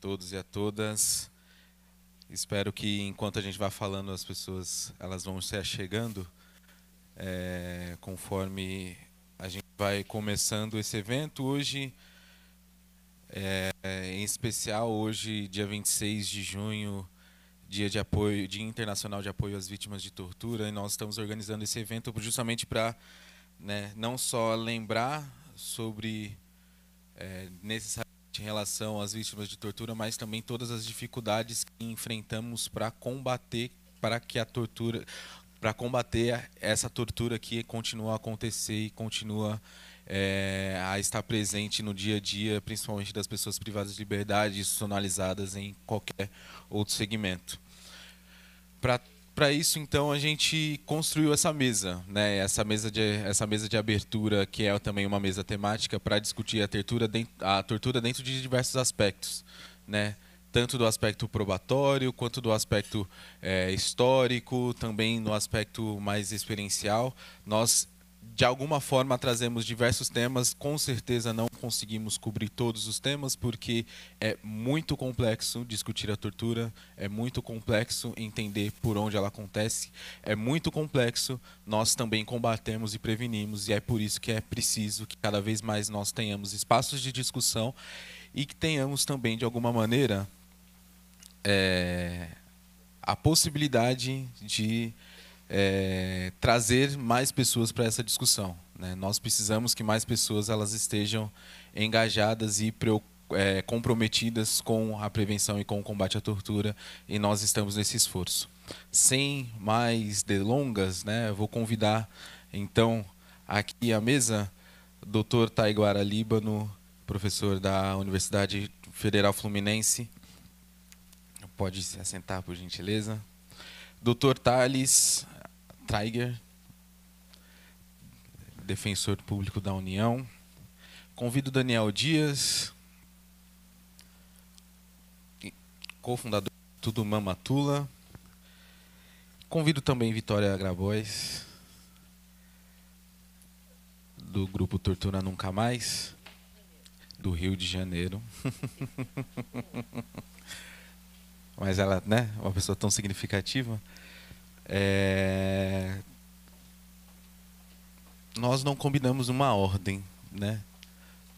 todos e a todas. Espero que enquanto a gente vá falando, as pessoas elas vão se achegando é, conforme a gente vai começando esse evento. Hoje, é, em especial, hoje, dia 26 de junho, dia de apoio, Dia Internacional de Apoio às Vítimas de Tortura, e nós estamos organizando esse evento justamente para né, não só lembrar sobre é, necessariamente em relação às vítimas de tortura, mas também todas as dificuldades que enfrentamos para combater para que a tortura para combater essa tortura que continua a acontecer e continua é, a estar presente no dia a dia, principalmente das pessoas privadas de liberdade, institucionalizadas em qualquer outro segmento. Para para isso, então, a gente construiu essa mesa, né? Essa mesa de, essa mesa de abertura, que é também uma mesa temática para discutir a tortura, dentro, a tortura dentro de diversos aspectos, né? Tanto do aspecto probatório, quanto do aspecto é, histórico, também no aspecto mais experiencial. Nós de alguma forma trazemos diversos temas, com certeza não conseguimos cobrir todos os temas, porque é muito complexo discutir a tortura, é muito complexo entender por onde ela acontece, é muito complexo nós também combatemos e prevenimos, e é por isso que é preciso que cada vez mais nós tenhamos espaços de discussão e que tenhamos também, de alguma maneira, é, a possibilidade de é, trazer mais pessoas para essa discussão. Né? Nós precisamos que mais pessoas elas estejam engajadas e é, comprometidas com a prevenção e com o combate à tortura, e nós estamos nesse esforço. Sem mais delongas, né, vou convidar então aqui à mesa Doutor Taiguara Líbano, professor da Universidade Federal Fluminense. Pode se assentar, por gentileza. Doutor Thales Traiger, defensor público da União. Convido Daniel Dias, cofundador do Tudo Mamatula. Convido também Vitória Grabois, do grupo Tortura Nunca Mais, do Rio de Janeiro. Mas ela, né, é uma pessoa tão significativa. É... Nós não combinamos uma ordem, né?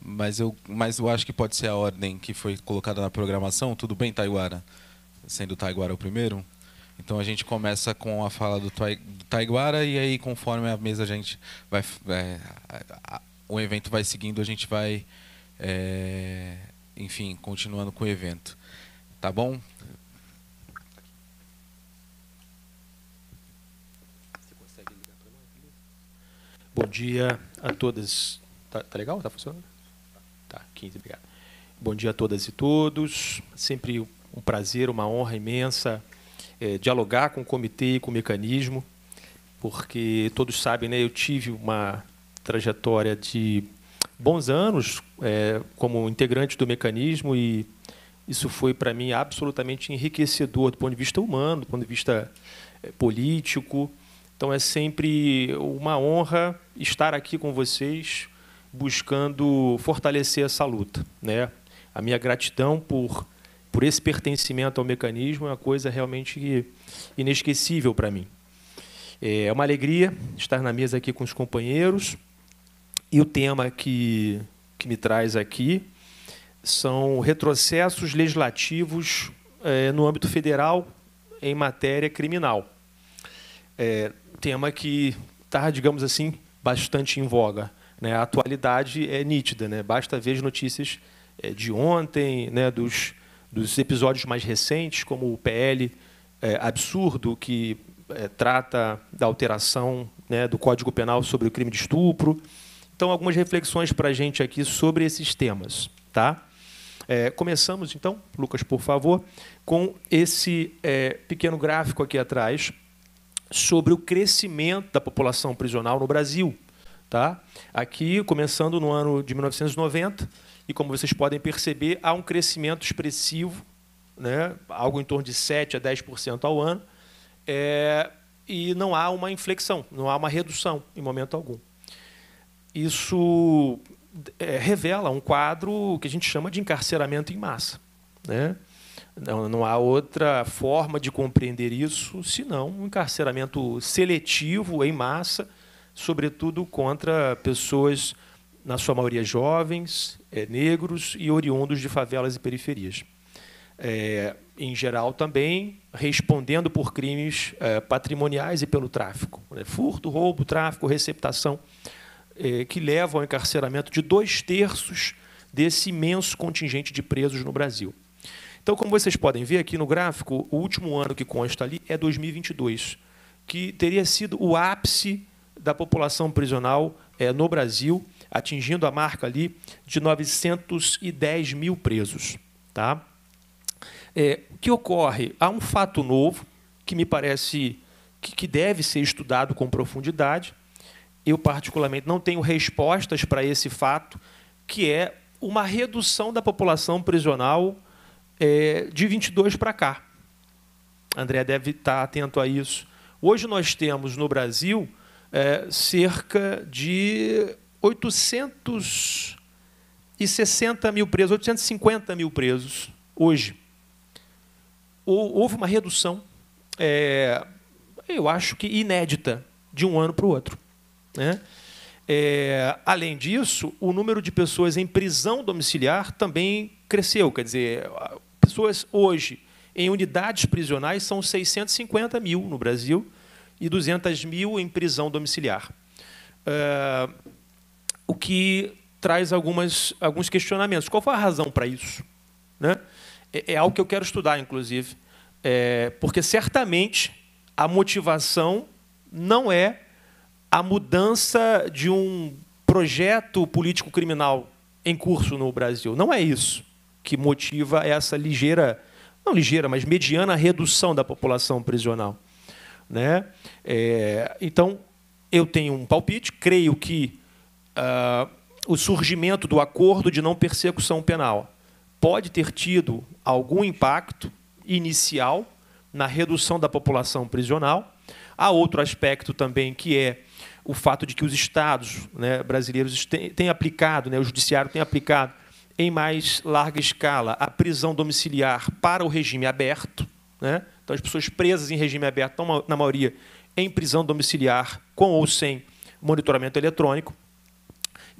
Mas eu, mas eu acho que pode ser a ordem que foi colocada na programação. Tudo bem, Taiguara? Sendo o Taiguara o primeiro? Então a gente começa com a fala do Taiguara e aí conforme a mesa a gente vai... É, o evento vai seguindo, a gente vai... É, enfim, continuando com o evento. Tá bom? Bom dia a todas. Tá, tá legal? Tá funcionando? Tá, 15, obrigado. Bom dia a todas e todos. Sempre um prazer, uma honra imensa é, dialogar com o comitê e com o mecanismo, porque todos sabem, né, eu tive uma trajetória de bons anos é, como integrante do mecanismo e isso foi para mim absolutamente enriquecedor do ponto de vista humano, do ponto de vista é, político então é sempre uma honra estar aqui com vocês, buscando fortalecer essa luta. Né? A minha gratidão por, por esse pertencimento ao mecanismo é uma coisa realmente inesquecível para mim. É, é uma alegria estar na mesa aqui com os companheiros. E o tema que, que me traz aqui são retrocessos legislativos é, no âmbito federal em matéria criminal. É, tema que está, digamos assim, bastante em voga. Né? A atualidade é nítida, né? basta ver as notícias é, de ontem, né? dos, dos episódios mais recentes, como o PL é, absurdo que é, trata da alteração né, do Código Penal sobre o crime de estupro. Então, algumas reflexões para a gente aqui sobre esses temas. Tá? É, começamos, então, Lucas, por favor, com esse é, pequeno gráfico aqui atrás, sobre o crescimento da população prisional no Brasil. Tá? Aqui, começando no ano de 1990, e como vocês podem perceber, há um crescimento expressivo, né? algo em torno de 7% a 10% ao ano, é, e não há uma inflexão, não há uma redução em momento algum. Isso é, revela um quadro que a gente chama de encarceramento em massa. Né? Não, não há outra forma de compreender isso senão um encarceramento seletivo, em massa, sobretudo contra pessoas, na sua maioria jovens, é, negros e oriundos de favelas e periferias. É, em geral, também respondendo por crimes é, patrimoniais e pelo tráfico: né? furto, roubo, tráfico, receptação, que levam ao encarceramento de dois terços desse imenso contingente de presos no Brasil. Então, como vocês podem ver aqui no gráfico, o último ano que consta ali é 2022, que teria sido o ápice da população prisional é, no Brasil, atingindo a marca ali de 910 mil presos. Tá? É, o que ocorre? Há um fato novo que me parece que, que deve ser estudado com profundidade. Eu, particularmente, não tenho respostas para esse fato, que é uma redução da população prisional é, de 22 para cá. André deve estar tá atento a isso. Hoje nós temos no Brasil é, cerca de 860 mil presos, 850 mil presos hoje. Houve uma redução, é, eu acho que inédita, de um ano para o outro. Né? É, além disso, o número de pessoas em prisão domiciliar também cresceu. Quer dizer, pessoas hoje em unidades prisionais são 650 mil no Brasil e 200 mil em prisão domiciliar. É, o que traz algumas, alguns questionamentos. Qual foi a razão para isso? Né? É, é, algo que eu quero estudar, inclusive, é, porque certamente a motivação não é a mudança de um projeto político-criminal em curso no Brasil. Não é isso que motiva essa ligeira, não ligeira, mas mediana redução da população prisional. Né? É, então, eu tenho um palpite, creio que ah, o surgimento do acordo de não persecução penal pode ter tido algum impacto inicial na redução da população prisional. Há outro aspecto também que é o fato de que os estados né, brasileiros têm, têm aplicado, né, o judiciário tem aplicado em mais larga escala, a prisão domiciliar para o regime aberto. Né? Então, as pessoas presas em regime aberto estão, na maioria, em prisão domiciliar, com ou sem monitoramento eletrônico.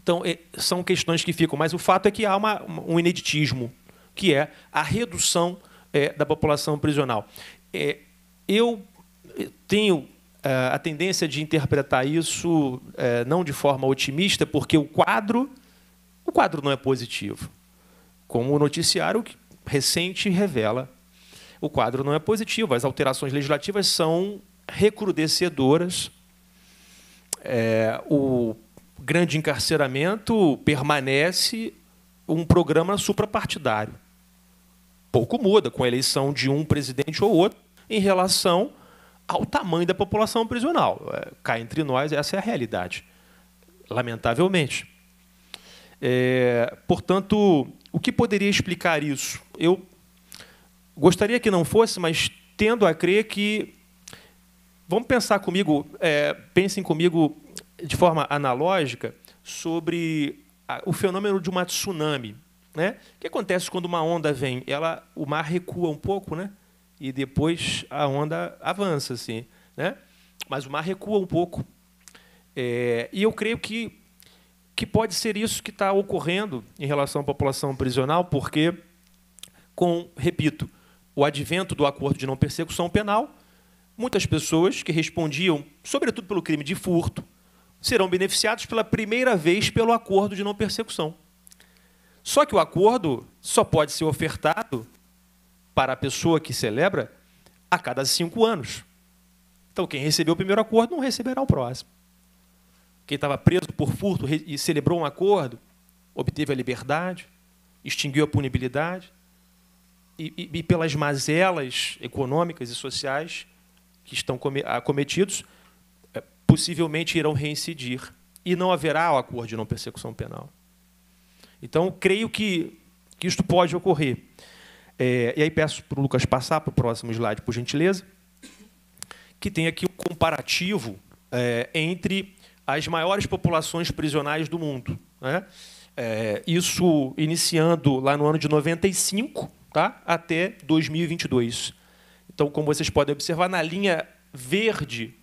Então, é, são questões que ficam, mas o fato é que há uma, um ineditismo, que é a redução é, da população prisional. É, eu tenho é, a tendência de interpretar isso é, não de forma otimista, porque o quadro o quadro não é positivo. Como o noticiário recente revela, o quadro não é positivo. As alterações legislativas são recrudescedoras. É, o grande encarceramento permanece um programa suprapartidário. Pouco muda com a eleição de um presidente ou outro em relação ao tamanho da população prisional. É, cá entre nós, essa é a realidade, lamentavelmente. É, portanto, o que poderia explicar isso? Eu gostaria que não fosse, mas tendo a crer que. Vamos pensar comigo, é, pensem comigo de forma analógica sobre a, o fenômeno de uma tsunami. Né? O que acontece quando uma onda vem? Ela, o mar recua um pouco, né? E depois a onda avança, assim, né? Mas o mar recua um pouco. É, e eu creio que que pode ser isso que está ocorrendo em relação à população prisional, porque, com, repito, o advento do acordo de não persecução penal, muitas pessoas que respondiam, sobretudo pelo crime de furto, serão beneficiadas pela primeira vez pelo acordo de não persecução. Só que o acordo só pode ser ofertado para a pessoa que celebra a cada cinco anos. Então, quem recebeu o primeiro acordo não receberá o próximo quem estava preso por furto e celebrou um acordo, obteve a liberdade, extinguiu a punibilidade, e, e, e pelas mazelas econômicas e sociais que estão acometidos, é, possivelmente irão reincidir. E não haverá o acordo de não persecução penal. Então, creio que, que isto pode ocorrer. É, e aí peço para o Lucas passar para o próximo slide, por gentileza, que tem aqui um comparativo é, entre as maiores populações prisionais do mundo. Né? É, isso iniciando lá no ano de 95 tá? até 2022. Então, como vocês podem observar, na linha verde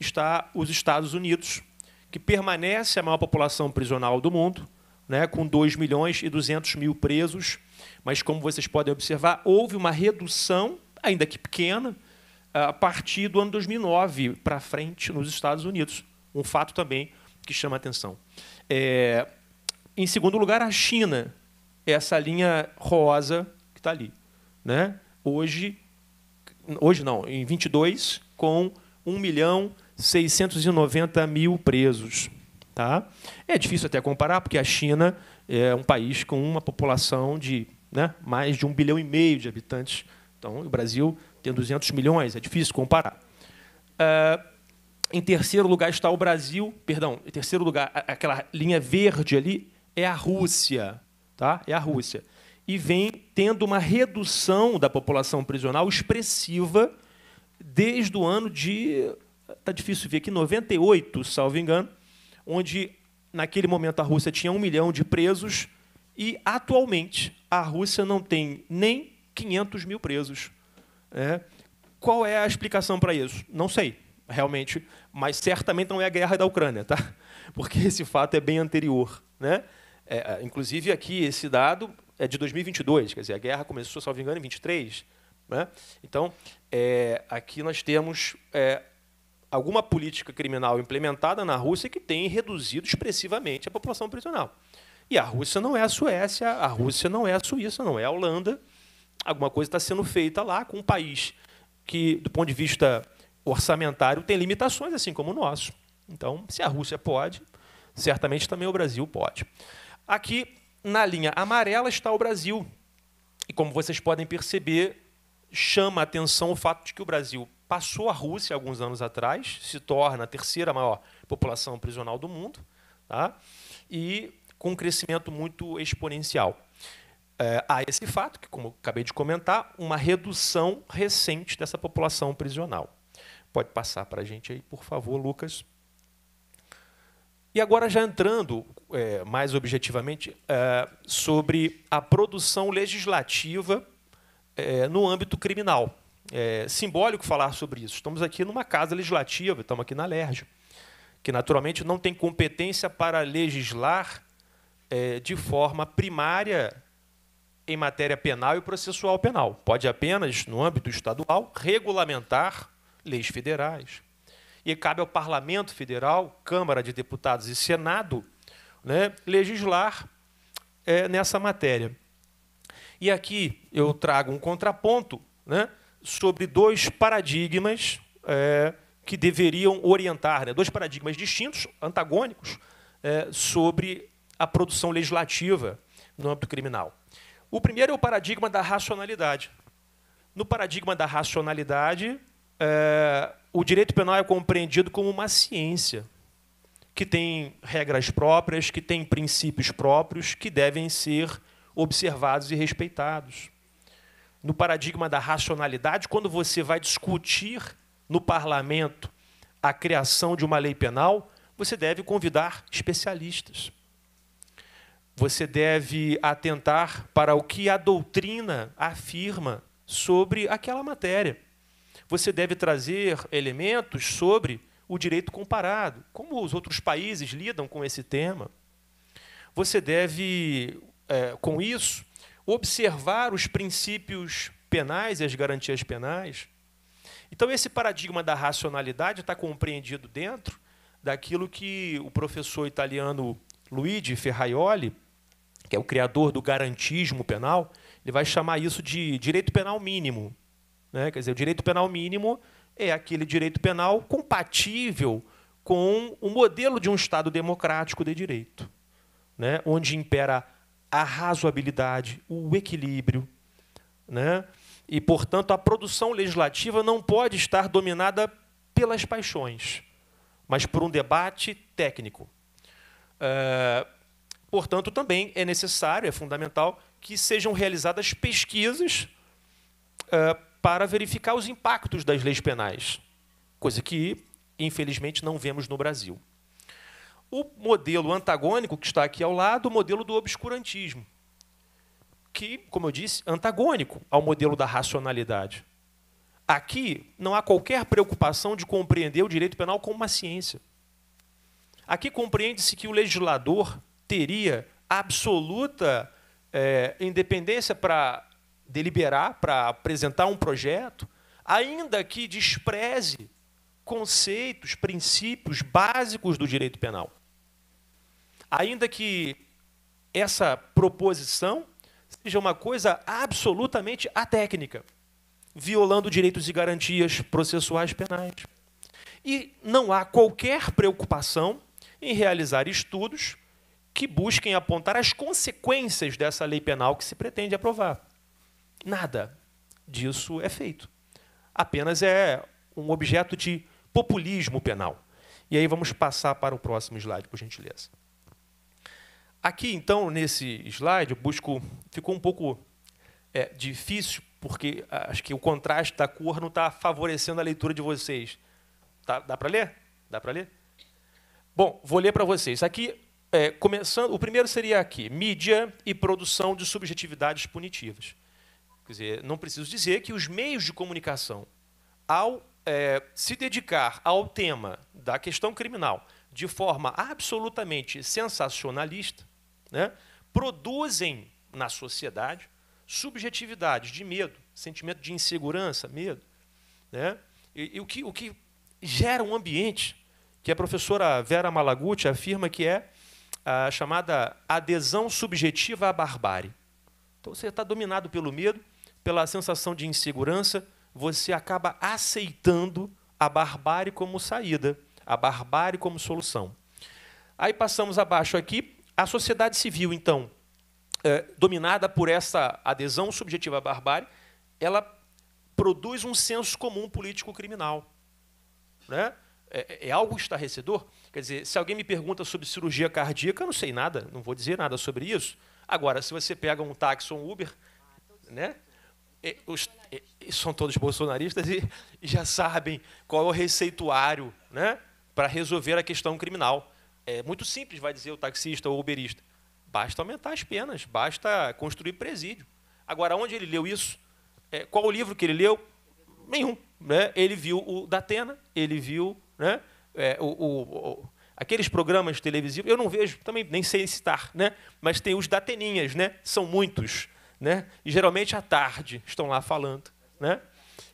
está os Estados Unidos, que permanece a maior população prisional do mundo, né, com 2 milhões e 200 mil presos. Mas, como vocês podem observar, houve uma redução, ainda que pequena, a partir do ano 2009 para frente nos Estados Unidos. Um fato também que chama a atenção. É, em segundo lugar, a China. Essa linha rosa que está ali. Né? Hoje, hoje não, em 22, com 1 milhão 690 mil presos. Tá? É difícil até comparar, porque a China é um país com uma população de né, mais de um bilhão e meio de habitantes. Então, o Brasil tem 200 milhões, é difícil comparar. Uh, em terceiro lugar está o Brasil, perdão, em terceiro lugar, aquela linha verde ali é a Rússia, tá? É a Rússia. E vem tendo uma redução da população prisional expressiva desde o ano de tá difícil ver aqui, 98, salvo engano, onde naquele momento a Rússia tinha um milhão de presos e atualmente a Rússia não tem nem 500 mil presos. Né? Qual é a explicação para isso? Não sei realmente, mas certamente não é a guerra da Ucrânia, tá? porque esse fato é bem anterior. Né? É, é inclusive, aqui, esse dado é de 2022, quer dizer, a guerra começou, me engano, em 23. Né? Então, é, aqui nós temos é, alguma política criminal implementada na Rússia que tem reduzido expressivamente a população prisional. E a Rússia não é a Suécia, a Rússia não é a Suíça, não é a Holanda. Alguma coisa está sendo feita lá com um país que, do ponto de vista orçamentário tem limitações, assim como o nosso. Então, se a Rússia pode, certamente também o Brasil pode. Aqui, na linha amarela, está o Brasil. E como vocês podem perceber, chama a atenção o fato de que o Brasil passou a Rússia alguns anos atrás, se torna a terceira maior população prisional do mundo, tá? e com um crescimento muito exponencial. É, há esse fato, que, como acabei de comentar, uma redução recente dessa população prisional. Pode passar para a gente aí, por favor, Lucas. E agora, já entrando é, mais objetivamente é, sobre a produção legislativa é, no âmbito criminal. É simbólico falar sobre isso. Estamos aqui numa casa legislativa, estamos aqui na LERJ, que naturalmente não tem competência para legislar é, de forma primária em matéria penal e processual penal. Pode apenas, no âmbito estadual, regulamentar leis federais. E cabe ao Parlamento Federal, Câmara de Deputados e Senado, né, legislar é, nessa matéria. E aqui eu trago um contraponto né, sobre dois paradigmas é, que deveriam orientar, né, dois paradigmas distintos, antagônicos, é, sobre a produção legislativa no âmbito criminal. O primeiro é o paradigma da racionalidade. No paradigma da racionalidade, é, o direito penal é compreendido como uma ciência que tem regras próprias, que tem princípios próprios que devem ser observados e respeitados. No paradigma da racionalidade, quando você vai discutir no parlamento a criação de uma lei penal, você deve convidar especialistas. Você deve atentar para o que a doutrina afirma sobre aquela matéria você deve trazer elementos sobre o direito comparado, como os outros países lidam com esse tema. Você deve, é, com isso, observar os princípios penais e as garantias penais. Então, esse paradigma da racionalidade está compreendido dentro daquilo que o professor italiano Luigi Ferraioli, que é o criador do garantismo penal, ele vai chamar isso de direito penal mínimo. Né? Quer dizer, o direito penal mínimo é aquele direito penal compatível com o modelo de um Estado democrático de direito, né? onde impera a razoabilidade, o equilíbrio. Né? E, portanto, a produção legislativa não pode estar dominada pelas paixões, mas por um debate técnico. É, portanto, também é necessário, é fundamental, que sejam realizadas pesquisas é, para verificar os impactos das leis penais, coisa que, infelizmente, não vemos no Brasil. O modelo antagônico que está aqui ao lado, o modelo do obscurantismo, que, como eu disse, antagônico ao modelo da racionalidade. Aqui não há qualquer preocupação de compreender o direito penal como uma ciência. Aqui compreende-se que o legislador teria absoluta é, independência para deliberar para apresentar um projeto, ainda que despreze conceitos, princípios básicos do direito penal. Ainda que essa proposição seja uma coisa absolutamente atécnica, violando direitos e garantias processuais penais. E não há qualquer preocupação em realizar estudos que busquem apontar as consequências dessa lei penal que se pretende aprovar. Nada disso é feito. Apenas é um objeto de populismo penal. E aí vamos passar para o próximo slide, por gentileza. Aqui, então, nesse slide, eu busco. Ficou um pouco é, difícil, porque acho que o contraste da cor não está favorecendo a leitura de vocês. Tá, dá para ler? Dá para ler? Bom, vou ler para vocês. Aqui, é, começando, o primeiro seria aqui: mídia e produção de subjetividades punitivas. Quer dizer, não preciso dizer que os meios de comunicação, ao é, se dedicar ao tema da questão criminal de forma absolutamente sensacionalista, né, produzem na sociedade subjetividade de medo, sentimento de insegurança, medo. Né, e, e o, que, o que gera um ambiente que a professora Vera Malaguti afirma que é a chamada adesão subjetiva à barbárie. Então você está dominado pelo medo pela sensação de insegurança, você acaba aceitando a barbárie como saída, a barbárie como solução. Aí passamos abaixo aqui, a sociedade civil, então, é, dominada por essa adesão subjetiva à barbárie, ela produz um senso comum político-criminal. Né? É, é, é, algo estarrecedor? Quer dizer, se alguém me pergunta sobre cirurgia cardíaca, eu não sei nada, não vou dizer nada sobre isso. Agora, se você pega um táxi ou um Uber, né? os, são todos bolsonaristas e, já sabem qual é o receituário né, para resolver a questão criminal. É muito simples, vai dizer o taxista ou o uberista. Basta aumentar as penas, basta construir presídio. Agora, onde ele leu isso? É, qual o livro que ele leu? Nenhum. Né? Ele viu o da Atena, ele viu né, é, o, o, o, aqueles programas televisivos. Eu não vejo, também nem sei citar, né? mas tem os da Ateninhas, né? são muitos né? E geralmente à tarde estão lá falando, né?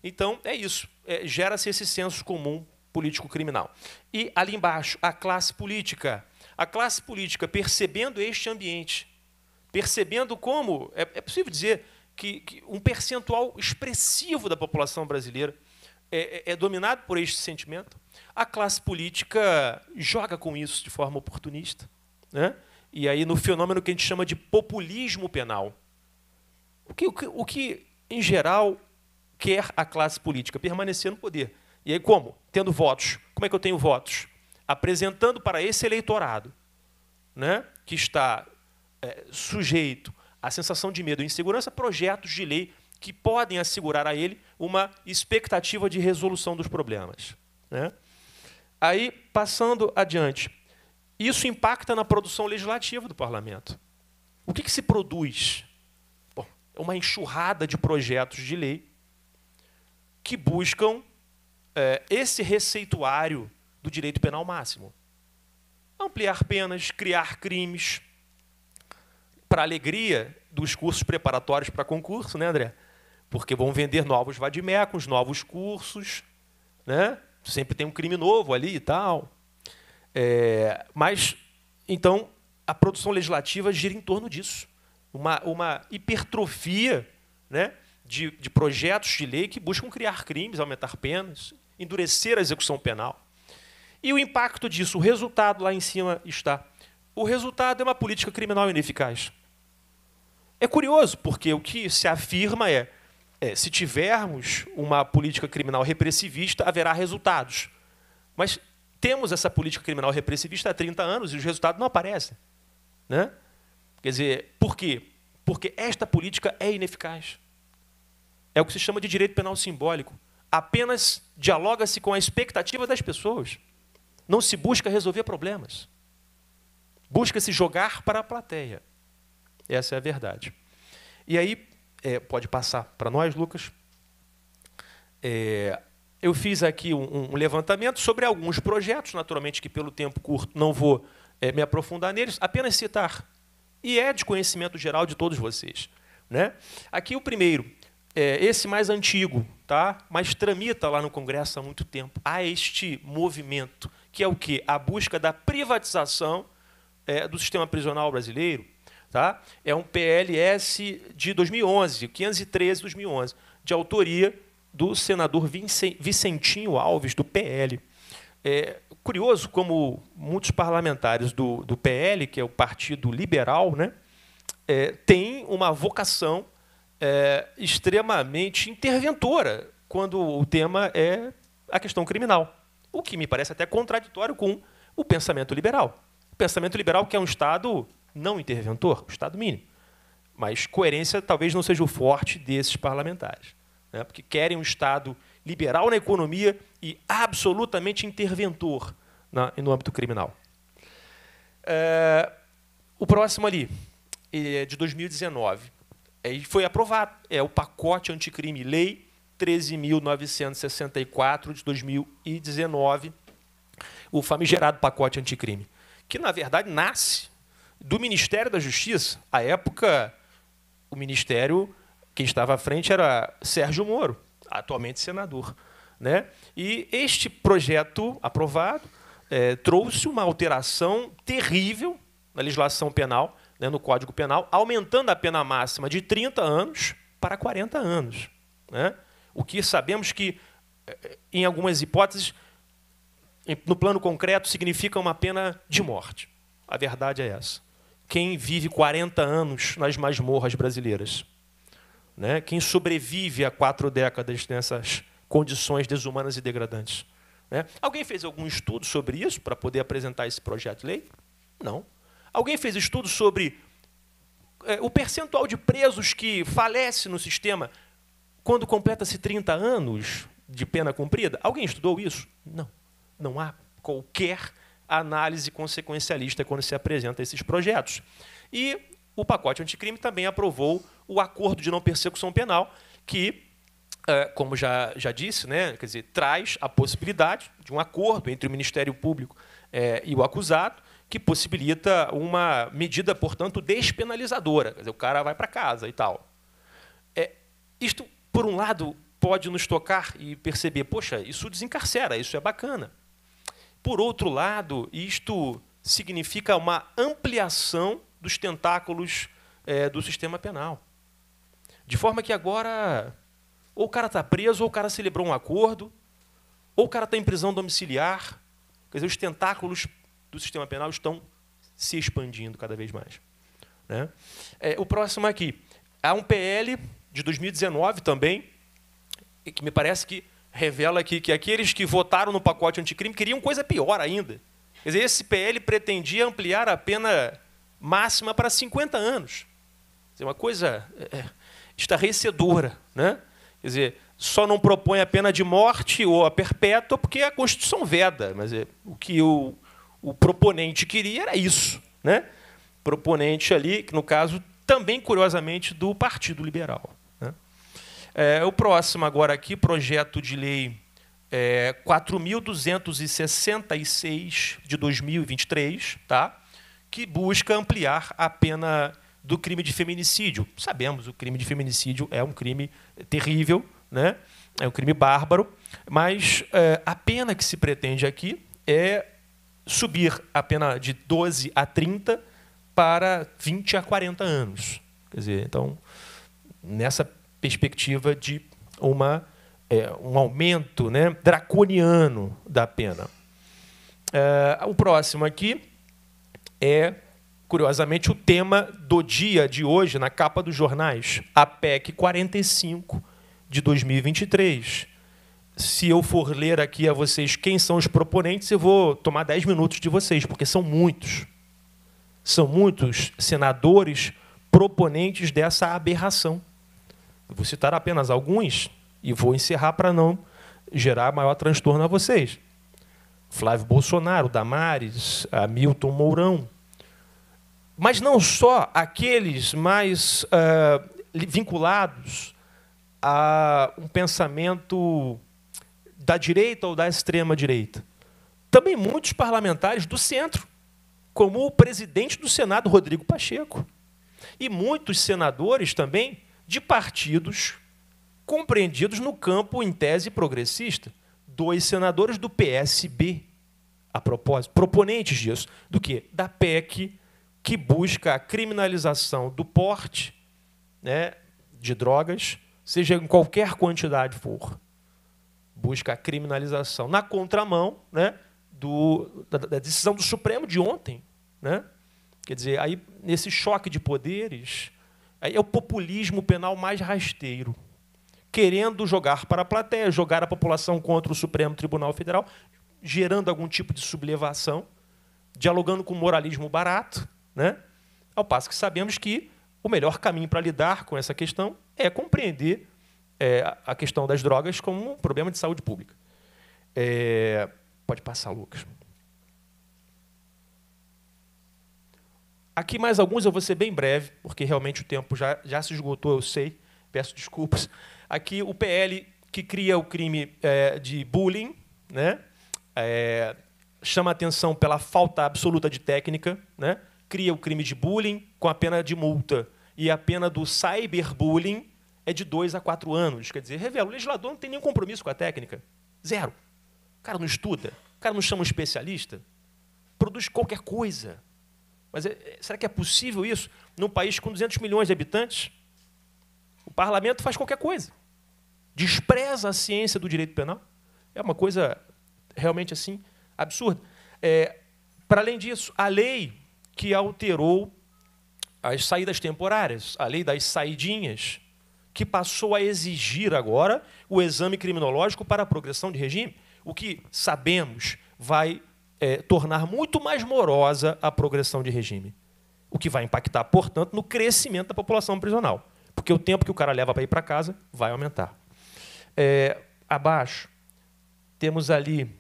Então é isso, é, gera-se esse senso comum político-criminal. E ali embaixo, a classe política, a classe política percebendo este ambiente, percebendo como é, é possível dizer que, que, um percentual expressivo da população brasileira é, é, é dominado por este sentimento, a classe política joga com isso de forma oportunista, né? E aí no fenômeno que a gente chama de populismo penal. O que, o que, o que em geral, quer a classe política? Permanecer no poder. E aí como? Tendo votos. Como é que eu tenho votos? Apresentando para esse eleitorado, né, que está é, sujeito à sensação de medo e insegurança, projetos de lei que podem assegurar a ele uma expectativa de resolução dos problemas. Né? Aí, passando adiante, isso impacta na produção legislativa do parlamento. O que, que se produz uma enxurrada de projetos de lei que buscam é, esse receituário do direito penal máximo. Ampliar penas, criar crimes, para alegria dos cursos preparatórios para concurso, né, André? Porque vão vender novos vadimecos, novos cursos, né? Sempre tem um crime novo ali e tal. É, mas, então, a produção legislativa gira em torno disso uma, uma hipertrofia né, de, de projetos de lei que buscam criar crimes, aumentar penas, endurecer a execução penal. E o impacto disso, o resultado lá em cima está. O resultado é uma política criminal ineficaz. É curioso, porque o que se afirma é, é se tivermos uma política criminal repressivista, haverá resultados. Mas temos essa política criminal repressivista há 30 anos e os resultados não aparecem. Né? Quer dizer, por quê? Porque esta política é ineficaz. É o que se chama de direito penal simbólico. Apenas dialoga-se com a expectativa das pessoas. Não se busca resolver problemas. Busca-se jogar para a plateia. Essa é a verdade. E aí, é, pode passar para nós, Lucas. É, eu fiz aqui um, um, levantamento sobre alguns projetos, naturalmente que pelo tempo curto não vou é, me aprofundar neles, apenas citar e é de conhecimento geral de todos vocês. Né? Aqui o primeiro, é esse mais antigo, tá? mas tramita lá no Congresso há muito tempo, há este movimento, que é o quê? A busca da privatização é, do sistema prisional brasileiro. Tá? É um PLS de 2011, 513 de 2011, de autoria do senador Vicentinho Alves, do PL. É, curioso como muitos parlamentares do, do PL, que é o Partido Liberal, né, é, tem uma vocação é, extremamente interventora quando o tema é a questão criminal, o que me parece até contraditório com o pensamento liberal. O pensamento liberal que é um Estado não interventor, o Estado mínimo. Mas coerência talvez não seja o forte desses parlamentares, né, porque querem um Estado liberal na economia e absolutamente interventor na, no âmbito criminal. É, o próximo ali, é de 2019, é, foi aprovado, é o pacote anticrime Lei 13.964 de 2019, o famigerado pacote anticrime, que na verdade nasce do Ministério da Justiça. À época, o Ministério, quem estava à frente era Sérgio Moro, atualmente senador. Né? E este projeto aprovado é, trouxe uma alteração terrível na legislação penal, né, no Código Penal, aumentando a pena máxima de 30 anos para 40 anos. Né? O que sabemos que, é, em algumas hipóteses, no plano concreto, significa uma pena de morte. A verdade é essa. Quem vive 40 anos nas masmorras brasileiras? Né? Quem sobrevive a quatro décadas nessas condições desumanas e degradantes? Né? Alguém fez algum estudo sobre isso para poder apresentar esse projeto de lei? Não. Alguém fez estudo sobre é, o percentual de presos que falece no sistema quando completa-se 30 anos de pena cumprida? Alguém estudou isso? Não. Não há qualquer análise consequencialista quando se apresenta esses projetos. E o pacote anticrime também aprovou o acordo de não persecução penal, que ah, como já, já disse, né, quer dizer, traz a possibilidade de um acordo entre o Ministério Público é, e o acusado, que possibilita uma medida, portanto, despenalizadora. Quer dizer, o cara vai para casa e tal. É, isto, por um lado, pode nos tocar e perceber, poxa, isso desencarcera, isso é bacana. Por outro lado, isto significa uma ampliação dos tentáculos é, do sistema penal. De forma que agora ou o cara está preso, ou o cara celebrou um acordo, ou o cara está em prisão domiciliar. Quer dizer, os tentáculos do sistema penal estão se expandindo cada vez mais. Né? É, o próximo aqui. Há um PL de 2019 também, que me parece que revela aqui que aqueles que votaram no pacote anticrime queriam coisa pior ainda. Quer dizer, esse PL pretendia ampliar a pena máxima para 50 anos. Quer dizer, uma coisa é, é estarrecedora. Né? Quer dizer, só não propõe a pena de morte ou a perpétua porque a Constituição veda. Mas é, o que o, o proponente queria era isso. Né? Proponente ali, que no caso também, curiosamente, do Partido Liberal. Né? É, o próximo agora aqui, projeto de lei é, 4.266 de 2023, tá? que busca ampliar a pena do crime de feminicídio. Sabemos, o crime de feminicídio é um crime terrível, né? é um crime bárbaro, mas é, a pena que se pretende aqui é subir a pena de 12 a 30 para 20 a 40 anos. Quer dizer, então, nessa perspectiva de uma, é, um aumento né, draconiano da pena. É, o próximo aqui é Curiosamente, o tema do dia de hoje, na capa dos jornais, a PEC 45 de 2023. Se eu for ler aqui a vocês quem são os proponentes, eu vou tomar 10 minutos de vocês, porque são muitos. São muitos senadores proponentes dessa aberração. Eu vou citar apenas alguns e vou encerrar para não gerar maior transtorno a vocês. Flávio Bolsonaro, Damares, Hamilton Mourão, mas não só aqueles mais uh, vinculados a um pensamento da direita ou da extrema direita. Também muitos parlamentares do centro, como o presidente do Senado, Rodrigo Pacheco, e muitos senadores também de partidos compreendidos no campo em tese progressista. Dois senadores do PSB, a propósito, proponentes disso, do que? Da PEC que busca a criminalização do porte né, de drogas, seja em qualquer quantidade for. Busca a criminalização. Na contramão né, do, da, da decisão do Supremo de ontem. Né? Quer dizer, aí, nesse choque de poderes, aí é o populismo penal mais rasteiro querendo jogar para a plateia, jogar a população contra o Supremo Tribunal Federal, gerando algum tipo de sublevação, dialogando com o moralismo barato, né? Ao passo que sabemos que o melhor caminho para lidar com essa questão é compreender é, a questão das drogas como um problema de saúde pública. É, pode passar, Lucas. Aqui mais alguns eu vou ser bem breve, porque realmente o tempo já, já se esgotou, eu sei. Peço desculpas. Aqui o PL que cria o crime é, de bullying, né? É, chama atenção pela falta absoluta de técnica, né? cria o crime de bullying com a pena de multa. E a pena do cyberbullying é de dois a quatro anos. Quer dizer, revela, o legislador não tem nenhum compromisso com a técnica. Zero. O cara não estuda, o cara não chama um especialista, produz qualquer coisa. Mas é, é será que é possível isso num país com 200 milhões de habitantes? O parlamento faz qualquer coisa. Despreza a ciência do direito penal. É uma coisa realmente assim absurda. É, para além disso, a lei que alterou as saídas temporárias, a lei das saidinhas, que passou a exigir agora o exame criminológico para a progressão de regime, o que sabemos vai é, tornar muito mais morosa a progressão de regime. O que vai impactar, portanto, no crescimento da população prisional. Porque o tempo que o cara leva para ir para casa vai aumentar. É, abaixo, temos ali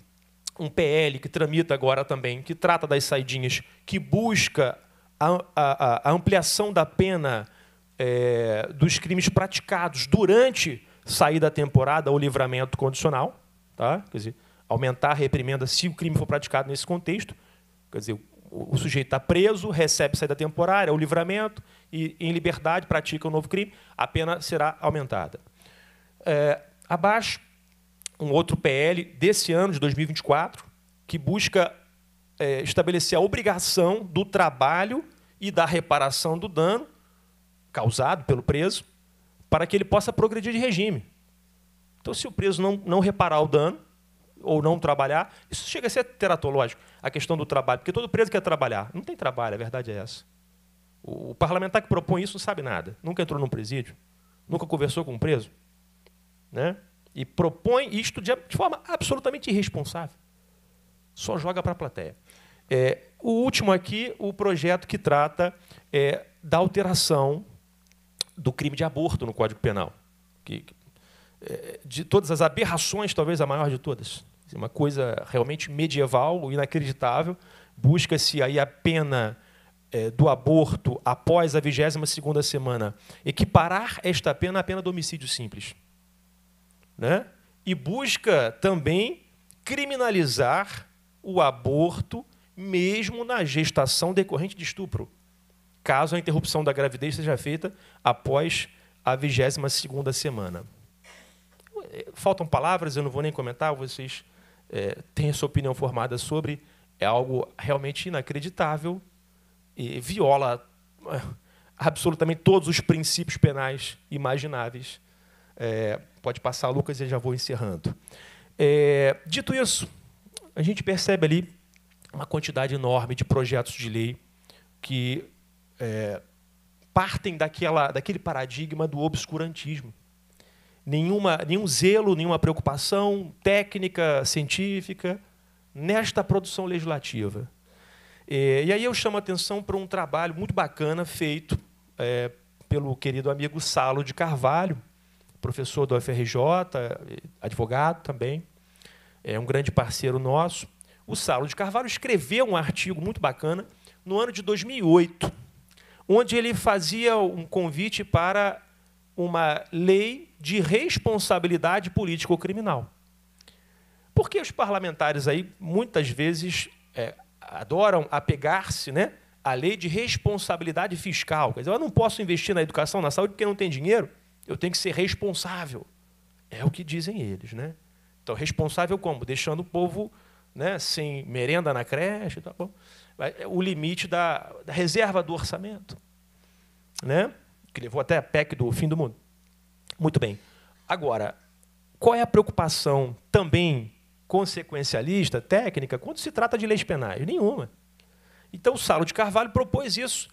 um PL que tramita agora também, que trata das saidinhas, que busca a, a, a ampliação da pena é, dos crimes praticados durante saída temporada ou livramento condicional, tá? quer dizer, aumentar a reprimenda se o crime for praticado nesse contexto. Quer dizer, o, o sujeito está preso, recebe saída temporária, o livramento, e em liberdade pratica o um novo crime, a pena será aumentada. É, abaixo, um outro PL desse ano, de 2024, que busca é, estabelecer a obrigação do trabalho e da reparação do dano causado pelo preso para que ele possa progredir de regime. Então, se o preso não, não reparar o dano ou não trabalhar, isso chega a ser teratológico, a questão do trabalho, porque todo preso quer trabalhar. Não tem trabalho, a verdade é essa. O, o parlamentar que propõe isso não sabe nada, nunca entrou num presídio, nunca conversou com um preso. Né? e propõe isto de, de forma absolutamente irresponsável. Só joga para a plateia. É, o último aqui, o projeto que trata é, da alteração do crime de aborto no Código Penal. Que, é, de todas as aberrações, talvez a maior de todas. Uma coisa realmente medieval, inacreditável. Busca-se aí a pena é, do aborto após a 22 segunda semana equiparar esta pena à pena do homicídio simples né? e busca também criminalizar o aborto, mesmo na gestação decorrente de estupro, caso a interrupção da gravidez seja feita após a 22ª semana. Faltam palavras, eu não vou nem comentar, vocês é, têm a sua opinião formada sobre, é algo realmente inacreditável e viola é, absolutamente todos os princípios penais imagináveis é, pode passar, Lucas, e já vou encerrando. É, dito isso, a gente percebe ali uma quantidade enorme de projetos de lei que é, partem daquela, daquele paradigma do obscurantismo. Nenhuma, nenhum zelo, nenhuma preocupação técnica, científica nesta produção legislativa. É, e aí eu chamo a atenção para um trabalho muito bacana feito é, pelo querido amigo Salo de Carvalho, professor da UFRJ, advogado também, é um grande parceiro nosso. O Saulo de Carvalho escreveu um artigo muito bacana no ano de 2008, onde ele fazia um convite para uma lei de responsabilidade político-criminal. Porque os parlamentares aí muitas vezes é, adoram apegar-se, né, à lei de responsabilidade fiscal. Quer dizer, eu não posso investir na educação, na saúde porque não tem dinheiro. Eu tenho que ser responsável. É o que dizem eles, né? Então, responsável como? Deixando o povo né, sem merenda na creche, tá bom? É o limite da, da reserva do orçamento, né? Que levou até a PEC do fim do mundo. Muito bem. Agora, qual é a preocupação também consequencialista, técnica, quando se trata de leis penais? Nenhuma. Então, o Salo de Carvalho propôs isso,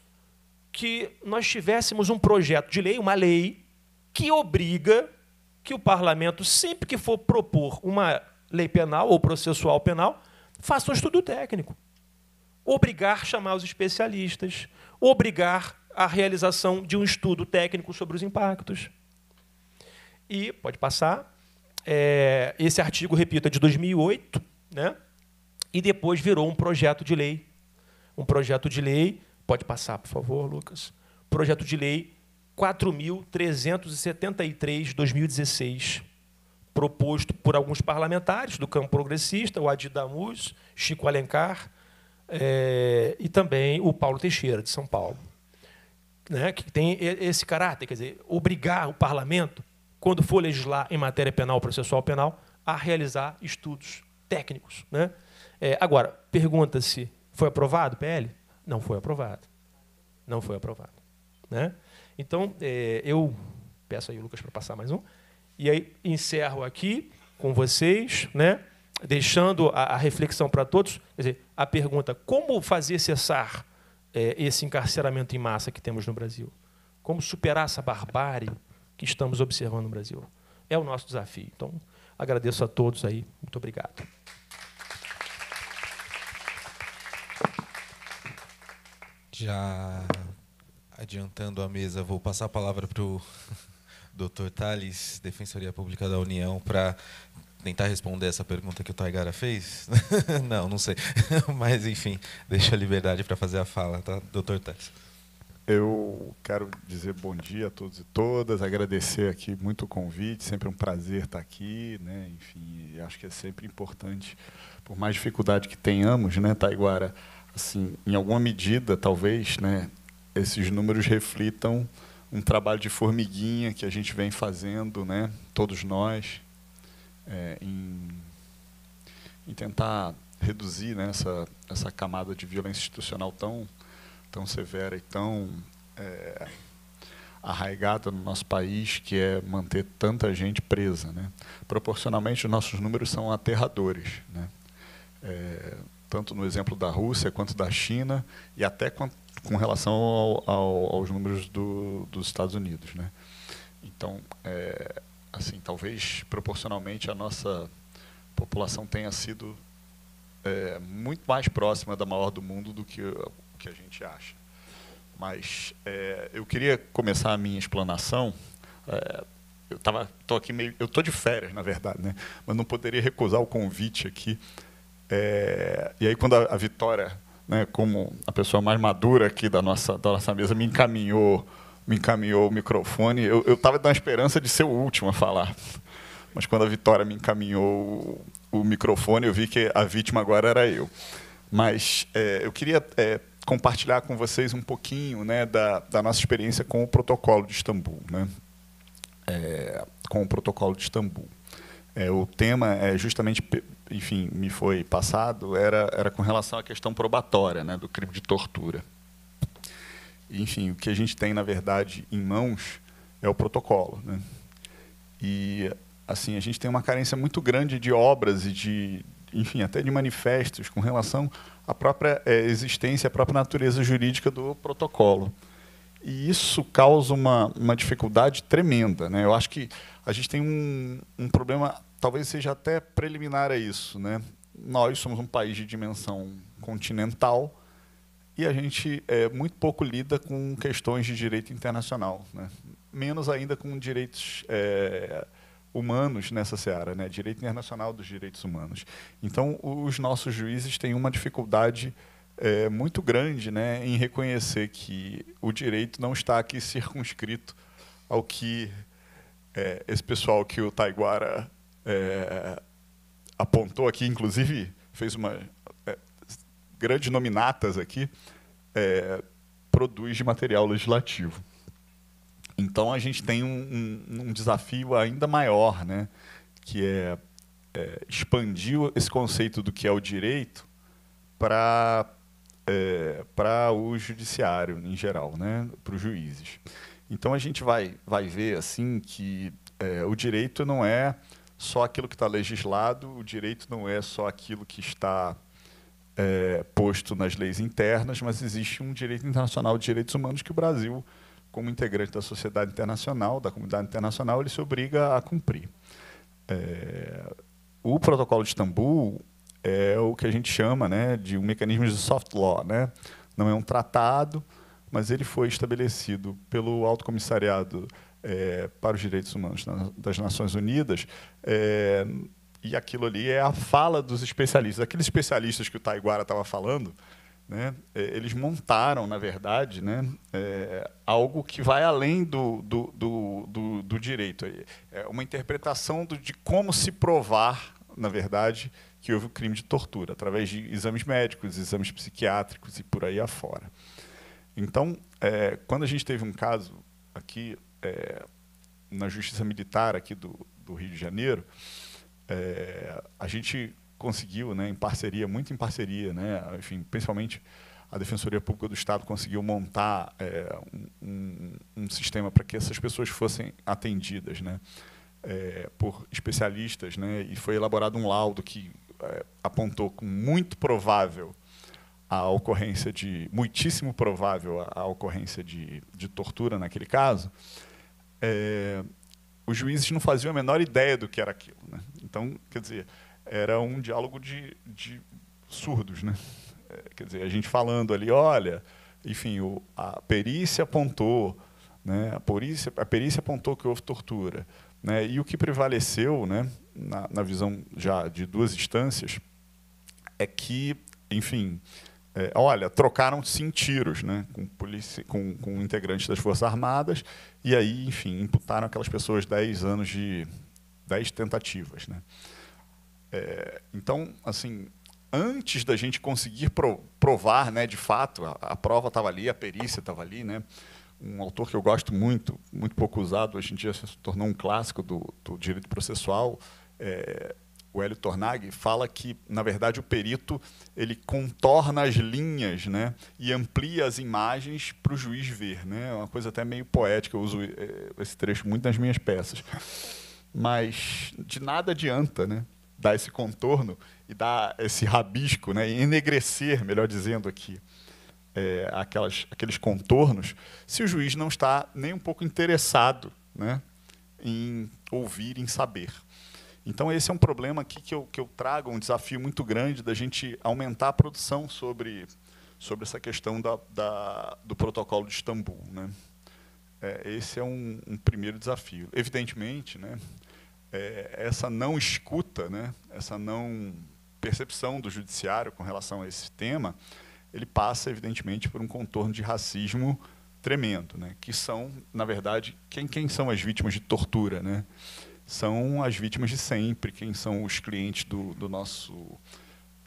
que nós tivéssemos um projeto de lei, uma lei, que obriga que o parlamento, sempre que for propor uma lei penal ou processual penal, faça um estudo técnico. Obrigar chamar os especialistas, obrigar a realização de um estudo técnico sobre os impactos. E, pode passar, é, esse artigo, repito, é de 2008, né? e depois virou um projeto de lei. Um projeto de lei, pode passar, por favor, Lucas. Projeto de lei 4.373, 2016, proposto por alguns parlamentares do campo progressista, o Adi Damus, Chico Alencar é, e também o Paulo Teixeira, de São Paulo. Né, que tem esse caráter, quer dizer, obrigar o parlamento, quando for legislar em matéria penal, processual penal, a realizar estudos técnicos. Né? É, agora, pergunta-se, foi aprovado o PL? Não foi aprovado. Não foi aprovado. Né? Então, é, eu peço aí o Lucas para passar mais um. E aí encerro aqui com vocês, né? deixando a, a reflexão para todos. Quer dizer, a pergunta: como fazer cessar é, esse encarceramento em massa que temos no Brasil? Como superar essa barbárie que estamos observando no Brasil? É o nosso desafio. Então, agradeço a todos aí. Muito obrigado. Já Adiantando a mesa, vou passar a palavra para o doutor Thales, Defensoria Pública da União, para tentar responder essa pergunta que o Taigara fez. não, não sei. Mas, enfim, deixa a liberdade para fazer a fala, tá, doutor Thales? Eu quero dizer bom dia a todos e todas, agradecer aqui muito o convite, sempre um prazer estar aqui, né? Enfim, acho que é sempre importante, por mais dificuldade que tenhamos, né, Taiguara, assim, em alguma medida, talvez, né, esses números reflitam um trabalho de formiguinha que a gente vem fazendo, né, todos nós, é, em, em, tentar reduzir né, essa, essa camada de violência institucional tão, tão severa e tão é, arraigada no nosso país, que é manter tanta gente presa. Né? Proporcionalmente, os nossos números são aterradores. Né? É, tanto no exemplo da Rússia quanto da China e até quanto com relação ao, ao, aos números do, dos Estados Unidos. Né? Então, é, assim, talvez proporcionalmente a nossa população tenha sido é, muito mais próxima da maior do mundo do que o que a gente acha. Mas é, eu queria começar a minha explanação. É, eu tava, tô aqui meio, eu tô de férias na verdade, né? Mas não poderia recusar o convite aqui. É, e aí quando a, a Vitória né, como a pessoa mais madura aqui da nossa, da nossa mesa, me encaminhou, me encaminhou o microfone. Eu estava na esperança de ser o último a falar. Mas quando a Vitória me encaminhou o, o microfone, eu vi que a vítima agora era eu. Mas é, eu queria é, compartilhar com vocês um pouquinho né, da, da nossa experiência com o protocolo de Istambul. Né? É, com o protocolo de Istambul. É, o tema é justamente, enfim, me foi passado, era, era com relação à questão probatória né, do crime de tortura. Enfim, o que a gente tem, na verdade, em mãos é o protocolo. Né? E, assim, a gente tem uma carência muito grande de obras e de, enfim, até de manifestos com relação à própria é, existência, à própria natureza jurídica do protocolo. E isso causa uma, uma dificuldade tremenda. Né? Eu acho que a gente tem um, um problema, talvez seja até preliminar a isso. Né? Nós somos um país de dimensão continental e a gente é, muito pouco lida com questões de direito internacional, né? menos ainda com direitos é, humanos nessa seara, né? direito internacional dos direitos humanos. Então, os nossos juízes têm uma dificuldade é, muito grande né, em reconhecer que o direito não está aqui circunscrito ao que é, esse pessoal que o Taiguara é, apontou aqui, inclusive fez uma é, grande nominatas aqui, é, produz de material legislativo. Então a gente tem um, um, um desafio ainda maior, né, que é, é expandir esse conceito do que é o direito para é, para o judiciário em geral, né, para os juízes. Então a gente vai, vai ver assim que é, o direito não é só aquilo que está legislado, o direito não é só aquilo que está é, posto nas leis internas, mas existe um direito internacional de direitos humanos que o Brasil, como integrante da sociedade internacional, da comunidade internacional, ele se obriga a cumprir. É, o protocolo de Istambul é o que a gente chama né, de um mecanismo de soft law. Né? Não é um tratado, mas ele foi estabelecido pelo Alto Comissariado é, para os Direitos Humanos das Nações Unidas. É, e aquilo ali é a fala dos especialistas. Aqueles especialistas que o Taiguara estava falando, né, eh, eles montaram, na verdade, né, é, algo que vai além do, do, do, do, do direito. É, é uma interpretação do, de como se provar, na verdade, que houve o crime de tortura, através de exames médicos, exames psiquiátricos e por aí afora. Então, é, quando a gente teve um caso aqui é, na Justiça Militar aqui do, do Rio de Janeiro, é, a gente conseguiu, né, em parceria, muito em parceria, né, enfim, principalmente a Defensoria Pública do Estado conseguiu montar é, um, um, um, sistema para que essas pessoas fossem atendidas, né, é, por especialistas, né, e foi elaborado um laudo que é, apontou com muito provável a ocorrência de muitíssimo provável a, ocorrência de, de, tortura naquele caso, é, os juízes não faziam a menor ideia do que era aquilo. Né? Então, quer dizer, era um diálogo de, de surdos, né? É, quer dizer, a gente falando ali, olha, enfim, o, a perícia apontou, né? A perícia, a perícia apontou que houve tortura, né? E o que prevaleceu, né? Na, na visão já de duas instâncias, é que, enfim, é, olha, trocaram sim tiros né, com, policia, com, com integrantes das Forças Armadas, e aí, enfim, imputaram aquelas pessoas 10 anos de. 10 tentativas. Né? É, então, assim, antes da gente conseguir provar, né, de fato, a, a prova estava ali, a perícia estava ali, né? um autor que eu gosto muito, muito pouco usado, hoje em dia se tornou um clássico do, do direito processual, é, o Hélio Tornag fala que, na verdade, o perito ele contorna as linhas né, e amplia as imagens para o juiz ver. né? É uma coisa até meio poética, eu uso eh, esse trecho muito nas minhas peças. Mas de nada adianta né, dar esse contorno e dar esse rabisco, né, e enegrecer, melhor dizendo aqui, é, aquelas, aqueles contornos, se o juiz não está nem um pouco interessado né, em ouvir, em saber. Então, esse é um problema aqui que eu, que eu trago, um desafio muito grande da gente aumentar a produção sobre, sobre essa questão da, da do protocolo de Istambul. Né? É, esse é um, um, primeiro desafio. Evidentemente, né, é, essa não escuta, né, essa não percepção do judiciário com relação a esse tema, ele passa, evidentemente, por um contorno de racismo tremendo, né, que são, na verdade, quem, quem são as vítimas de tortura, né? são as vítimas de sempre, quem são os clientes do, do nosso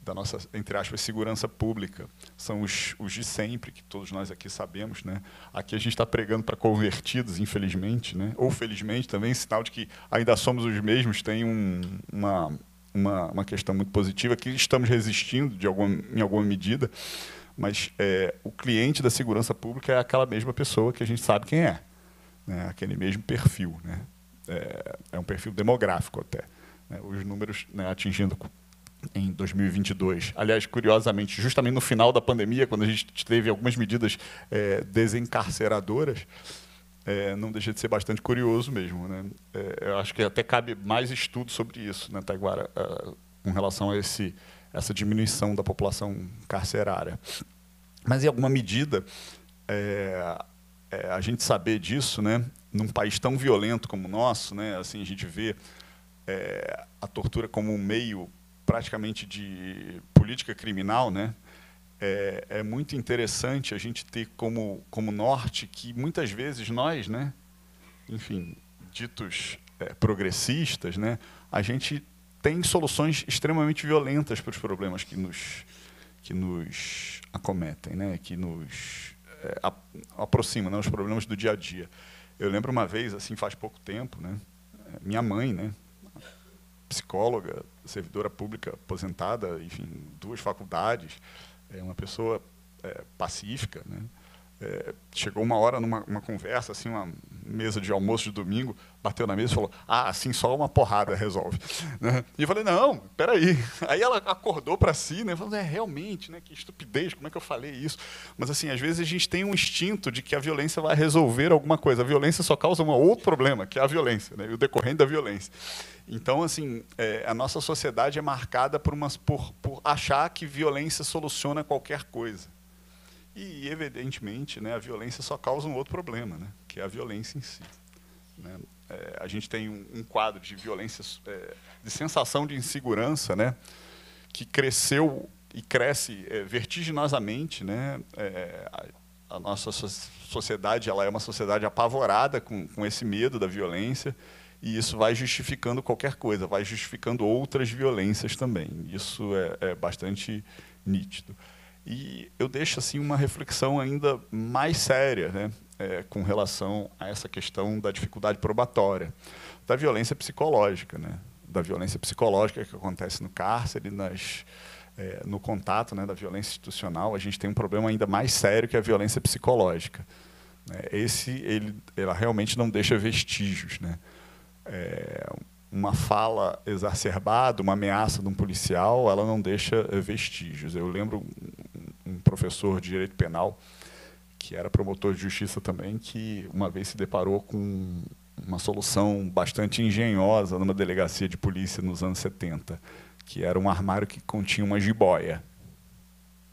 da nossa, entre aspas, segurança pública. São os, os, de sempre, que todos nós aqui sabemos. Né? Aqui a gente está pregando para convertidos, infelizmente, né? ou felizmente também, sinal de que ainda somos os mesmos, tem um, uma, uma, uma, questão muito positiva, que estamos resistindo de alguma, em alguma medida, mas é, o cliente da segurança pública é aquela mesma pessoa que a gente sabe quem é, né? aquele mesmo perfil. Né? é, é um perfil demográfico até. Né? Os números né, atingindo em 2022. Aliás, curiosamente, justamente no final da pandemia, quando a gente teve algumas medidas é, desencarceradoras, é, não deixa de ser bastante curioso mesmo. Né? É, eu acho que até cabe mais estudo sobre isso, né, Taiguara, uh, com relação a esse, essa diminuição da população carcerária. Mas, em alguma medida, é, é, a gente saber disso né, num país tão violento como o nosso, né, assim, a gente vê é, a tortura como um meio praticamente de política criminal, né, é, é, muito interessante a gente ter como, como norte que muitas vezes nós, né, enfim, ditos é, progressistas, né, a gente tem soluções extremamente violentas para os problemas que nos, que nos acometem, né, que nos é, aproximam, né, os problemas do dia a dia. Eu lembro uma vez, assim, faz pouco tempo, né? Minha mãe, né? Psicóloga, servidora pública aposentada, enfim, duas faculdades, é uma pessoa é, pacífica, né? é, chegou uma hora numa uma conversa, assim, uma mesa de almoço de domingo, bateu na mesa e falou: Ah, assim só uma porrada resolve. Né? E eu falei: Não, peraí. Aí ela acordou para si, né? Falando: É realmente, né? Que estupidez, como é que eu falei isso? Mas assim, às vezes a gente tem um instinto de que a violência vai resolver alguma coisa. A violência só causa um outro problema, que é a violência, né? o decorrente da violência. Então, assim, é, a nossa sociedade é marcada por, umas, por, por achar que violência soluciona qualquer coisa. E, evidentemente, né, a violência só causa um outro problema, né, que é a violência em si. Né? É, a gente tem um, um quadro de violência, é, de sensação de insegurança, né, que cresceu e cresce é, vertiginosamente. Né, é, a, a, nossa so sociedade ela é uma sociedade apavorada com, com esse medo da violência, e isso vai justificando qualquer coisa, vai justificando outras violências também. Isso é, é bastante nítido. E eu deixo assim uma reflexão ainda mais séria, né? É, com relação a essa questão da dificuldade probatória, da violência psicológica, né? da violência psicológica que acontece no cárcere, nas, é, no contato né, da violência institucional, a gente tem um problema ainda mais sério que é a violência psicológica. Né. Esse, ele, ela realmente não deixa vestígios. Né? É, uma fala exacerbada, uma ameaça de um policial, ela não deixa é, vestígios. Eu lembro um professor de direito penal, que era promotor de justiça também, que uma vez se deparou com uma solução bastante engenhosa numa delegacia de polícia nos anos 70, que era um armário que continha uma jiboia.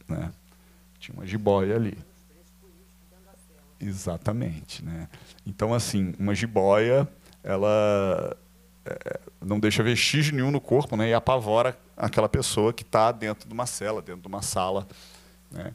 Né? Tinha uma jiboia ali. Exatamente. Né? Então, assim, uma jiboia, ela é, não deixa vestígio nenhum no corpo né? e apavora aquela pessoa que está dentro de uma cela, dentro de uma sala né?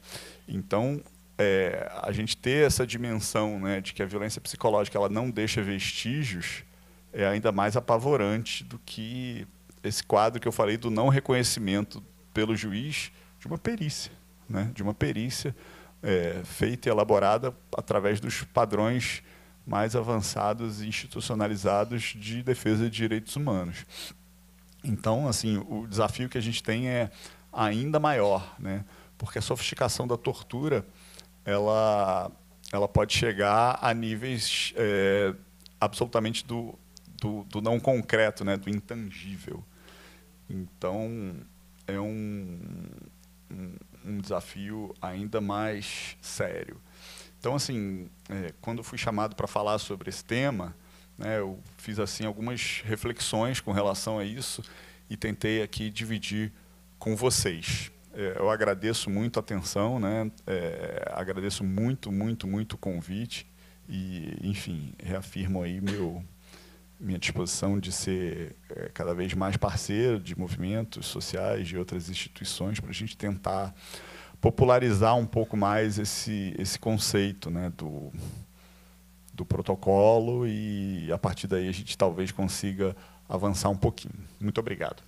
Então, é, a gente ter essa dimensão né, de que a violência psicológica ela não deixa vestígios é ainda mais apavorante do que esse quadro que eu falei do não reconhecimento pelo juiz de uma perícia, né? de uma perícia é, feita e elaborada através dos padrões mais avançados e institucionalizados de defesa de direitos humanos. Então, assim, o desafio que a gente tem é ainda maior, né? porque a sofisticação da tortura ela, ela pode chegar a níveis é, absolutamente do, do, do, não concreto, né, do intangível. Então, é um, um, um desafio ainda mais sério. Então, assim, é, quando fui chamado para falar sobre esse tema, né, eu fiz assim algumas reflexões com relação a isso e tentei aqui dividir com vocês. É, eu agradeço muito a atenção, né? É, agradeço muito, muito, muito o convite e, enfim, reafirmo aí meu minha disposição de ser é, cada vez mais parceiro de movimentos sociais, de outras instituições, para a gente tentar popularizar um pouco mais esse, esse conceito né, do, do protocolo e, a partir daí, a gente talvez consiga avançar um pouquinho. Muito obrigado.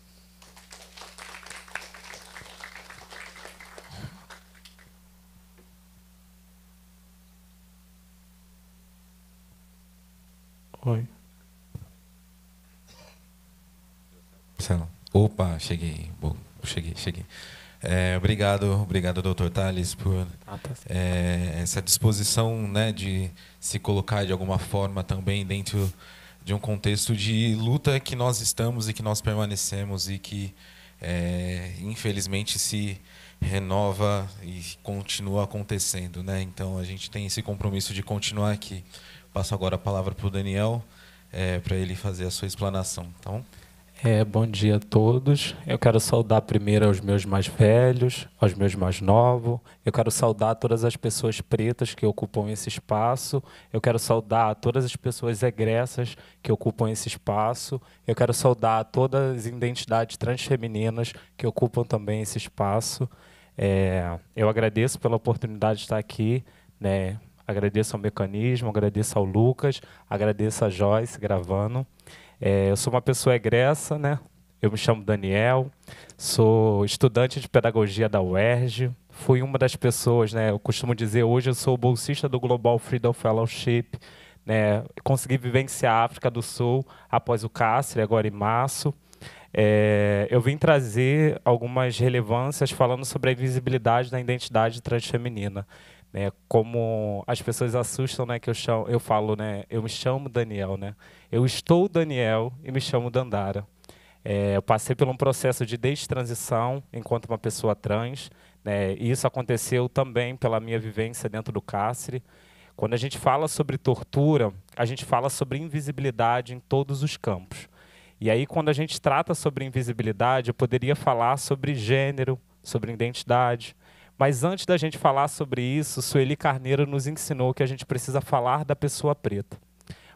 Oi. Marcelo. Opa, cheguei. Bom, cheguei, cheguei. É, obrigado, obrigado, doutor Thales, por ah, tá é, essa disposição né, de se colocar de alguma forma também dentro de um contexto de luta que nós estamos e que nós permanecemos e que, é, infelizmente, se renova e continua acontecendo. Né? Então, a gente tem esse compromisso de continuar aqui. Passo agora a palavra para o Daniel, é, para ele fazer a sua explanação. Então. É, bom dia a todos. Eu quero saudar primeiro aos meus mais velhos, aos meus mais novos. Eu quero saudar todas as pessoas pretas que ocupam esse espaço. Eu quero saudar todas as pessoas egressas que ocupam esse espaço. Eu quero saudar todas as identidades transfemininas que ocupam também esse espaço. É, eu agradeço pela oportunidade de estar aqui, né? Agradeço ao mecanismo, agradeço ao Lucas, agradeço a Joyce gravando. É, eu sou uma pessoa egressa, né? Eu me chamo Daniel, sou estudante de pedagogia da UERJ, fui uma das pessoas, né? Eu costumo dizer hoje eu sou bolsista do Global Freedom Fellowship, né? Consegui vivenciar a África do Sul após o cárcere, agora em março. É, eu vim trazer algumas relevâncias falando sobre a invisibilidade da identidade transfeminina né? Como as pessoas assustam, né? Que eu chamo, eu falo, né? Eu me chamo Daniel, né? Eu estou Daniel e me chamo Dandara. É, eu passei por um processo de destransição enquanto uma pessoa trans, né? E isso aconteceu também pela minha vivência dentro do cárcere. Quando a gente fala sobre tortura, a gente fala sobre invisibilidade em todos os campos. E aí, quando a gente trata sobre invisibilidade, eu poderia falar sobre gênero, sobre identidade, mas antes da gente falar sobre isso, Sueli Carneiro nos ensinou que a gente precisa falar da pessoa preta.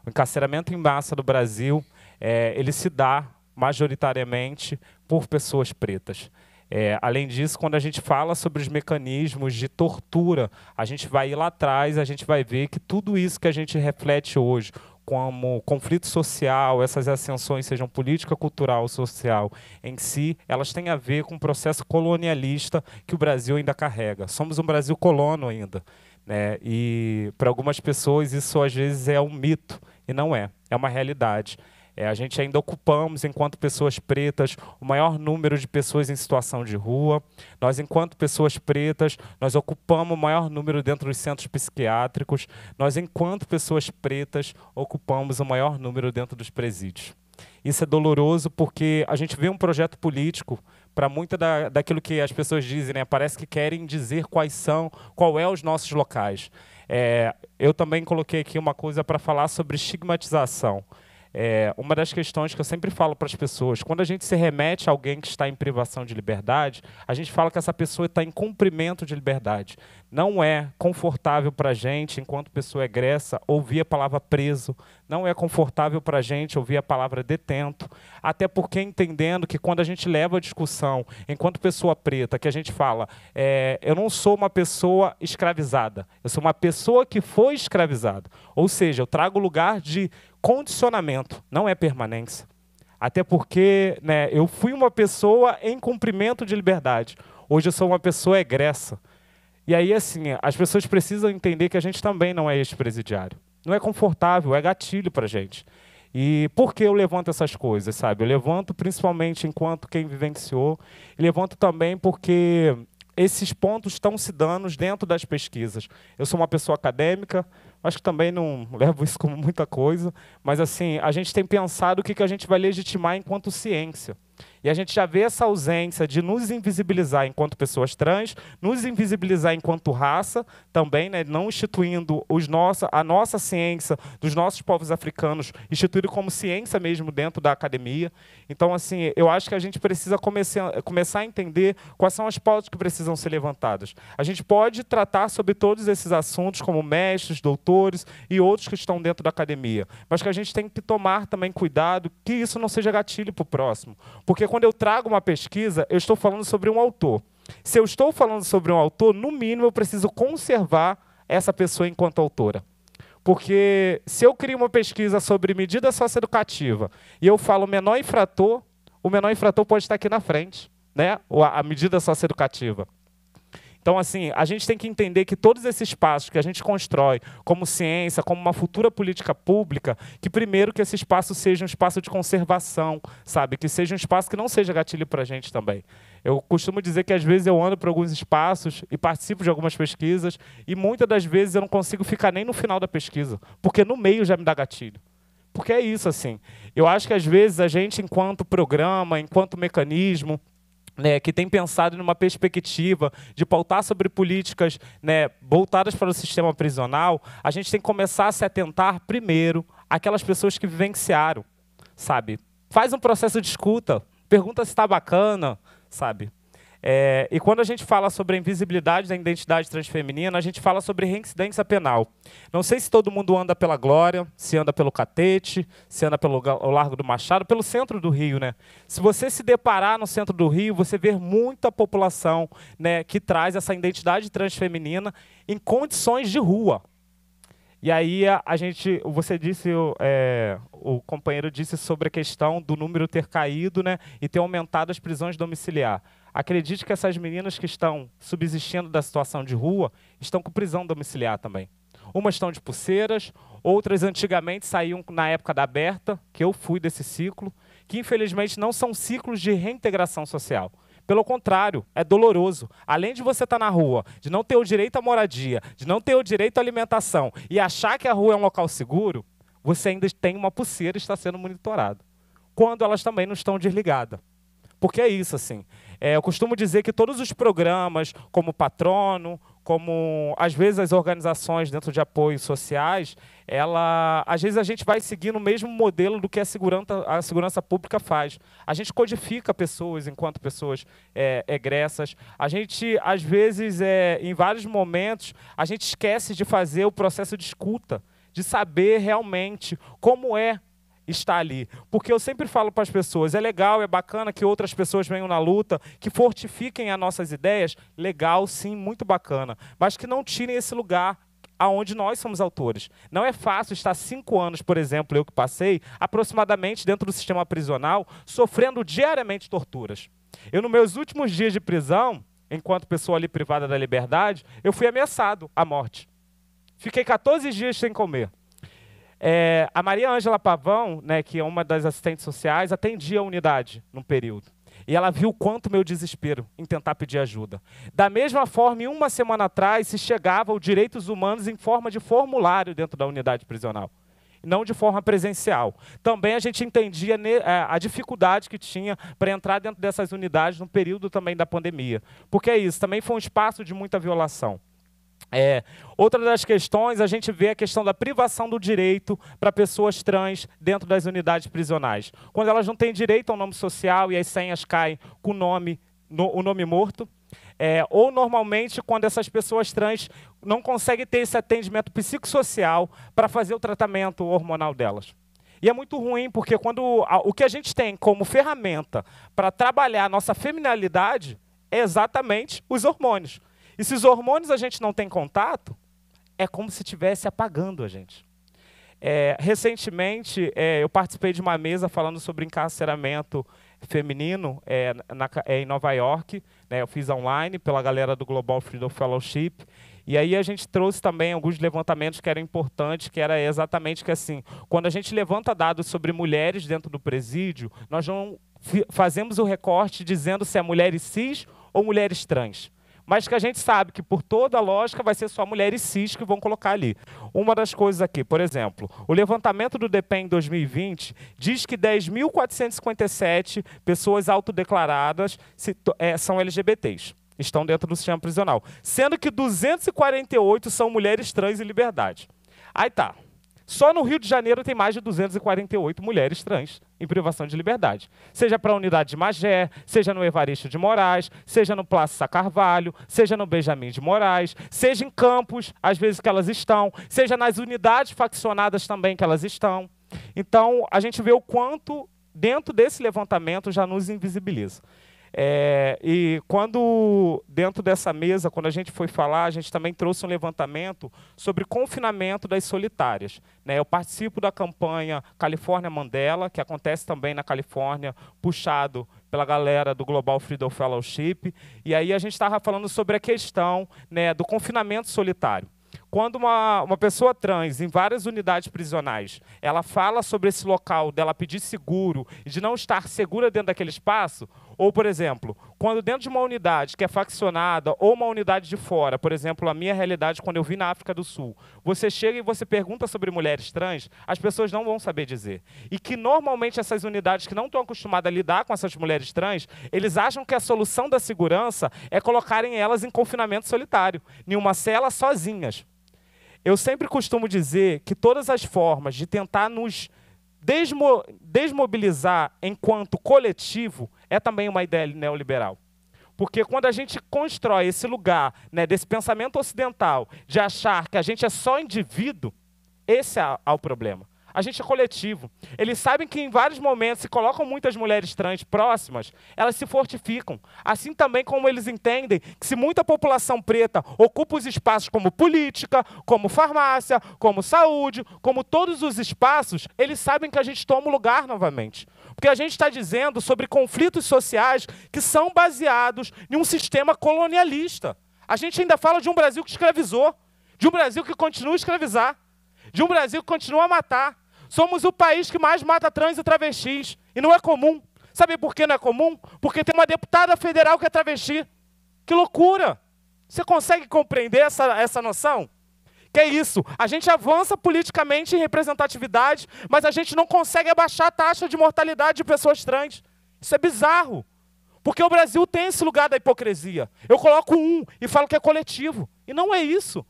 O encarceramento em massa do Brasil, é, ele se dá majoritariamente por pessoas pretas. É, além disso, quando a gente fala sobre os mecanismos de tortura, a gente vai ir lá atrás, a gente vai ver que tudo isso que a gente reflete hoje, como conflito social, essas ascensões, sejam política, cultural social, em si, elas têm a ver com o processo colonialista que o Brasil ainda carrega. Somos um Brasil colono ainda. Né? E para algumas pessoas isso às vezes é um mito, e não é, é uma realidade. É, a gente ainda ocupamos, enquanto pessoas pretas, o maior número de pessoas em situação de rua. Nós, enquanto pessoas pretas, nós ocupamos o maior número dentro dos centros psiquiátricos. Nós, enquanto pessoas pretas, ocupamos o maior número dentro dos presídios. Isso é doloroso porque a gente vê um projeto político para muita da, daquilo que as pessoas dizem, né? Parece que querem dizer quais são, qual é os nossos locais. É, eu também coloquei aqui uma coisa para falar sobre estigmatização. É, uma das questões que eu sempre falo para as pessoas, quando a gente se remete a alguém que está em privação de liberdade, a gente fala que essa pessoa está em cumprimento de liberdade. Não é confortável para a gente, enquanto pessoa egressa, ouvir a palavra preso. Não é confortável para a gente ouvir a palavra detento. Até porque entendendo que quando a gente leva a discussão, enquanto pessoa preta, que a gente fala, é, eu não sou uma pessoa escravizada, eu sou uma pessoa que foi escravizada. Ou seja, eu trago lugar de condicionamento, não é permanência. Até porque né, eu fui uma pessoa em cumprimento de liberdade. Hoje eu sou uma pessoa egressa. E aí, assim, as pessoas precisam entender que a gente também não é ex-presidiário. Não é confortável, é gatilho para gente. E por que eu levanto essas coisas, sabe? Eu levanto principalmente enquanto quem vivenciou, e levanto também porque esses pontos estão se dando dentro das pesquisas. Eu sou uma pessoa acadêmica, acho que também não levo isso como muita coisa, mas assim, a gente tem pensado o que, que a gente vai legitimar enquanto ciência. E a gente já vê essa ausência de nos invisibilizar enquanto pessoas trans, nos invisibilizar enquanto raça também, né? não instituindo os nossa, a nossa ciência dos nossos povos africanos, instituído como ciência mesmo dentro da academia. Então, assim, eu acho que a gente precisa começar, começar a entender quais são as pautas que precisam ser levantadas. A gente pode tratar sobre todos esses assuntos, como mestres, doutores e outros que estão dentro da academia, mas que a gente tem que tomar também cuidado que isso não seja gatilho para o próximo. Porque quando eu trago uma pesquisa, eu estou falando sobre um autor. Se eu estou falando sobre um autor, no mínimo eu preciso conservar essa pessoa enquanto autora. Porque se eu crio uma pesquisa sobre medida socioeducativa e eu falo menor infrator, o menor infrator pode estar aqui na frente, né? a medida socioeducativa. Então, assim, a gente tem que entender que todos esses espaços que a gente constrói como ciência, como uma futura política pública, que primeiro que esse espaço seja um espaço de conservação, sabe? Que seja um espaço que não seja gatilho para a gente também. Eu costumo dizer que às vezes eu ando para alguns espaços e participo de algumas pesquisas e muitas das vezes eu não consigo ficar nem no final da pesquisa, porque no meio já me dá gatilho. Porque é isso, assim. Eu acho que às vezes a gente, enquanto programa, enquanto mecanismo, né, que tem pensado numa perspectiva de pautar sobre políticas né, voltadas para o sistema prisional, a gente tem que começar a se atentar primeiro àquelas pessoas que vivenciaram, sabe? Faz um processo de escuta, pergunta se está bacana, sabe? É, e quando a gente fala sobre a invisibilidade da identidade transfeminina, a gente fala sobre reincidência penal. Não sei se todo mundo anda pela Glória, se anda pelo Catete, se anda pelo Largo do Machado, pelo centro do Rio, né? Se você se deparar no centro do Rio, você vê muita população, né, que traz essa identidade transfeminina em condições de rua. E aí a, a gente, você disse, é, o companheiro disse sobre a questão do número ter caído, né, e ter aumentado as prisões domiciliares. Acredite que essas meninas que estão subsistindo da situação de rua estão com prisão domiciliar também. Umas estão de pulseiras, outras antigamente saíam na época da aberta, que eu fui desse ciclo, que infelizmente não são ciclos de reintegração social. Pelo contrário, é doloroso. Além de você estar tá na rua, de não ter o direito à moradia, de não ter o direito à alimentação e achar que a rua é um local seguro, você ainda tem uma pulseira e está sendo monitorado. Quando elas também não estão desligadas. Porque é isso, assim. É, eu costumo dizer que todos os programas, como Patrono, como às vezes as organizações dentro de apoio sociais, ela, às vezes a gente vai seguindo o mesmo modelo do que a segurança, a segurança pública faz. A gente codifica pessoas enquanto pessoas é, egressas. A gente, às vezes, é, em vários momentos, a gente esquece de fazer o processo de escuta, de saber realmente como é está ali. Porque eu sempre falo para as pessoas: é legal, é bacana que outras pessoas venham na luta, que fortifiquem as nossas ideias. Legal, sim, muito bacana. Mas que não tirem esse lugar aonde nós somos autores. Não é fácil estar cinco anos, por exemplo, eu que passei, aproximadamente dentro do sistema prisional, sofrendo diariamente torturas. Eu, nos meus últimos dias de prisão, enquanto pessoa ali privada da liberdade, eu fui ameaçado à morte. Fiquei 14 dias sem comer. É, a Maria Ângela Pavão, né, que é uma das assistentes sociais, atendia a unidade num período. E ela viu quanto meu desespero em tentar pedir ajuda. Da mesma forma, em uma semana atrás, se chegava aos direitos humanos em forma de formulário dentro da unidade prisional, não de forma presencial. Também a gente entendia é, a dificuldade que tinha para entrar dentro dessas unidades no período também da pandemia. Porque é isso, também foi um espaço de muita violação. É, outra das questões, a gente vê a questão da privação do direito para pessoas trans dentro das unidades prisionais. Quando elas não têm direito ao nome social e as senhas caem com o nome, no, o nome morto. É, ou normalmente quando essas pessoas trans não conseguem ter esse atendimento psicossocial para fazer o tratamento hormonal delas. E é muito ruim, porque quando o que a gente tem como ferramenta para trabalhar a nossa feminilidade é exatamente os hormônios. E se os hormônios a gente não tem contato, é como se estivesse apagando a gente. É, recentemente, é, eu participei de uma mesa falando sobre encarceramento feminino é, na, é, em Nova York. Né, eu fiz online pela galera do Global Freedom Fellowship. E aí a gente trouxe também alguns levantamentos que eram importantes, que era exatamente que assim, quando a gente levanta dados sobre mulheres dentro do presídio, nós não fazemos o recorte dizendo se é mulheres cis ou mulheres trans mas que a gente sabe que por toda a lógica vai ser só mulheres cis que vão colocar ali. Uma das coisas aqui, por exemplo, o levantamento do DPEM em 2020 diz que 10.457 pessoas autodeclaradas é, são LGBTs estão dentro do sistema prisional, sendo que 248 são mulheres trans em liberdade. Aí tá. Só no Rio de Janeiro tem mais de 248 mulheres trans em privação de liberdade. Seja para a unidade de Magé, seja no Evaristo de Moraes, seja no Plácido Carvalho, seja no Benjamin de Moraes, seja em campos, às vezes que elas estão, seja nas unidades faccionadas também que elas estão. Então, a gente vê o quanto dentro desse levantamento já nos invisibiliza. É, e quando, dentro dessa mesa, quando a gente foi falar, a gente também trouxe um levantamento sobre confinamento das solitárias. Né? Eu participo da campanha Califórnia Mandela, que acontece também na Califórnia, puxado pela galera do Global Freedom Fellowship. E aí a gente estava falando sobre a questão né, do confinamento solitário. Quando uma, uma pessoa trans, em várias unidades prisionais, ela fala sobre esse local dela pedir seguro e de não estar segura dentro daquele espaço, ou, por exemplo, quando dentro de uma unidade que é faccionada ou uma unidade de fora, por exemplo, a minha realidade quando eu vim na África do Sul, você chega e você pergunta sobre mulheres trans, as pessoas não vão saber dizer. E que normalmente essas unidades que não estão acostumadas a lidar com essas mulheres trans, eles acham que a solução da segurança é colocarem elas em confinamento solitário, em uma cela sozinhas. Eu sempre costumo dizer que todas as formas de tentar nos desmo desmobilizar enquanto coletivo é também uma ideia neoliberal. Porque quando a gente constrói esse lugar né, desse pensamento ocidental de achar que a gente é só indivíduo, esse é, é o problema. A gente é coletivo. Eles sabem que em vários momentos se colocam muitas mulheres trans próximas, elas se fortificam. Assim também como eles entendem que se muita população preta ocupa os espaços como política, como farmácia, como saúde, como todos os espaços, eles sabem que a gente toma o lugar novamente. Porque a gente está dizendo sobre conflitos sociais que são baseados em um sistema colonialista. A gente ainda fala de um Brasil que escravizou, de um Brasil que continua a escravizar, de um Brasil que continua a matar, Somos o país que mais mata trans e travestis. E não é comum. Sabe por que não é comum? Porque tem uma deputada federal que é travesti. Que loucura! Você consegue compreender essa, essa noção? Que é isso, a gente avança politicamente em representatividade, mas a gente não consegue abaixar a taxa de mortalidade de pessoas trans. Isso é bizarro. Porque o Brasil tem esse lugar da hipocrisia. Eu coloco um e falo que é coletivo. E não é isso.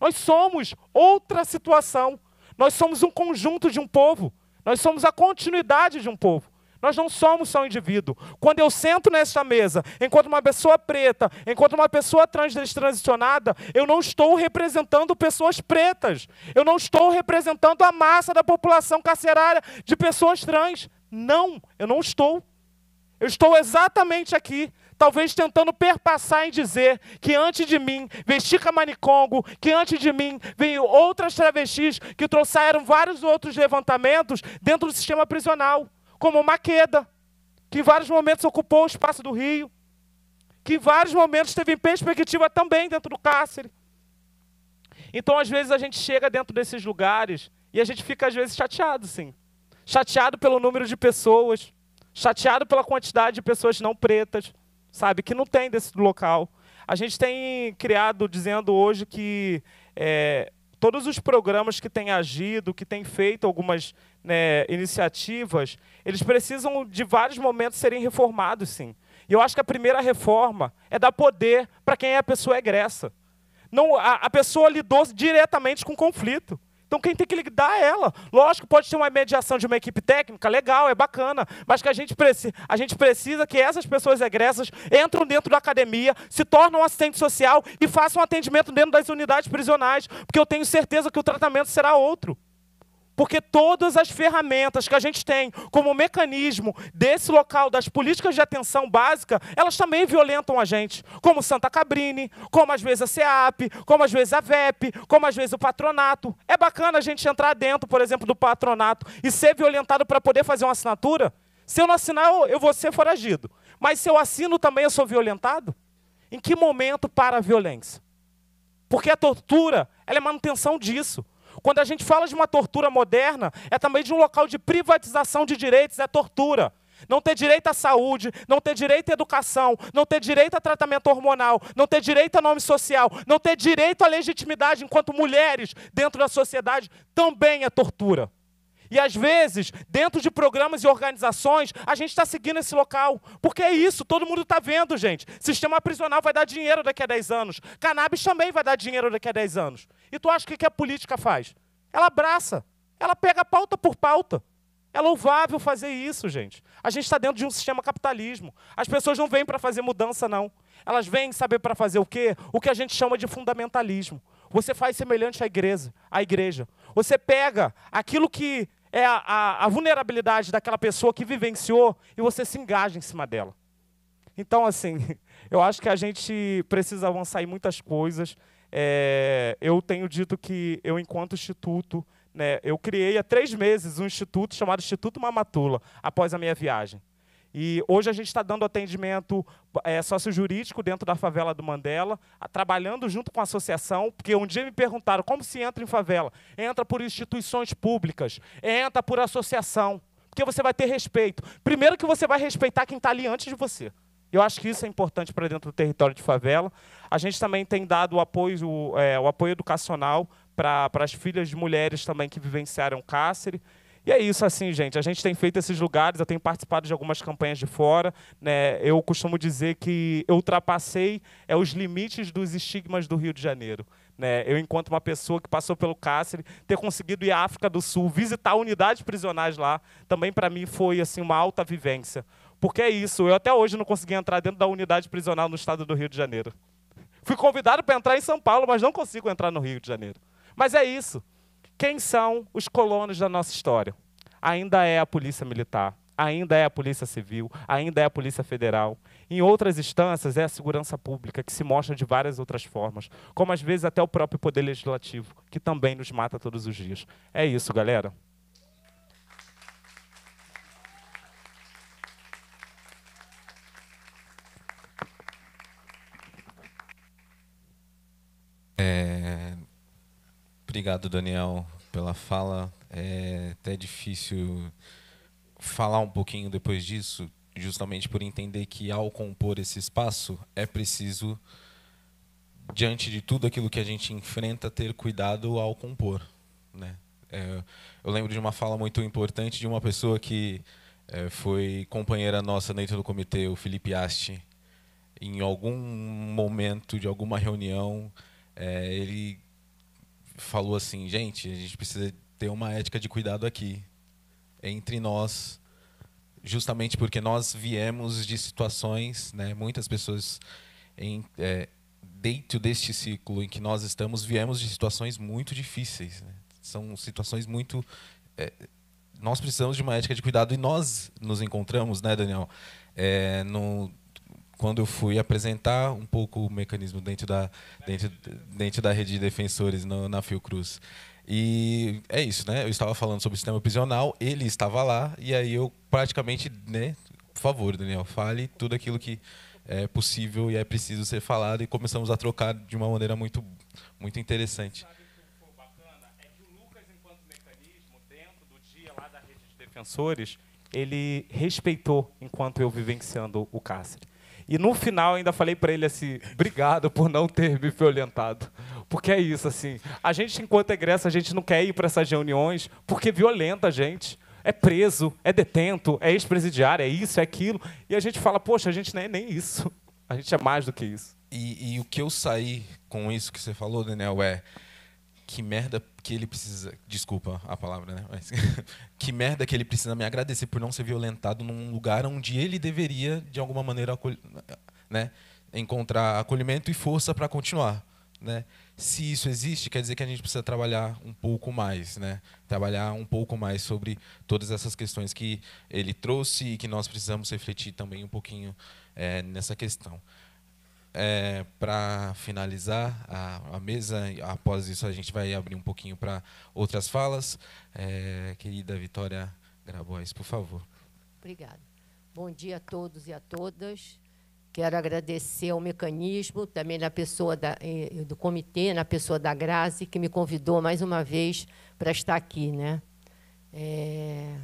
Nós somos outra situação. Nós somos um conjunto de um povo. Nós somos a continuidade de um povo. Nós não somos só um indivíduo. Quando eu sento nesta mesa, enquanto uma pessoa preta, enquanto uma pessoa trans transicionada, eu não estou representando pessoas pretas. Eu não estou representando a massa da população carcerária de pessoas trans. Não, eu não estou. Eu estou exatamente aqui talvez tentando perpassar em dizer que antes de mim veio Chica Manicongo, que antes de mim veio outras travestis que trouxeram vários outros levantamentos dentro do sistema prisional, como Maqueda, que em vários momentos ocupou o espaço do Rio, que em vários momentos teve em perspectiva também dentro do cárcere. Então, às vezes, a gente chega dentro desses lugares e a gente fica, às vezes, chateado, sim. Chateado pelo número de pessoas, chateado pela quantidade de pessoas não pretas, sabe? Que não tem desse local. A gente tem criado dizendo hoje que é, todos os programas que têm agido, que têm feito algumas né, iniciativas, eles precisam de vários momentos serem reformados, sim. E eu acho que a primeira reforma é dar poder para quem é a pessoa egressa. Não, a, a pessoa lidou diretamente com o conflito. Então quem tem que lidar é ela. Lógico, pode ter uma mediação de uma equipe técnica, legal, é bacana, mas que a gente, preci a gente precisa que essas pessoas egressas entram dentro da academia, se tornam assistente social e façam atendimento dentro das unidades prisionais, porque eu tenho certeza que o tratamento será outro. Porque todas as ferramentas que a gente tem como mecanismo desse local, das políticas de atenção básica, elas também violentam a gente. Como Santa Cabrini, como às vezes a CEAP, como às vezes a VEP, como às vezes o patronato. É bacana a gente entrar dentro, por exemplo, do patronato e ser violentado para poder fazer uma assinatura? Se eu não assinar, eu vou ser foragido. Mas se eu assino também, eu sou violentado? Em que momento para a violência? Porque a tortura, ela é manutenção disso. Quando a gente fala de uma tortura moderna, é também de um local de privatização de direitos, é tortura. Não ter direito à saúde, não ter direito à educação, não ter direito a tratamento hormonal, não ter direito a nome social, não ter direito à legitimidade enquanto mulheres dentro da sociedade também é tortura. E às vezes, dentro de programas e organizações, a gente está seguindo esse local. Porque é isso, todo mundo está vendo, gente. Sistema prisional vai dar dinheiro daqui a 10 anos. Cannabis também vai dar dinheiro daqui a 10 anos. E tu acha que o que a política faz? Ela abraça. Ela pega pauta por pauta. É louvável fazer isso, gente. A gente está dentro de um sistema capitalismo. As pessoas não vêm para fazer mudança, não. Elas vêm saber para fazer o quê? O que a gente chama de fundamentalismo você faz semelhante à igreja. À igreja. Você pega aquilo que é a, a, a vulnerabilidade daquela pessoa que vivenciou e você se engaja em cima dela. Então, assim, eu acho que a gente precisa avançar em muitas coisas. É, eu tenho dito que eu, enquanto instituto, né, eu criei há três meses um instituto chamado Instituto Mamatula, após a minha viagem. E hoje a gente está dando atendimento é, eh, sócio-jurídico dentro da favela do Mandela, a, trabalhando junto com a associação, porque um dia me perguntaram como se entra em favela. Entra por instituições públicas, entra por associação, porque você vai ter respeito. Primeiro que você vai respeitar quem está ali antes de você. Eu acho que isso é importante para dentro do território de favela. A gente também tem dado o apoio, o, eh, é, o apoio educacional para as filhas de mulheres também que vivenciaram cárcere. E é isso, assim, gente. A gente tem feito esses lugares, eu tenho participado de algumas campanhas de fora. Né? Eu costumo dizer que eu ultrapassei é, os limites dos estigmas do Rio de Janeiro. Né? Eu encontro uma pessoa que passou pelo cárcere, ter conseguido ir à África do Sul, visitar unidades prisionais lá, também para mim foi assim uma alta vivência. Porque é isso, eu até hoje não consegui entrar dentro da unidade prisional no estado do Rio de Janeiro. Fui convidado para entrar em São Paulo, mas não consigo entrar no Rio de Janeiro. Mas é isso. Quem são os colonos da nossa história? Ainda é a Polícia Militar, ainda é a Polícia Civil, ainda é a Polícia Federal. Em outras instâncias, é a segurança pública, que se mostra de várias outras formas, como às vezes até o próprio Poder Legislativo, que também nos mata todos os dias. É isso, galera. É, Obrigado, Daniel, pela fala. É até difícil falar um pouquinho depois disso, justamente por entender que ao compor esse espaço é preciso diante de tudo aquilo que a gente enfrenta ter cuidado ao compor, né? É, eu lembro de uma fala muito importante de uma pessoa que é, foi companheira nossa dentro do comitê, o Felipe Asti. Em algum momento de alguma reunião, é, ele falou assim, gente, a gente precisa ter uma ética de cuidado aqui entre nós, justamente porque nós viemos de situações, né? Muitas pessoas em, é, dentro deste ciclo em que nós estamos viemos de situações muito difíceis. Né? São situações muito é, nós precisamos de uma ética de cuidado e nós nos encontramos, né, Daniel, é, no quando eu fui apresentar um pouco o mecanismo dentro da, dentro, dentro da rede de defensores no, na Fiocruz. E é isso, né? Eu estava falando sobre o sistema prisional, ele estava lá, e aí eu praticamente, né? Por favor, Daniel, fale tudo aquilo que é possível e é preciso ser falado, e começamos a trocar de uma maneira muito, muito interessante. defensores, ele respeitou enquanto eu vivenciando o cárcere. E no final ainda falei para ele assim: obrigado por não ter me violentado. Porque é isso, assim. A gente, enquanto egressa, a gente não quer ir para essas reuniões porque violenta a gente. É preso, é detento, é ex-presidiário, é isso, é aquilo. E a gente fala: poxa, a gente não é nem isso. A gente é mais do que isso. E, e o que eu saí com isso que você falou, Daniel, é que merda que ele precisa. Desculpa a palavra, né? Mas, que merda que ele precisa me agradecer por não ser violentado num lugar onde ele deveria, de alguma maneira, né, encontrar acolhimento e força para continuar. Né? Se isso existe, quer dizer que a gente precisa trabalhar um pouco mais, né? trabalhar um pouco mais sobre todas essas questões que ele trouxe e que nós precisamos refletir também um pouquinho é, nessa questão é, para finalizar a, a, mesa, após isso a gente vai abrir um pouquinho para outras falas. É, querida Vitória Grabois, por favor. Obrigada. Bom dia a todos e a todas. Quero agradecer ao mecanismo, também na pessoa da, eh, eh, do comitê, na pessoa da Grazi, que me convidou mais uma vez para estar aqui. Né? É...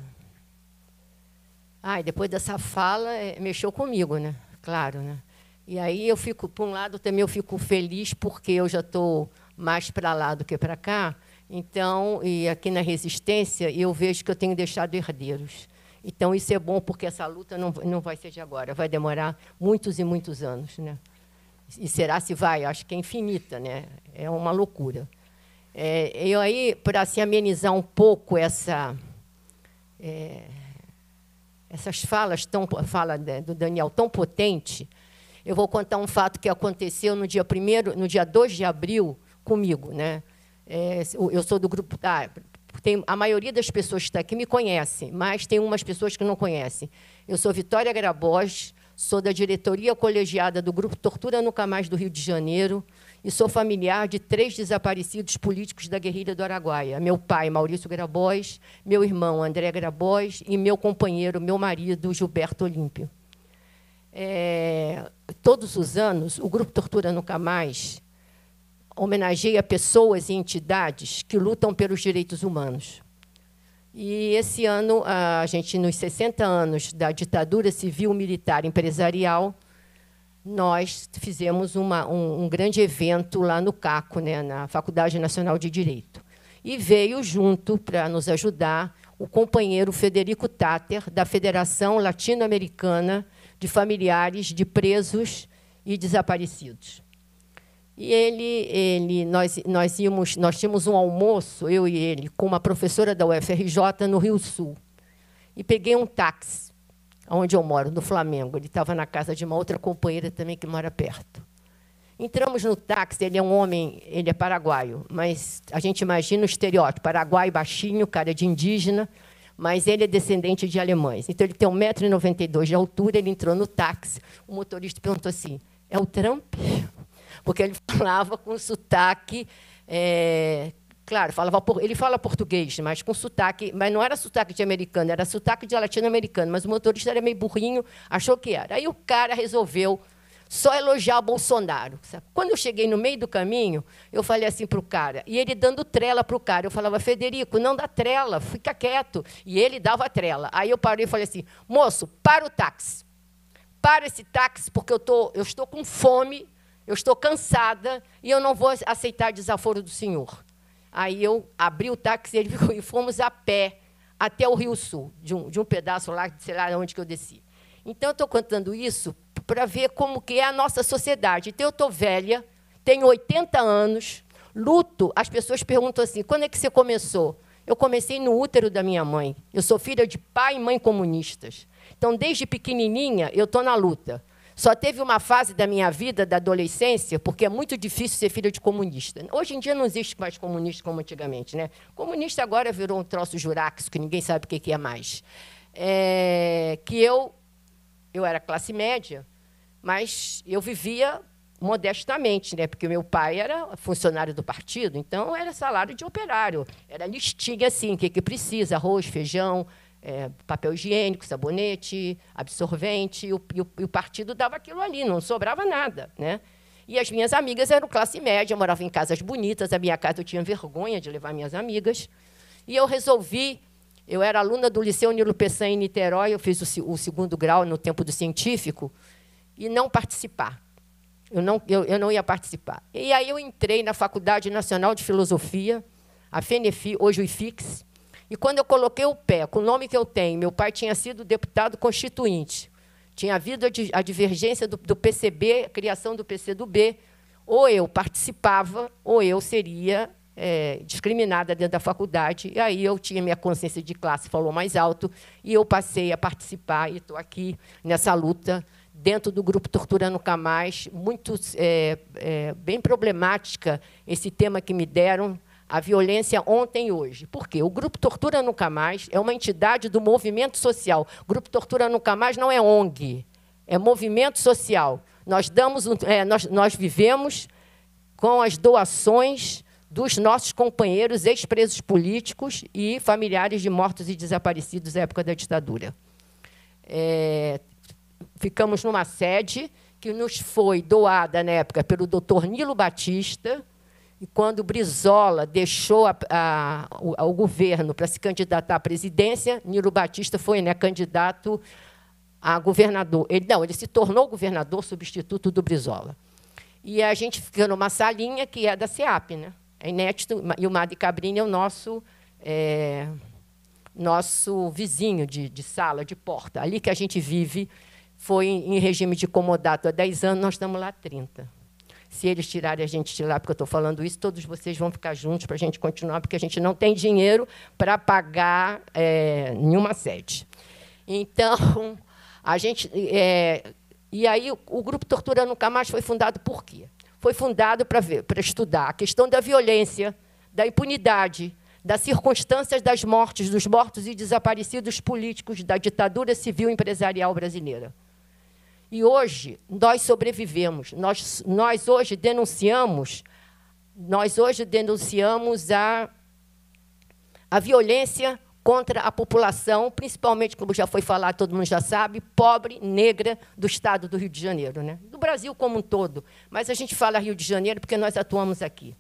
Ah, depois dessa fala, eh, mexeu comigo, né? Claro, né? E aí eu fico, por um lado, também eu fico feliz porque eu já estou mais para lá do que para cá. Então, e aqui na Resistência, eu vejo que eu tenho deixado herdeiros. Então, isso é bom, porque essa luta não, não vai ser de agora, vai demorar muitos e muitos anos. Né? E será se vai? Acho que é infinita, né? é uma loucura. É, eu aí, para assim, amenizar um pouco essa, é, essas falas, tão, fala né, do Daniel tão potente, eu vou contar um fato que aconteceu no dia primeiro, no dia 2 de abril comigo, né? É, eu sou do grupo ah, tem, a maioria das pessoas que está aqui me conhece, mas tem umas pessoas que não conhecem. Eu sou Vitória Graboz, sou da diretoria colegiada do Grupo Tortura Nunca Mais do Rio de Janeiro e sou familiar de três desaparecidos políticos da guerrilha do Araguaia. Meu pai, Maurício Grabois, meu irmão, André Grabois, e meu companheiro, meu marido, Gilberto Olímpio é, todos os anos, o Grupo Tortura Nunca Mais homenageia pessoas e entidades que lutam pelos direitos humanos. E esse ano, a gente, nos 60 anos da ditadura civil, militar, empresarial, nós fizemos uma, um, um, grande evento lá no CACO, né, na Faculdade Nacional de Direito. E veio junto para nos ajudar o companheiro Federico Tater, da Federação Latino-Americana de familiares de presos e desaparecidos. E ele, ele nós, nós, íamos, nós tínhamos um almoço, eu e ele, com uma professora da UFRJ no Rio Sul. E peguei um táxi, onde eu moro, no Flamengo. Ele estava na casa de uma outra companheira também que mora perto. Entramos no táxi, ele é um homem, ele é paraguaio, mas a gente imagina o estereótipo, paraguaio baixinho, cara de indígena, mas ele é descendente de alemães. Então, ele tem 1,92m de altura, ele entrou no táxi, o motorista perguntou assim, é o Trump? Porque ele falava com sotaque... É, claro, falava, ele fala português, mas com sotaque, mas não era sotaque de americano, era sotaque de latino-americano, mas o motorista era meio burrinho, achou que era. Aí o cara resolveu só elogiar o Bolsonaro. Sabe? Quando eu cheguei no meio do caminho, eu falei assim para o cara, e ele dando trela para o cara. Eu falava, Federico, não dá trela, fica quieto. E ele dava trela. Aí eu parei e falei assim, moço, para o táxi. Para esse táxi, porque eu, tô, eu estou com fome, eu estou cansada e eu não vou aceitar desaforo do senhor. Aí eu abri o táxi ele ficou, e fomos a pé até o Rio Sul, de um, de um pedaço lá, sei lá onde que eu desci. Então, eu estou contando isso para ver como que é a nossa sociedade. Então, eu estou velha, tenho 80 anos, luto. As pessoas perguntam assim, quando é que você começou? Eu comecei no útero da minha mãe. Eu sou filha de pai e mãe comunistas. Então, desde pequenininha, eu estou na luta. Só teve uma fase da minha vida, da adolescência, porque é muito difícil ser filha de comunista. Hoje em dia não existe mais comunista como antigamente, né? Comunista agora virou um troço jurax, que ninguém sabe o que é mais. É, que eu, eu era classe média, mas eu vivia modestamente, né? Porque meu pai era funcionário do partido, então era salário de operário, era listinha assim, o que, que precisa, arroz, feijão, é, papel higiênico, sabonete, absorvente, e o, e, o, e o, partido dava aquilo ali, não sobrava nada, né? E as minhas amigas eram classe média, moravam em casas bonitas, a minha casa eu tinha vergonha de levar minhas amigas, e eu resolvi eu era aluna do Liceu Nilo Peçanha em Niterói, eu fiz o, o segundo grau no tempo do científico, e não participar. Eu não, eu, eu não ia participar. E aí eu entrei na Faculdade Nacional de Filosofia, a FENEFI, hoje o IFIX, e quando eu coloquei o pé, com o nome que eu tenho, meu pai tinha sido deputado constituinte, tinha havido a divergência do, do PCB, a criação do PCdoB, ou eu participava, ou eu seria é, discriminada dentro da faculdade. E aí eu tinha minha consciência de classe falou mais alto e eu passei a participar e estou aqui nessa luta dentro do grupo Tortura Nunca Mais, muito é, é, bem problemática esse tema que me deram, a violência ontem e hoje. Por quê? O Grupo Tortura Nunca Mais é uma entidade do movimento social. O Grupo Tortura Nunca Mais não é ONG, é movimento social. Nós, damos, é, nós, nós vivemos com as doações dos nossos companheiros ex-presos políticos e familiares de mortos e desaparecidos na época da ditadura. É, ficamos numa sede que nos foi doada na época pelo doutor Nilo Batista. E quando Brizola deixou a, a, o, governo para se candidatar à presidência, Nilo Batista foi né, candidato a governador. Ele, não, ele se tornou governador substituto do Brizola. E a gente fica numa salinha que é da CEAP. Né? A é Inédito e o Madre Cabrini é o nosso, é, nosso vizinho de, de sala, de porta. Ali que a gente vive foi em regime de comodato há 10 anos, nós estamos lá há 30. Se eles tirarem a gente de lá, porque eu estou falando isso, todos vocês vão ficar juntos para a gente continuar, porque a gente não tem dinheiro para pagar é, nenhuma sede. Então, a gente. É, e aí, o Grupo Tortura Nunca Mais foi fundado por quê? Foi fundado para estudar a questão da violência, da impunidade, das circunstâncias das mortes dos mortos e desaparecidos políticos da ditadura civil empresarial brasileira. E hoje nós sobrevivemos. Nós, nós hoje denunciamos, nós hoje denunciamos a, a violência contra a população, principalmente, como já foi falado, todo mundo já sabe, pobre, negra do estado do Rio de Janeiro, né? do Brasil como um todo. Mas a gente fala Rio de Janeiro porque nós atuamos aqui.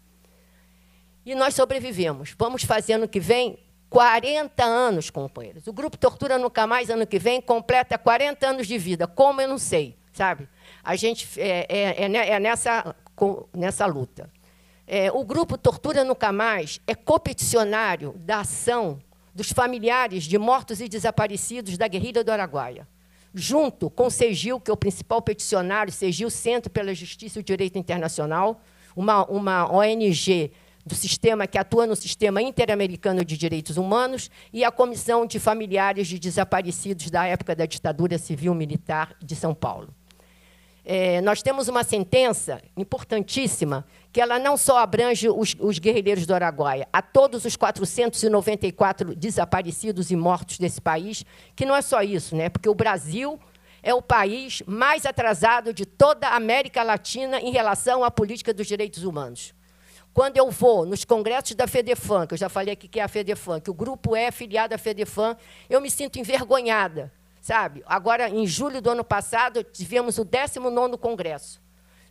E nós sobrevivemos. Vamos fazer ano que vem 40 anos, companheiros. O Grupo Tortura Nunca Mais, ano que vem, completa 40 anos de vida. Como eu não sei, sabe? A gente é, é, é, é nessa, nessa luta. É, o Grupo Tortura Nunca Mais é competicionário da ação dos familiares de mortos e desaparecidos da guerrilha do Araguaia. Junto com o CEGIL, que é o principal peticionário, CEGIL Centro pela Justiça e o Direito Internacional, uma, uma ONG do sistema que atua no Sistema Interamericano de Direitos Humanos e a Comissão de Familiares de Desaparecidos da época da ditadura civil militar de São Paulo. É, nós temos uma sentença importantíssima que ela não só abrange os, os guerrilheiros do Araguaia, a todos os 494 desaparecidos e mortos desse país, que não é só isso, né? porque o Brasil é o país mais atrasado de toda a América Latina em relação à política dos direitos humanos. Quando eu vou nos congressos da Fedefan, que eu já falei aqui que é a Fedefan, que o grupo é filiado à Fedefan, eu me sinto envergonhada, sabe? Agora, em julho do ano passado, tivemos o 19 congresso.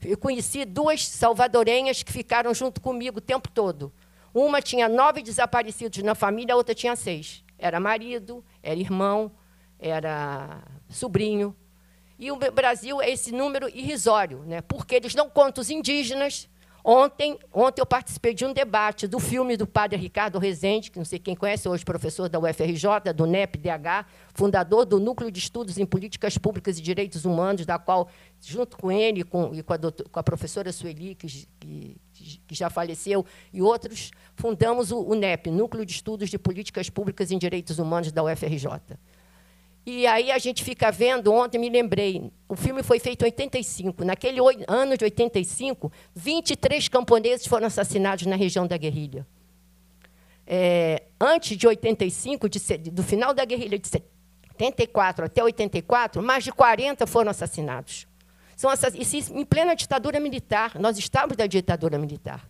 Eu conheci duas salvadorenhas que ficaram junto comigo o tempo todo. Uma tinha nove desaparecidos na família, a outra tinha seis. Era marido, era irmão, era sobrinho. E o Brasil é esse número irrisório, né? porque eles não contam os indígenas, Ontem, ontem eu participei de um debate do filme do padre Ricardo Rezende, que não sei quem conhece, hoje professor da UFRJ, do NEP-DH, fundador do Núcleo de Estudos em Políticas Públicas e Direitos Humanos, da qual, junto com ele com, e com a, doutor, com a professora Sueli, que, que, que, já faleceu, e outros, fundamos o, o NEP, Núcleo de Estudos de Políticas Públicas e Direitos Humanos da UFRJ. E aí a gente fica vendo, ontem me lembrei, o filme foi feito em 85. Naquele ano de 85, 23 camponeses foram assassinados na região da guerrilha. É, antes de 85, de, do final da guerrilha de 74 até 84, mais de 40 foram assassinados. São assass isso em plena ditadura militar, nós estávamos da ditadura militar.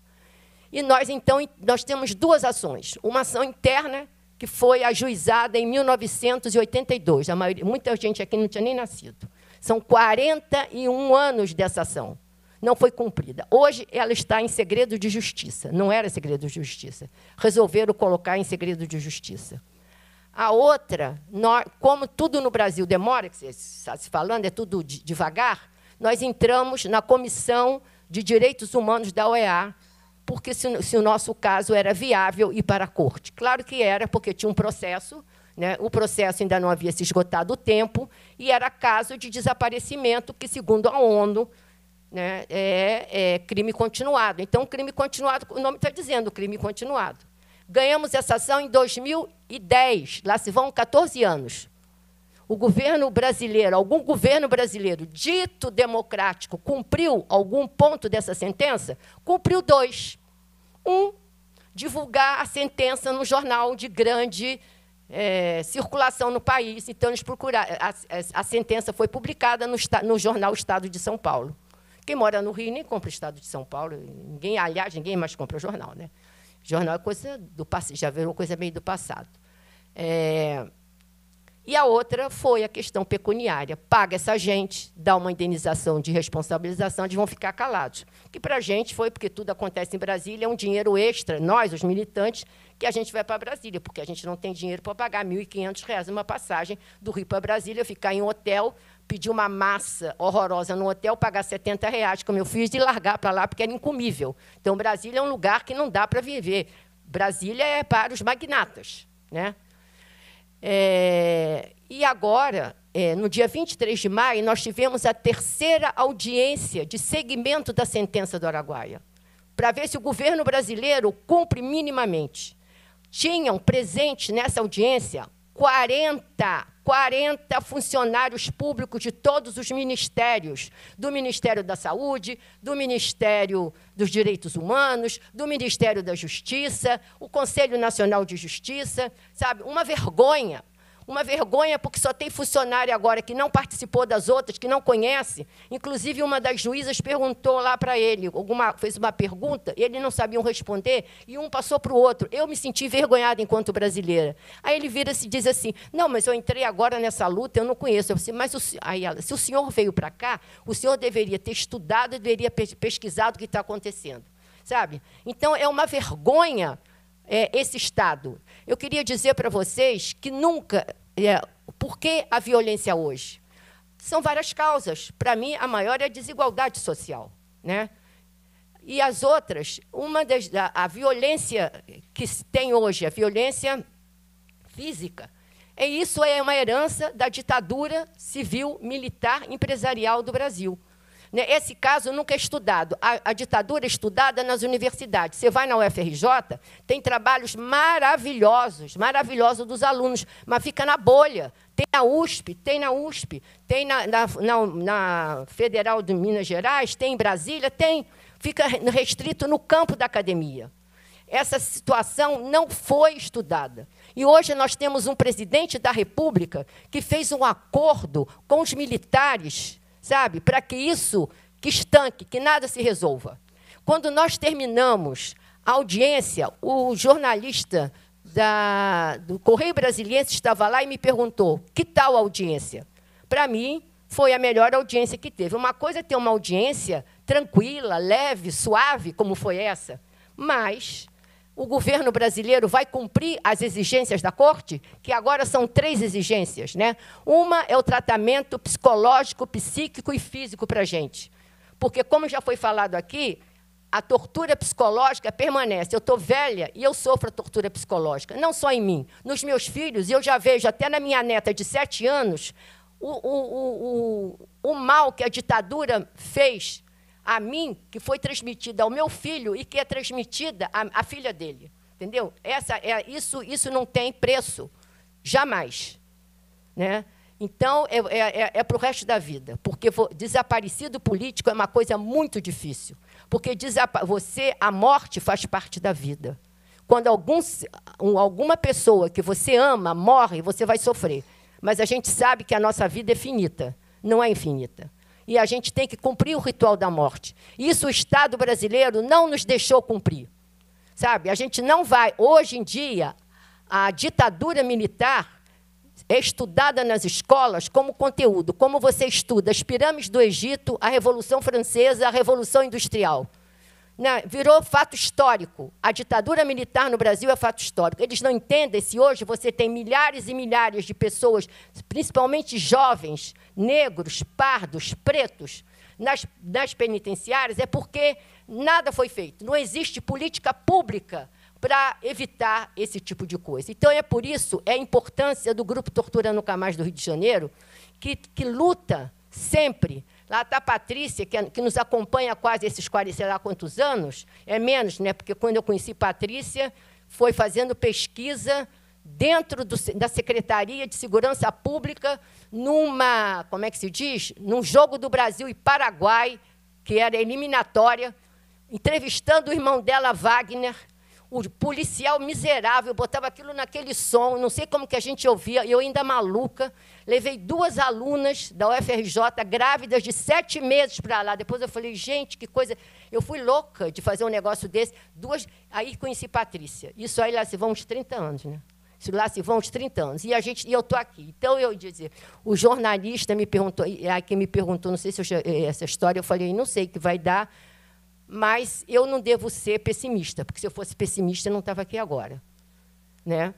E nós, então, nós temos duas ações. Uma ação interna que foi ajuizada em 1982. A maioria, muita gente aqui não tinha nem nascido. São 41 anos dessa ação. Não foi cumprida. Hoje ela está em segredo de justiça. Não era segredo de justiça. Resolveram colocar em segredo de justiça. A outra, nós, como tudo no Brasil demora, que você está se falando, é tudo de, devagar, nós entramos na Comissão de Direitos Humanos da OEA, porque se, se o nosso caso era viável e para a corte. Claro que era, porque tinha um processo, né? o processo ainda não havia se esgotado o tempo, e era caso de desaparecimento, que, segundo a ONU, né, é, é crime continuado. Então, crime continuado, o nome está dizendo crime continuado. Ganhamos essa ação em 2010, lá se vão 14 anos o governo brasileiro, algum governo brasileiro dito democrático, cumpriu algum ponto dessa sentença? Cumpriu dois. Um, divulgar a sentença num jornal de grande é, circulação no país. Então, eles procuraram. A, a, sentença foi publicada no, no jornal Estado de São Paulo. Quem mora no Rio nem compra o Estado de São Paulo. Ninguém, aliás, ninguém mais compra o jornal. Né? Jornal é coisa do já virou coisa meio do passado. É, e a outra foi a questão pecuniária. Paga essa gente, dá uma indenização de responsabilização, eles vão ficar calados. Que para a gente foi, porque tudo acontece em Brasília, é um dinheiro extra, nós, os militantes, que a gente vai para Brasília, porque a gente não tem dinheiro para pagar R$ 1.500 uma passagem do Rio para Brasília, ficar em um hotel, pedir uma massa horrorosa no hotel, pagar 70 reais, como eu fiz, e largar para lá, porque era incomível. Então, Brasília é um lugar que não dá para viver. Brasília é para os magnatas, né? É, e agora, é, no dia 23 de maio, nós tivemos a terceira audiência de segmento da sentença do Araguaia, para ver se o governo brasileiro cumpre minimamente. Tinham presente nessa audiência 40, 40 funcionários públicos de todos os ministérios, do Ministério da Saúde, do Ministério dos Direitos Humanos, do Ministério da Justiça, o Conselho Nacional de Justiça, sabe? Uma vergonha uma vergonha porque só tem funcionário agora que não participou das outras, que não conhece. Inclusive, uma das juízas perguntou lá para ele, alguma, fez uma pergunta, e ele não sabia responder, e um passou para o outro. Eu me senti envergonhada enquanto brasileira. Aí ele vira-se e diz assim: Não, mas eu entrei agora nessa luta, eu não conheço. Eu disse, mas o, aí ela, se o senhor veio para cá, o senhor deveria ter estudado, deveria pesquisado o que está acontecendo. Sabe? Então, é uma vergonha é, esse Estado. Eu queria dizer para vocês que nunca. É, por que a violência hoje? São várias causas. Para mim, a maior é a desigualdade social. Né? E as outras, uma das, a, a violência que se tem hoje, a violência física, é isso é uma herança da ditadura civil, militar, empresarial do Brasil. Né? Esse caso nunca é estudado. A, a ditadura é estudada nas universidades. Você vai na UFRJ, tem trabalhos maravilhosos, maravilhosos dos alunos, mas fica na bolha. Tem na USP, tem na USP, tem na, na, na, na Federal de Minas Gerais, tem em Brasília, tem. Fica restrito no campo da academia. Essa situação não foi estudada. E hoje nós temos um presidente da República que fez um acordo com os militares sabe? Para que isso que estanque, que nada se resolva. Quando nós terminamos a audiência, o jornalista da, do Correio Brasiliense estava lá e me perguntou: que tal audiência? Para mim, foi a melhor audiência que teve. Uma coisa é ter uma audiência tranquila, leve, suave, como foi essa, mas o governo brasileiro vai cumprir as exigências da Corte, que agora são três exigências. Né? Uma é o tratamento psicológico, psíquico e físico para a gente. Porque, como já foi falado aqui, a tortura psicológica permanece. Eu estou velha e eu sofro a tortura psicológica, não só em mim, nos meus filhos, e eu já vejo até na minha neta de sete anos o, o, o, o, o mal que a ditadura fez a mim, que foi transmitida ao meu filho e que é transmitida à, à filha dele. Entendeu? Essa, é, isso, isso não tem preço. Jamais. Né? Então, é, é, é, é para o resto da vida, porque desaparecido político é uma coisa muito difícil, porque você, a morte faz parte da vida. Quando um alguma pessoa que você ama morre, você vai sofrer. Mas a gente sabe que a nossa vida é finita, não é infinita e a gente tem que cumprir o ritual da morte. Isso o Estado brasileiro não nos deixou cumprir. Sabe? A gente não vai. Hoje em dia, a ditadura militar é estudada nas escolas como conteúdo, como você estuda as pirâmides do Egito, a Revolução Francesa, a Revolução Industrial virou fato histórico. A ditadura militar no Brasil é fato histórico. Eles não entendem se hoje você tem milhares e milhares de pessoas, principalmente jovens, negros, pardos, pretos, nas, nas penitenciárias, é porque nada foi feito. Não existe política pública para evitar esse tipo de coisa. Então, é por isso é a importância do Grupo Tortura Nunca Mais do Rio de Janeiro, que, que luta sempre Lá está a Patrícia, que, é, que nos acompanha quase esses 40, sei lá quantos anos. É menos, né? Porque quando eu conheci Patrícia, foi fazendo pesquisa dentro do, da Secretaria de Segurança Pública, numa, como é que se diz? Num jogo do Brasil e Paraguai, que era eliminatória, entrevistando o irmão dela, Wagner, o policial miserável botava aquilo naquele som, não sei como que a gente ouvia, eu ainda maluca. Levei duas alunas da UFRJ, grávidas de sete meses para lá. Depois eu falei, gente, que coisa. Eu fui louca de fazer um negócio desse. Duas. Aí conheci Patrícia. Isso aí lá se vão uns 30 anos, né? Isso lá se vão uns 30 anos. E, a gente, e eu estou aqui. Então eu dizer o jornalista me perguntou, aí que me perguntou, não sei se eu, eh, essa história, eu falei, não sei que vai dar mas eu não devo ser pessimista, porque se eu fosse pessimista, eu não estava aqui agora. Né?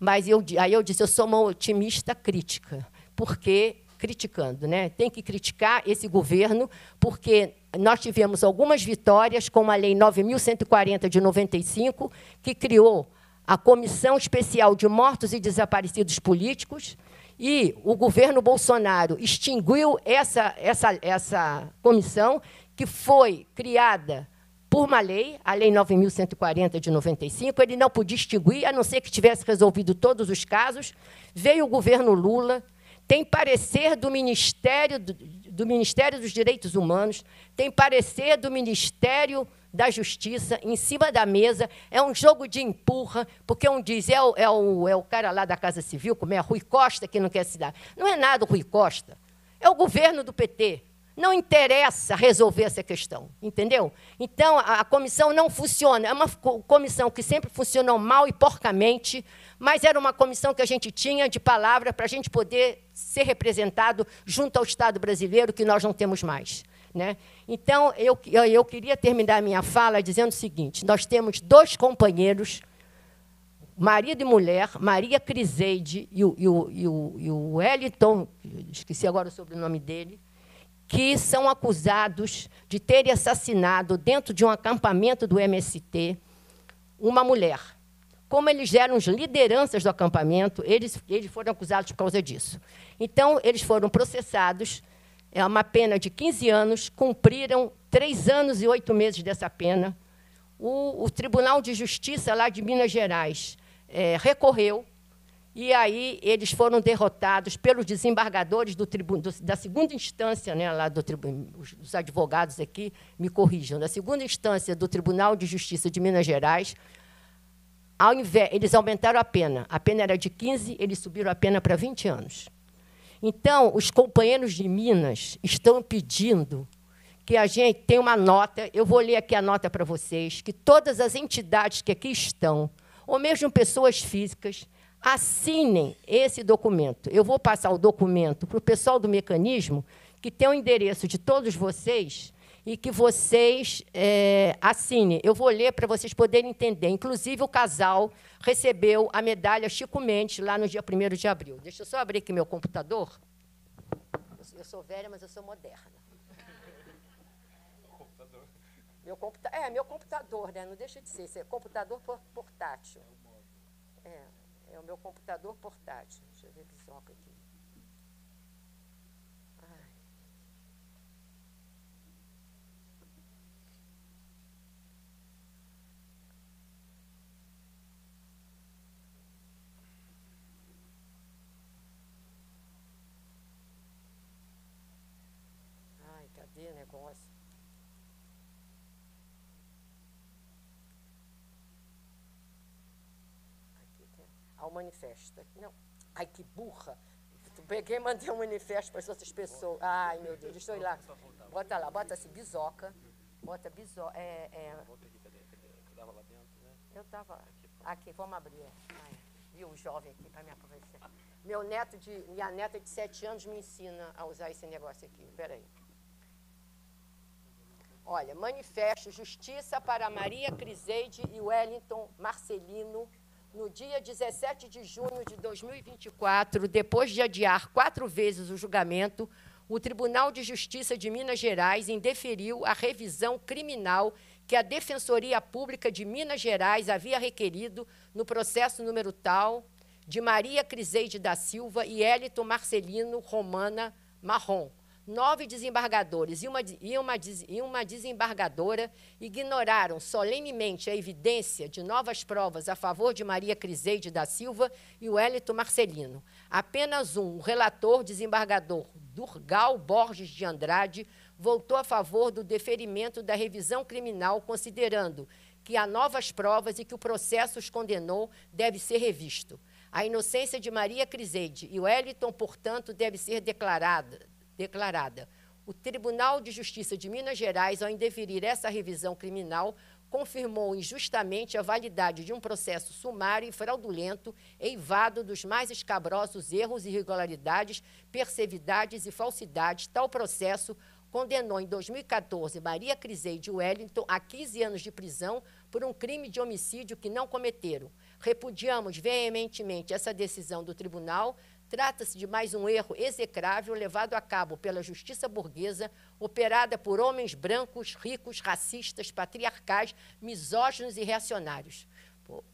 Mas eu, aí eu disse, eu sou uma otimista crítica, porque criticando, né? Tem que criticar esse governo, porque nós tivemos algumas vitórias, como a Lei 9.140 de 95, que criou a Comissão Especial de Mortos e Desaparecidos Políticos, e o governo Bolsonaro extinguiu essa, essa, essa comissão que foi criada por uma lei, a Lei 9.140 de 95, ele não podia extinguir, a não ser que tivesse resolvido todos os casos. Veio o governo Lula, tem parecer do Ministério, do, do Ministério dos Direitos Humanos, tem parecer do Ministério da Justiça em cima da mesa. É um jogo de empurra, porque um diz, é o, é o, é o cara lá da Casa Civil, como é Rui Costa, que não quer se dar. Não é nada o Rui Costa, é o governo do PT não interessa resolver essa questão, entendeu? Então, a, a, comissão não funciona. É uma comissão que sempre funcionou mal e porcamente, mas era uma comissão que a gente tinha de palavra para a gente poder ser representado junto ao Estado brasileiro, que nós não temos mais. Né? Então, eu, eu, eu queria terminar minha fala dizendo o seguinte: nós temos dois companheiros, marido e mulher, Maria Criseide e o, e o, e o, e o Wellington, esqueci agora o sobrenome dele que são acusados de terem assassinado, dentro de um acampamento do MST, uma mulher. Como eles eram os lideranças do acampamento, eles, eles foram acusados por causa disso. Então, eles foram processados, é uma pena de 15 anos, cumpriram três anos e oito meses dessa pena. O, o Tribunal de Justiça lá de Minas Gerais é, recorreu e aí eles foram derrotados pelos desembargadores do da segunda instância, né, lá do os, os advogados aqui me corrijam, da segunda instância do Tribunal de Justiça de Minas Gerais. Ao invés, eles aumentaram a pena. A pena era de 15, eles subiram a pena para 20 anos. Então, os companheiros de Minas estão pedindo que a gente tenha uma nota, eu vou ler aqui a nota para vocês, que todas as entidades que aqui estão, ou mesmo pessoas físicas, assinem esse documento. Eu vou passar o documento para o pessoal do mecanismo, que tem o endereço de todos vocês, e que vocês é, assinem. Eu vou ler para vocês poderem entender. Inclusive, o casal recebeu a medalha Chico Mendes lá no dia 1 de abril. Deixa eu só abrir aqui meu computador. Eu sou velha, mas eu sou moderna. Computador. Meu computa é, meu computador, né? Não deixa de ser. é computador portátil. É. É o meu computador portátil. Deixa eu ver bisoca aqui. Ai. cadê o negócio? manifesta. Não. Ai, que burra. Peguei e mandei um manifesto para as outras pessoas. Ai, meu Deus, estou lá. Bota lá, bota assim, bisoca. Bota bisoca. É, é. Eu estava. Aqui, vamos abrir. É. Ai, viu o jovem aqui para me aproveitar. Meu neto de. Minha neta de 7 anos me ensina a usar esse negócio aqui. Peraí. Olha, manifesto Justiça para Maria Criseide e Wellington Marcelino no dia 17 de junho de 2024, depois de adiar quatro vezes o julgamento, o Tribunal de Justiça de Minas Gerais indeferiu a revisão criminal que a Defensoria Pública de Minas Gerais havia requerido no processo número tal de Maria Criseide da Silva e Hélito Marcelino Romana Marrom, nove desembargadores e uma, e uma, e uma desembargadora ignoraram solenemente a evidência de novas provas a favor de Maria Criseide da Silva e Wellington Marcelino. Apenas um, o relator desembargador Durgal Borges de Andrade, votou a favor do deferimento da revisão criminal, considerando que há novas provas e que o processo os condenou deve ser revisto. A inocência de Maria Criseide e Wellington, portanto, deve ser declarada, declarada. O Tribunal de Justiça de Minas Gerais, ao indeferir essa revisão criminal, confirmou injustamente a validade de um processo sumário e fraudulento, eivado dos mais escabrosos erros, irregularidades, perseveridades e falsidades. Tal processo condenou em 2014 Maria Criseide Wellington a 15 anos de prisão por um crime de homicídio que não cometeram. Repudiamos veementemente essa decisão do tribunal, Trata-se de mais um erro execrável levado a cabo pela justiça burguesa, operada por homens brancos, ricos, racistas, patriarcais, misóginos e reacionários. Pô,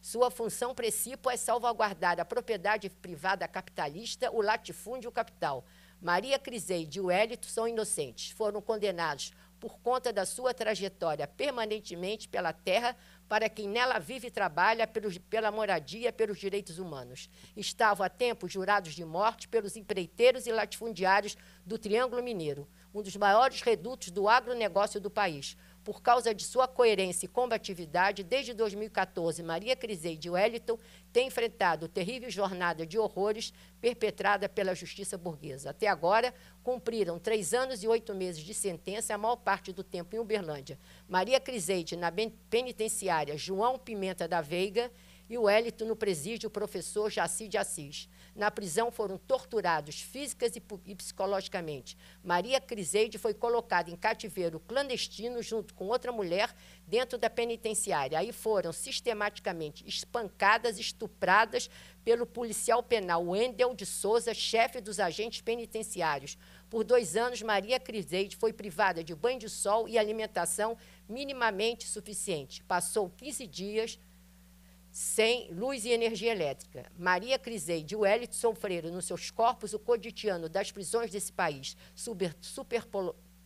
Sua função principal é salvaguardar a propriedade privada capitalista, o latifúndio capital. Maria Criseide e Hélito são inocentes. Foram condenados por conta da sua trajetória permanentemente pela terra para quem nela vive e trabalha pelos, pela moradia, pelos direitos humanos. Estavam há tempo jurados de morte pelos empreiteiros e latifundiários do Triângulo Mineiro, um dos maiores redutos do agronegócio do país por causa de sua coerência e combatividade, desde 2014, Maria Criseide Wellington tem enfrentado terrível jornada de horrores perpetrada pela justiça burguesa. Até agora, cumpriram três anos e oito meses de sentença, a maior parte do tempo em Uberlândia. Maria Criseide, na penitenciária João Pimenta da Veiga, e o Wellington no presídio, o professor Jaci de Assis. Na prisão foram torturados físicas e psicologicamente. Maria Criseide foi colocada em cativeiro clandestino junto com outra mulher dentro da penitenciária. Aí foram sistematicamente espancadas, estupradas pelo policial penal Wendel de Souza, chefe dos agentes penitenciários. Por dois anos, Maria Criseide foi privada de banho de sol e alimentação minimamente suficiente. Passou 15 dias sem luz e energia elétrica. Maria Criseide e Wellington sofreram nos seus corpos o cotidiano das prisões desse país, super,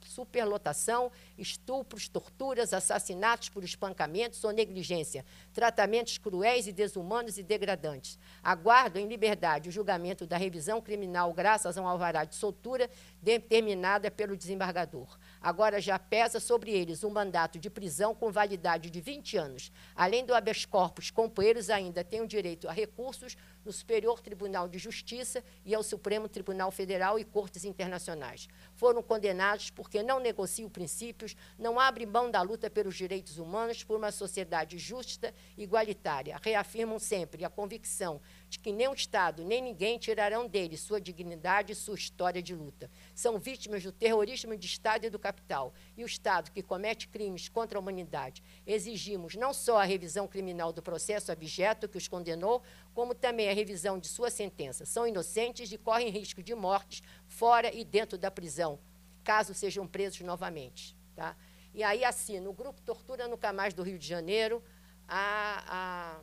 superlotação, estupros, torturas, assassinatos por espancamentos ou negligência, tratamentos cruéis e desumanos e degradantes. Aguardo em liberdade o julgamento da revisão criminal graças a um alvará de soltura determinada pelo desembargador. Agora já pesa sobre eles um mandato de prisão com validade de 20 anos. Além do habeas corpus, companheiros ainda têm o direito a recursos no Superior Tribunal de Justiça e ao Supremo Tribunal Federal e Cortes Internacionais. Foram condenados porque não negociam princípios, não abrem mão da luta pelos direitos humanos por uma sociedade justa e igualitária. Reafirmam sempre a convicção de que nem o Estado, nem ninguém tirarão dele sua dignidade e sua história de luta. São vítimas do terrorismo de Estado e do capital, e o Estado que comete crimes contra a humanidade. Exigimos não só a revisão criminal do processo abjeto que os condenou, como também a revisão de sua sentença. São inocentes e correm risco de mortes fora e dentro da prisão, caso sejam presos novamente. Tá? E aí assino o Grupo Tortura Nunca Mais do Rio de Janeiro, a, a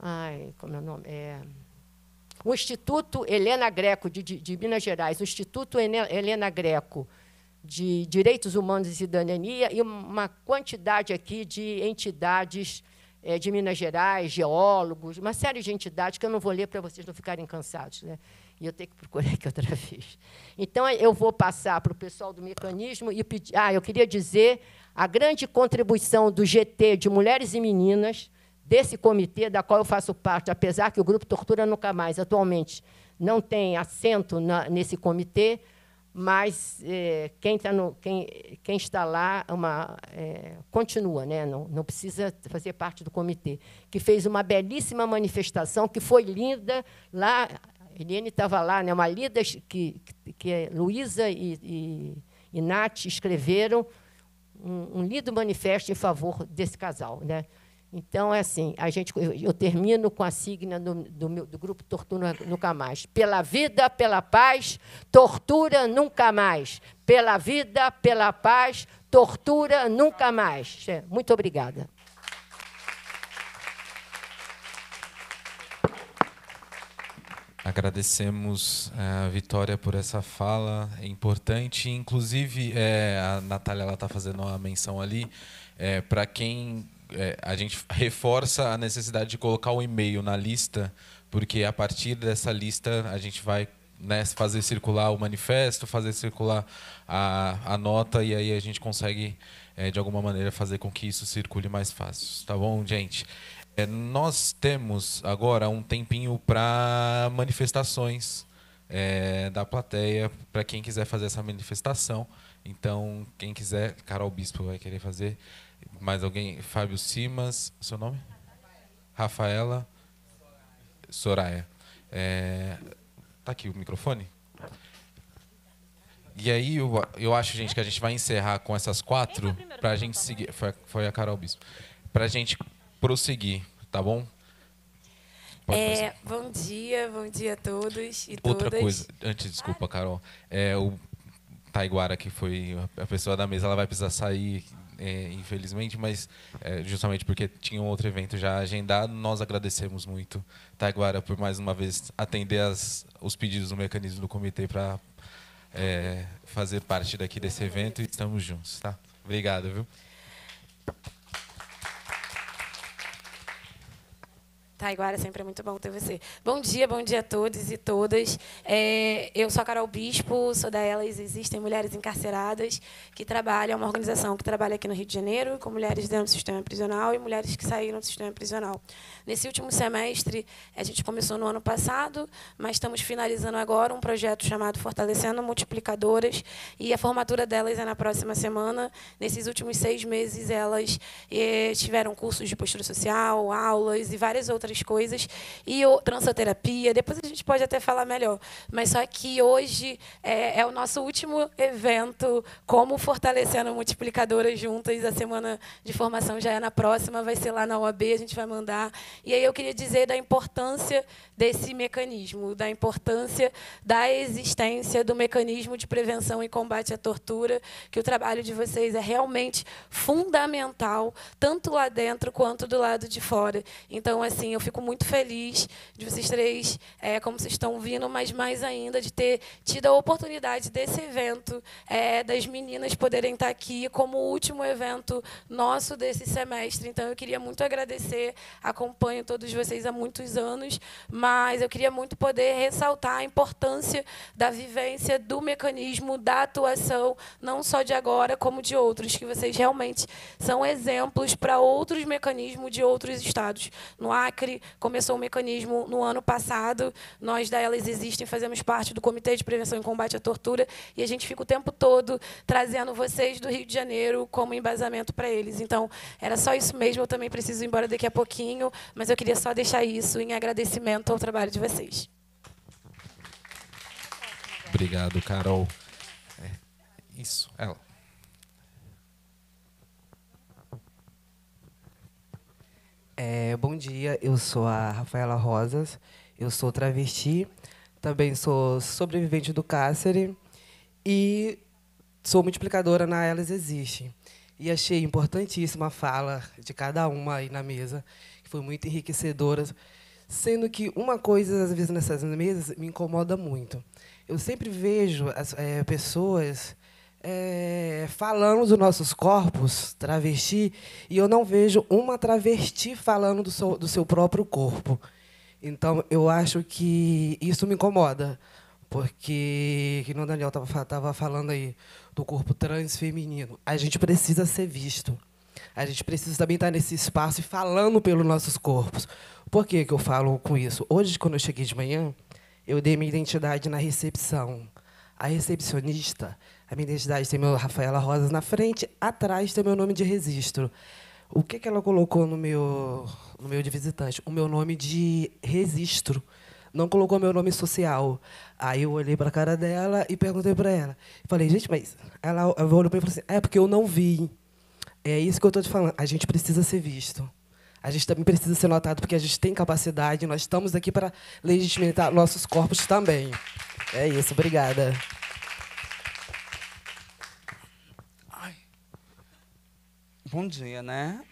Ai, como é o nome? É, o Instituto Helena Greco, de, de, de Minas Gerais, o Instituto Helena Greco de Direitos Humanos e Cidadania, e uma quantidade aqui de entidades é, de Minas Gerais, geólogos, uma série de entidades que eu não vou ler para vocês não ficarem cansados. Né? E eu tenho que procurar aqui outra vez. Então, eu vou passar para o pessoal do mecanismo e pedir. Ah, eu queria dizer a grande contribuição do GT de Mulheres e Meninas desse comitê da qual eu faço parte, apesar que o Grupo Tortura Nunca Mais, atualmente, não tem assento na, nesse comitê, mas é, quem, tá no, quem, quem, está lá uma, é, continua, né? não, não, precisa fazer parte do comitê, que fez uma belíssima manifestação, que foi linda. Lá, Eliane estava lá, né? uma lida que, que Luísa e, e, e Nath escreveram, um, um manifesto em favor desse casal. Né? Então, é assim, a gente, eu, eu termino com a signa do, do, meu, do grupo Tortura Nunca Mais. Pela vida, pela paz, tortura nunca mais. Pela vida, pela paz, tortura nunca mais. Muito obrigada. Agradecemos eh, a Vitória por essa fala é importante. Inclusive, é, a Natália está fazendo uma menção ali. É, eh, Para quem é, a gente reforça a necessidade de colocar o e-mail na lista, porque a partir dessa lista a gente vai né, fazer circular o manifesto, fazer circular a, a nota e aí a gente consegue é, de alguma maneira fazer com que isso circule mais fácil, tá bom, gente? É, nós temos agora um tempinho para manifestações é, da plateia, para quem quiser fazer essa manifestação. Então, quem quiser, Carol Bispo vai querer fazer. Mais alguém? Fábio Simas. Seu nome? Rafaela Soraya. É, tá aqui o microfone? E aí eu, eu acho, gente, que a gente vai encerrar com essas quatro para a gente seguir. Foi, foi a Carol Bispo. Para a gente prosseguir, tá bom? É, bom dia, bom dia a todos e Outra todas. coisa, antes, desculpa, Carol. É, o Taiguara, que foi a pessoa da mesa, ela vai precisar sair é, infelizmente, mas é, justamente porque tinha um outro evento já agendado, nós agradecemos muito Taiguara por mais uma vez atender as, os pedidos do mecanismo do comitê para é, fazer parte daqui desse evento e estamos juntos, tá? Obrigado, viu? Taiguara, tá, é sempre é muito bom ter você. Bom dia, bom dia a todos e todas. É, eu sou a Carol Bispo, sou da Elas Existem Mulheres Encarceradas, que trabalha, é uma organização que trabalha aqui no Rio de Janeiro com mulheres dentro do sistema prisional e mulheres que saíram do sistema prisional. Nesse último semestre, a gente começou no ano passado, mas estamos finalizando agora um projeto chamado Fortalecendo Multiplicadoras e a formatura delas é na próxima semana. Nesses últimos seis meses, elas é, tiveram cursos de postura social, aulas e várias outras outras coisas, e o, transoterapia, depois a gente pode até falar melhor. Mas só que hoje é, é o nosso último evento como fortalecendo multiplicadoras juntas. A semana de formação já é na próxima, vai ser lá na OAB, a gente vai mandar. E aí eu queria dizer da importância desse mecanismo, da importância da existência do mecanismo de prevenção e combate à tortura, que o trabalho de vocês é realmente fundamental, tanto lá dentro quanto do lado de fora. Então, assim, eu fico muito feliz de vocês três, é, como vocês estão vindo, mas mais ainda de ter tido a oportunidade desse evento, é, das meninas poderem estar aqui como último evento nosso desse semestre. Então, eu queria muito agradecer, acompanho todos vocês há muitos anos, mas mas eu queria muito poder ressaltar a importância da vivência do mecanismo da atuação, não só de agora, como de outros, que vocês realmente são exemplos para outros mecanismos de outros estados. No Acre, começou o um mecanismo no ano passado, nós da Elas Existem fazemos parte do Comitê de Prevenção e Combate à Tortura, e a gente fica o tempo todo trazendo vocês do Rio de Janeiro como embasamento para eles. Então, era só isso mesmo, eu também preciso ir embora daqui a pouquinho, mas eu queria só deixar isso em agradecimento o trabalho de vocês. Obrigado, Carol. É, isso, ela. É, bom dia, eu sou a Rafaela Rosas, eu sou travesti, também sou sobrevivente do cárcere e sou multiplicadora na Elas Existem. E achei importantíssima a fala de cada uma aí na mesa, que foi muito enriquecedora Sendo que uma coisa, às vezes, nessas mesas me incomoda muito. Eu sempre vejo as, é, pessoas é, falando dos nossos corpos, travesti, e eu não vejo uma travesti falando do seu, do seu próprio corpo. Então, eu acho que isso me incomoda, porque, que o Daniel estava falando aí, do corpo transfeminino. A gente precisa ser visto. A gente precisa também estar nesse espaço e falando pelos nossos corpos. Por que, que eu falo com isso? Hoje, quando eu cheguei de manhã, eu dei minha identidade na recepção. A recepcionista, a minha identidade tem meu Rafaela Rosas na frente, atrás tem meu nome de registro. O que, que ela colocou no meu, no meu de visitante? O meu nome de registro não colocou meu nome social. Aí eu olhei para a cara dela e perguntei para ela. Falei, gente, mas ela olhou para mim e falou assim: "É porque eu não vi". É isso que eu estou te falando. A gente precisa ser visto. A gente também precisa ser notado, porque a gente tem capacidade, nós estamos aqui para legitimar nossos corpos também. É isso, obrigada. Ai. Bom dia, né?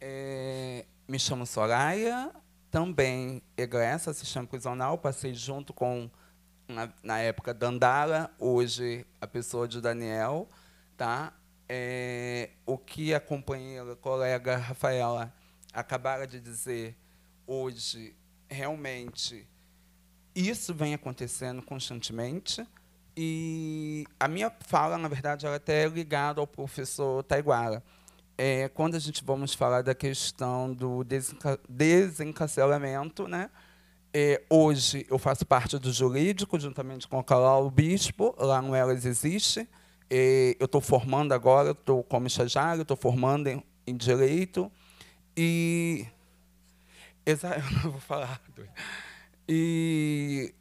É, me chamo Soraya, também egressa, sistema prisional. Passei junto com, na, na época, Dandara, hoje a pessoa de Daniel. Tá? é, o que a companheira, a colega Rafaela acabara de dizer hoje, realmente, isso vem acontecendo constantemente. E a minha fala, na verdade, ela é até é ligada ao professor Taiguara. É, quando a gente vamos falar da questão do desenca desencarcelamento, né? É, hoje eu faço parte do jurídico, juntamente com o Calau Bispo, lá no Elas Existe, eu estou formando agora, estou como estagiário, estou formando em, em, direito e eu não vou falar. E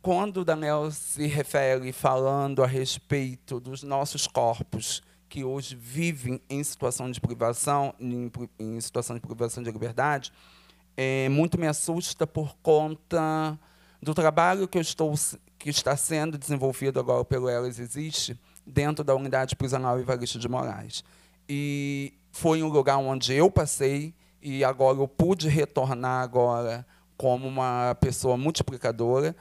quando Daniel se refere falando a respeito dos nossos corpos que hoje vivem em situação de privação, em, em situação de privação de liberdade, é, muito me assusta por conta do trabalho que eu estou que está sendo desenvolvido agora pelo Elas Existe, dentro da unidade prisional Evaristo de Moraes. E foi um lugar onde eu passei e agora eu pude retornar agora como uma pessoa multiplicadora.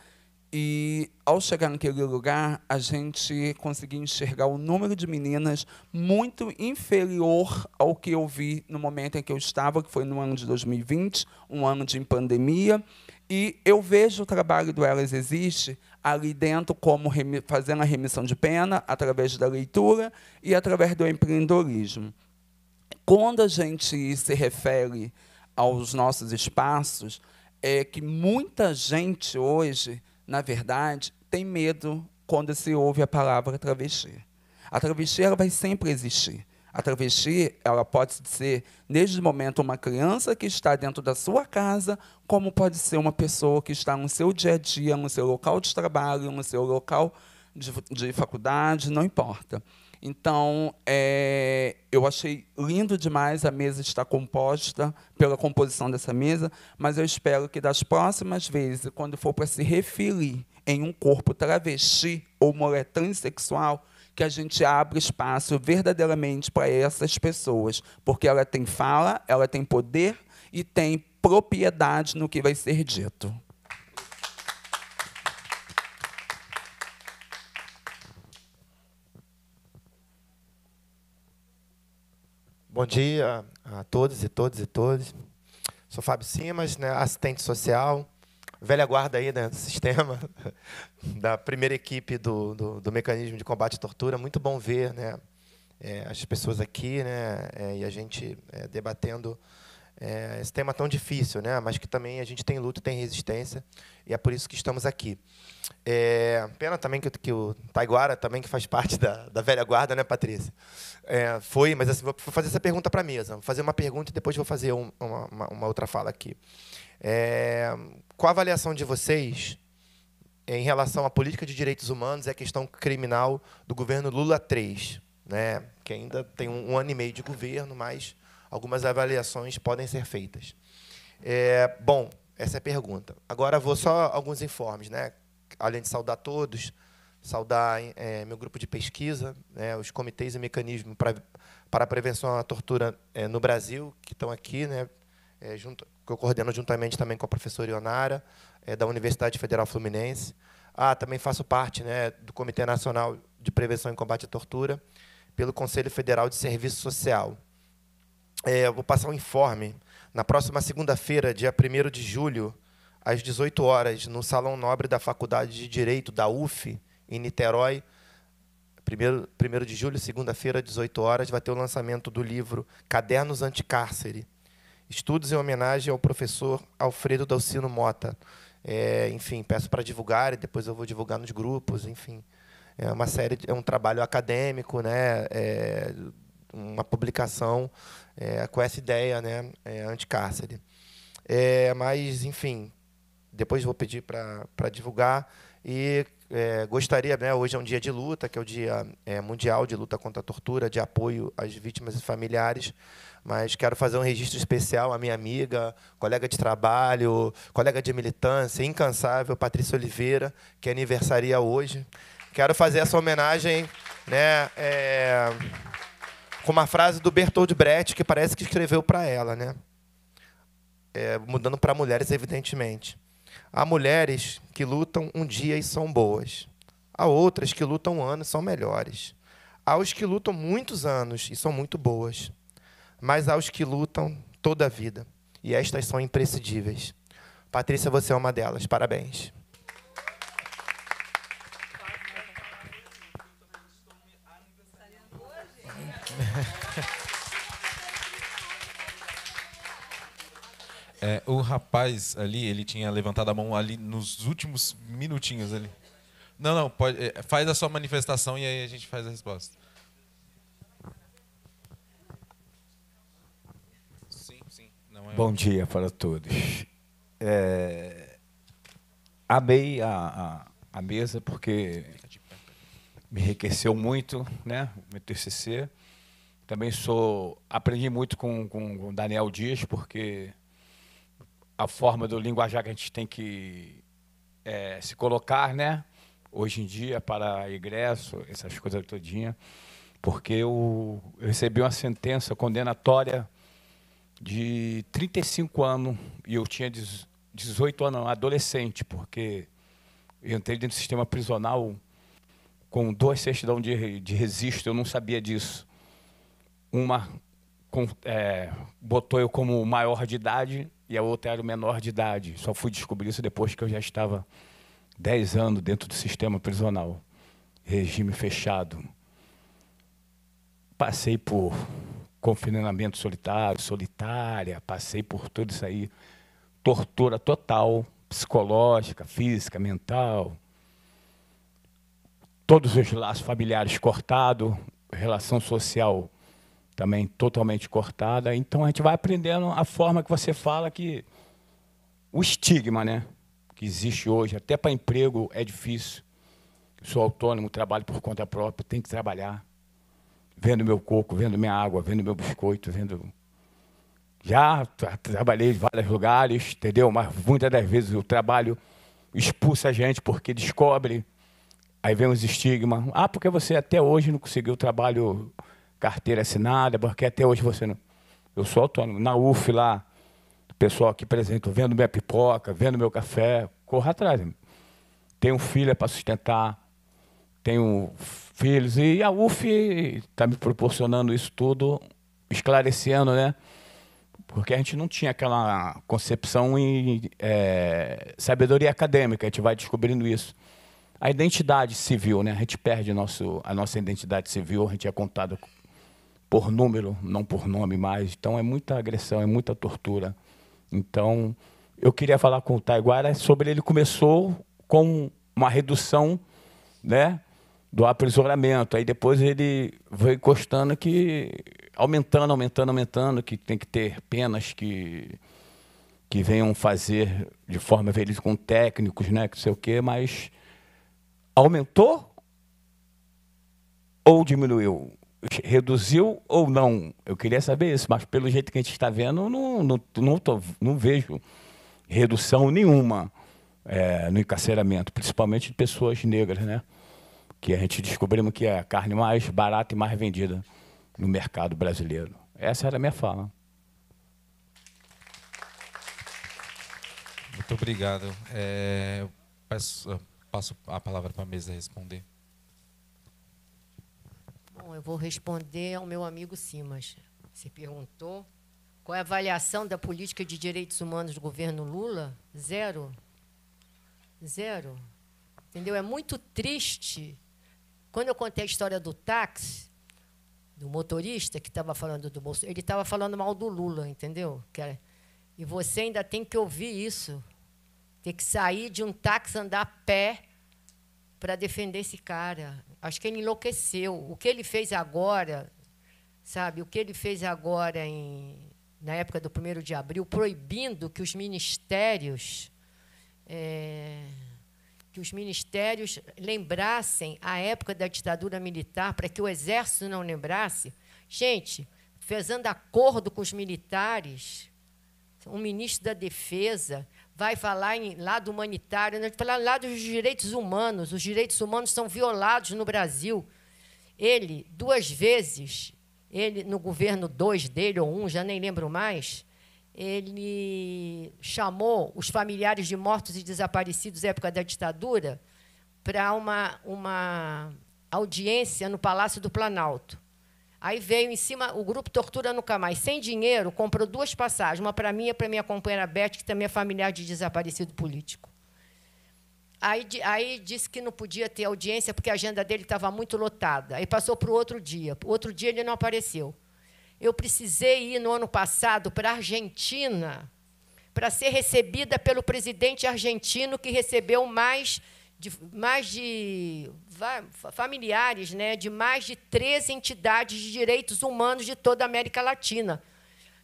E ao chegar naquele lugar, a gente conseguiu enxergar o número de meninas muito inferior ao que eu vi no momento em que eu estava, que foi no ano de 2020, um ano de pandemia. E eu vejo o trabalho do Elas Existe ali dentro, como fazendo a remissão de pena, através da leitura e através do empreendedorismo. Quando a gente se refere aos nossos espaços, é que muita gente hoje, na verdade, tem medo quando se ouve a palavra travesti. A travesti ela vai sempre existir. A travesti, ela pode ser, desde o momento, uma criança que está dentro da sua casa, como pode ser uma pessoa que está no seu dia a dia, no seu local de trabalho, no seu local de, de faculdade, não importa. Então, é, eu achei lindo demais a mesa estar composta pela composição dessa mesa, mas eu espero que das próximas vezes, quando for para se referir em um corpo travesti ou moletom sexual, que a gente abra espaço verdadeiramente para essas pessoas, porque ela tem fala, ela tem poder e tem propriedade no que vai ser dito. Bom dia a todos e todas e todos. Sou Fábio Simas, né, assistente social velha guarda aí, né, do sistema, da primeira equipe do, do, do, mecanismo de combate à tortura. Muito bom ver né, é, as pessoas aqui né, é, e a gente é, debatendo é, esse tema tão difícil, né, mas que também a gente tem luta, tem resistência, e é por isso que estamos aqui. É, pena também que, que, o Taiguara, também que faz parte da, da velha guarda, né, Patrícia? É, foi, mas assim, vou fazer essa pergunta para a mesa. Vou fazer uma pergunta e depois vou fazer um, uma, uma outra fala aqui. É, qual a avaliação de vocês em relação à política de direitos humanos e à questão criminal do governo Lula III? Né? Que ainda tem um, um ano e meio de governo, mas algumas avaliações podem ser feitas. É, bom, essa é a pergunta. Agora vou só alguns informes, né? Além de saudar todos, saudar é, meu grupo de pesquisa, né? os comitês e mecanismos para, para a prevenção à tortura é, no Brasil, que estão aqui, né? É, junto, que eu coordeno juntamente também com a professora Ionara, é, da Universidade Federal Fluminense. Ah, também faço parte né, do Comitê Nacional de Prevenção e Combate à Tortura, pelo Conselho Federal de Serviço Social. É, eu vou passar um informe. Na próxima segunda-feira, dia 1 de julho, às 18 horas, no Salão Nobre da Faculdade de Direito da UF, em Niterói, 1 de julho, segunda-feira, 18 horas, vai ter o lançamento do livro Cadernos Anticárcere, Estudos em homenagem ao professor Alfredo Dalcino Mota. É, enfim, peço para divulgar e depois eu vou divulgar nos grupos, enfim. É uma série, é um trabalho acadêmico, né? É uma publicação é, com essa ideia, né? É, anticárcere. É, mas, enfim, depois vou pedir para divulgar. E é, gostaria, né, hoje é um dia de luta, que é o Dia é, Mundial de Luta contra a Tortura, de apoio às vítimas e familiares mas quero fazer um registro especial à minha amiga, colega de trabalho, colega de militância, incansável, Patrícia Oliveira, que é aniversaria hoje. Quero fazer essa homenagem né, é, com uma frase do Bertold Brecht, que parece que escreveu para ela, né? É, mudando para mulheres, evidentemente. Há mulheres que lutam um dia e são boas. Há outras que lutam um ano e são melhores. Há os que lutam muitos anos e são muito boas mas aos que lutam toda a vida. E estas são imprescindíveis. Patrícia, você é uma delas. Parabéns. É, o rapaz ali, ele tinha levantado a mão ali nos últimos minutinhos ali. Não, não, pode, é, faz a sua manifestação e aí a gente faz a resposta. É? Bom dia para todos. É, amei a, a, a mesa porque me enriqueceu muito, né? Meu TCC. Também sou aprendi muito com com o Daniel Dias porque a forma do linguajar que a gente tem que é, se colocar, né? Hoje em dia para ingresso, essas coisas todinha, porque eu, eu recebi uma sentença condenatória de 35 anos, e eu tinha 18 anos, adolescente, porque eu entrei dentro do sistema prisional com duas certidões de, de registro, eu não sabia disso. Uma com, é, botou eu como maior de idade e a outra era o menor de idade. Só fui descobrir isso depois que eu já estava 10 anos dentro do sistema prisional, regime fechado. Passei por confinamento solitário, solitária, passei por tudo isso aí, tortura total, psicológica, física, mental, todos os laços familiares cortados, relação social também totalmente cortada. Então a gente vai aprendendo a forma que você fala que o estigma, né, que existe hoje, até para emprego é difícil. Sou autônomo, trabalho por conta própria, tenho que trabalhar vendo meu coco, vendo minha água, vendo meu biscoito, vendo. Já trabalhei em vários lugares, entendeu? Mas muitas das vezes o trabalho expulsa a gente porque descobre. Aí vem os estigmas. Ah, porque você até hoje não conseguiu trabalho, carteira assinada, porque até hoje você não. Eu sou autônomo. Na UF lá, o pessoal aqui presente, vendo minha pipoca, vendo meu café, corra atrás. Tenho um filho para sustentar tenho filhos e a UF está me proporcionando isso tudo, esclarecendo, né? Porque a gente não tinha aquela concepção e é, sabedoria acadêmica, a gente vai descobrindo isso. A identidade civil, né? A gente perde nosso, a nossa identidade civil, a gente é contado por número, não por nome mais. Então é muita agressão, é muita tortura. Então eu queria falar com o Taiguara sobre ele começou com uma redução, né? do aprisionamento. Aí depois ele vai encostando que. aumentando, aumentando, aumentando, que tem que ter penas que, que venham fazer de forma feliz com técnicos, né? Que sei o quê, mas aumentou ou diminuiu? Reduziu ou não? Eu queria saber isso, mas pelo jeito que a gente está vendo, não, não, não, tô, não vejo redução nenhuma é, no encarceramento, principalmente de pessoas negras, né? que a gente descobrimos que é a carne mais barata e mais vendida no mercado brasileiro. Essa era a minha fala. Muito obrigado. É, peço, passo a palavra para a mesa responder. Bom, eu vou responder ao meu amigo Simas. Você perguntou qual é a avaliação da política de direitos humanos do governo Lula? Zero. Zero. Entendeu? É muito triste quando eu contei a história do táxi, do motorista que estava falando do Bolsonaro, ele estava falando mal do Lula, entendeu? Era, e você ainda tem que ouvir isso. Tem que sair de um táxi, andar a pé para defender esse cara. Acho que ele enlouqueceu. O que ele fez agora, sabe? O que ele fez agora em, na época do 1 de abril, proibindo que os ministérios. É, que os ministérios lembrassem a época da ditadura militar, para que o exército não lembrasse. Gente, fazendo acordo com os militares, um ministro da defesa vai falar em lado humanitário, né? falar lado dos direitos humanos. Os direitos humanos são violados no Brasil. Ele, duas vezes, ele no governo dois dele ou um, já nem lembro mais, ele chamou os familiares de mortos e desaparecidos época da ditadura para uma, uma audiência no Palácio do Planalto. Aí veio em cima o grupo Tortura Nunca Mais, sem dinheiro, comprou duas passagens, uma para mim e para minha companheira Beth, que também é familiar de desaparecido político. Aí, aí disse que não podia ter audiência porque a agenda dele estava muito lotada. Aí passou para o outro dia. Outro dia ele não apareceu. Eu precisei ir no ano passado para a Argentina para ser recebida pelo presidente argentino que recebeu mais de, mais de familiares né, de mais de 13 entidades de direitos humanos de toda a América Latina.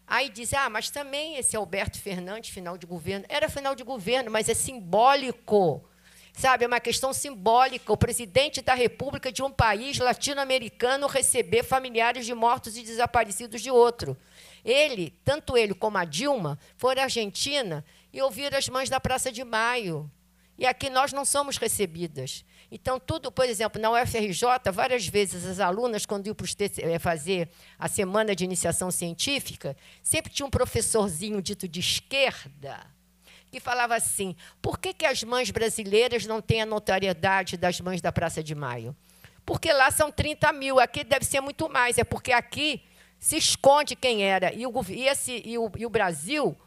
Aí diz, ah, mas também esse Alberto Fernandes, final de governo. Era final de governo, mas é simbólico Sabe, é uma questão simbólica. O presidente da República de um país latino-americano receber familiares de mortos e desaparecidos de outro. Ele, tanto ele como a Dilma, foram à Argentina e ouviram as mães da Praça de Maio. E aqui nós não somos recebidas. Então, tudo, por exemplo, na UFRJ, várias vezes as alunas, quando iam para eh, fazer a semana de iniciação científica, sempre tinha um professorzinho dito de esquerda, que falava assim: por que, que as mães brasileiras não têm a notoriedade das mães da Praça de Maio? Porque lá são 30 mil, aqui deve ser muito mais, é porque aqui se esconde quem era. E o, e esse, e o, e o Brasil,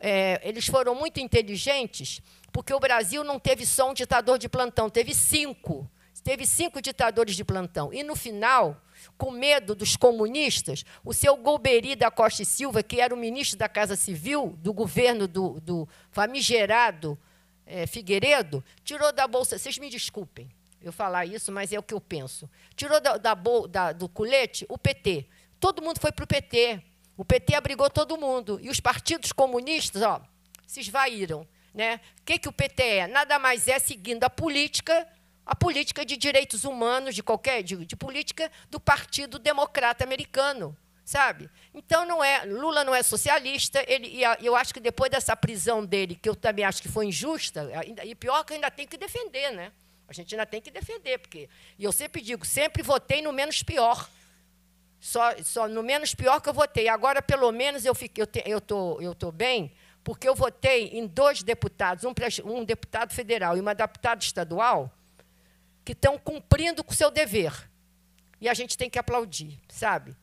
é, eles foram muito inteligentes, porque o Brasil não teve só um ditador de plantão, teve cinco. Teve cinco ditadores de plantão. E no final com medo dos comunistas, o seu Golbery da Costa e Silva, que era o ministro da Casa Civil do governo do, do famigerado é, Figueiredo, tirou da bolsa. Vocês me desculpem eu falar isso, mas é o que eu penso. Tirou da, da, da do colete o PT. Todo mundo foi para o PT. O PT abrigou todo mundo. E os partidos comunistas ó, se esvaíram. Né? O que, que o PT é? Nada mais é seguindo a política a política de direitos humanos, de qualquer, de, de política do Partido Democrata Americano sabe? Então não é, Lula não é socialista, ele e eu acho que depois dessa prisão dele, que eu também acho que foi injusta, e pior que ainda tem que defender, né? A gente ainda tem que defender, porque e eu sempre digo, sempre votei no menos pior. Só, só no menos pior que eu votei. Agora pelo menos eu fiquei, eu te, eu tô, eu tô bem, porque eu votei em dois deputados, um, um deputado federal e uma deputada estadual que estão cumprindo com o seu dever. E a gente tem que aplaudir, sabe?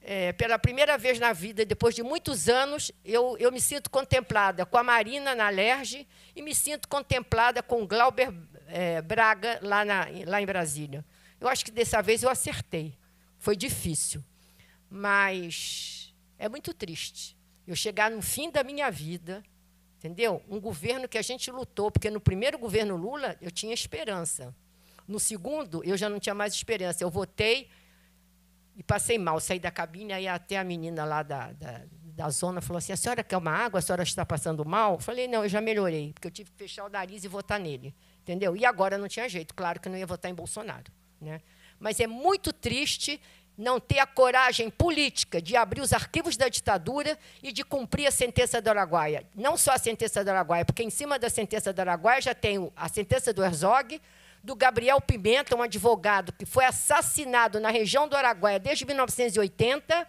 É, pela primeira vez na vida, depois de muitos anos, eu, eu me sinto contemplada com a Marina na Lerge e me sinto contemplada com Glauber é, Braga lá, na, lá em Brasília. Eu acho que dessa vez eu acertei. Foi difícil, mas é muito triste eu chegar no fim da minha vida, entendeu? Um governo que a gente lutou, porque no primeiro governo Lula eu tinha esperança. No segundo, eu já não tinha mais esperança. Eu votei e passei mal. Saí da cabine, aí até a menina lá da, da, da zona falou assim: a senhora quer uma água? A senhora está passando mal? Eu falei: não, eu já melhorei, porque eu tive que fechar o nariz e votar nele. Entendeu? E agora não tinha jeito. Claro que não ia votar em Bolsonaro. Né? Mas é muito triste não ter a coragem política de abrir os arquivos da ditadura e de cumprir a sentença do Araguaia. Não só a sentença do Araguaia, porque em cima da sentença do Araguaia já tem a sentença do Herzog, do Gabriel Pimenta, um advogado que foi assassinado na região do Araguaia desde 1980.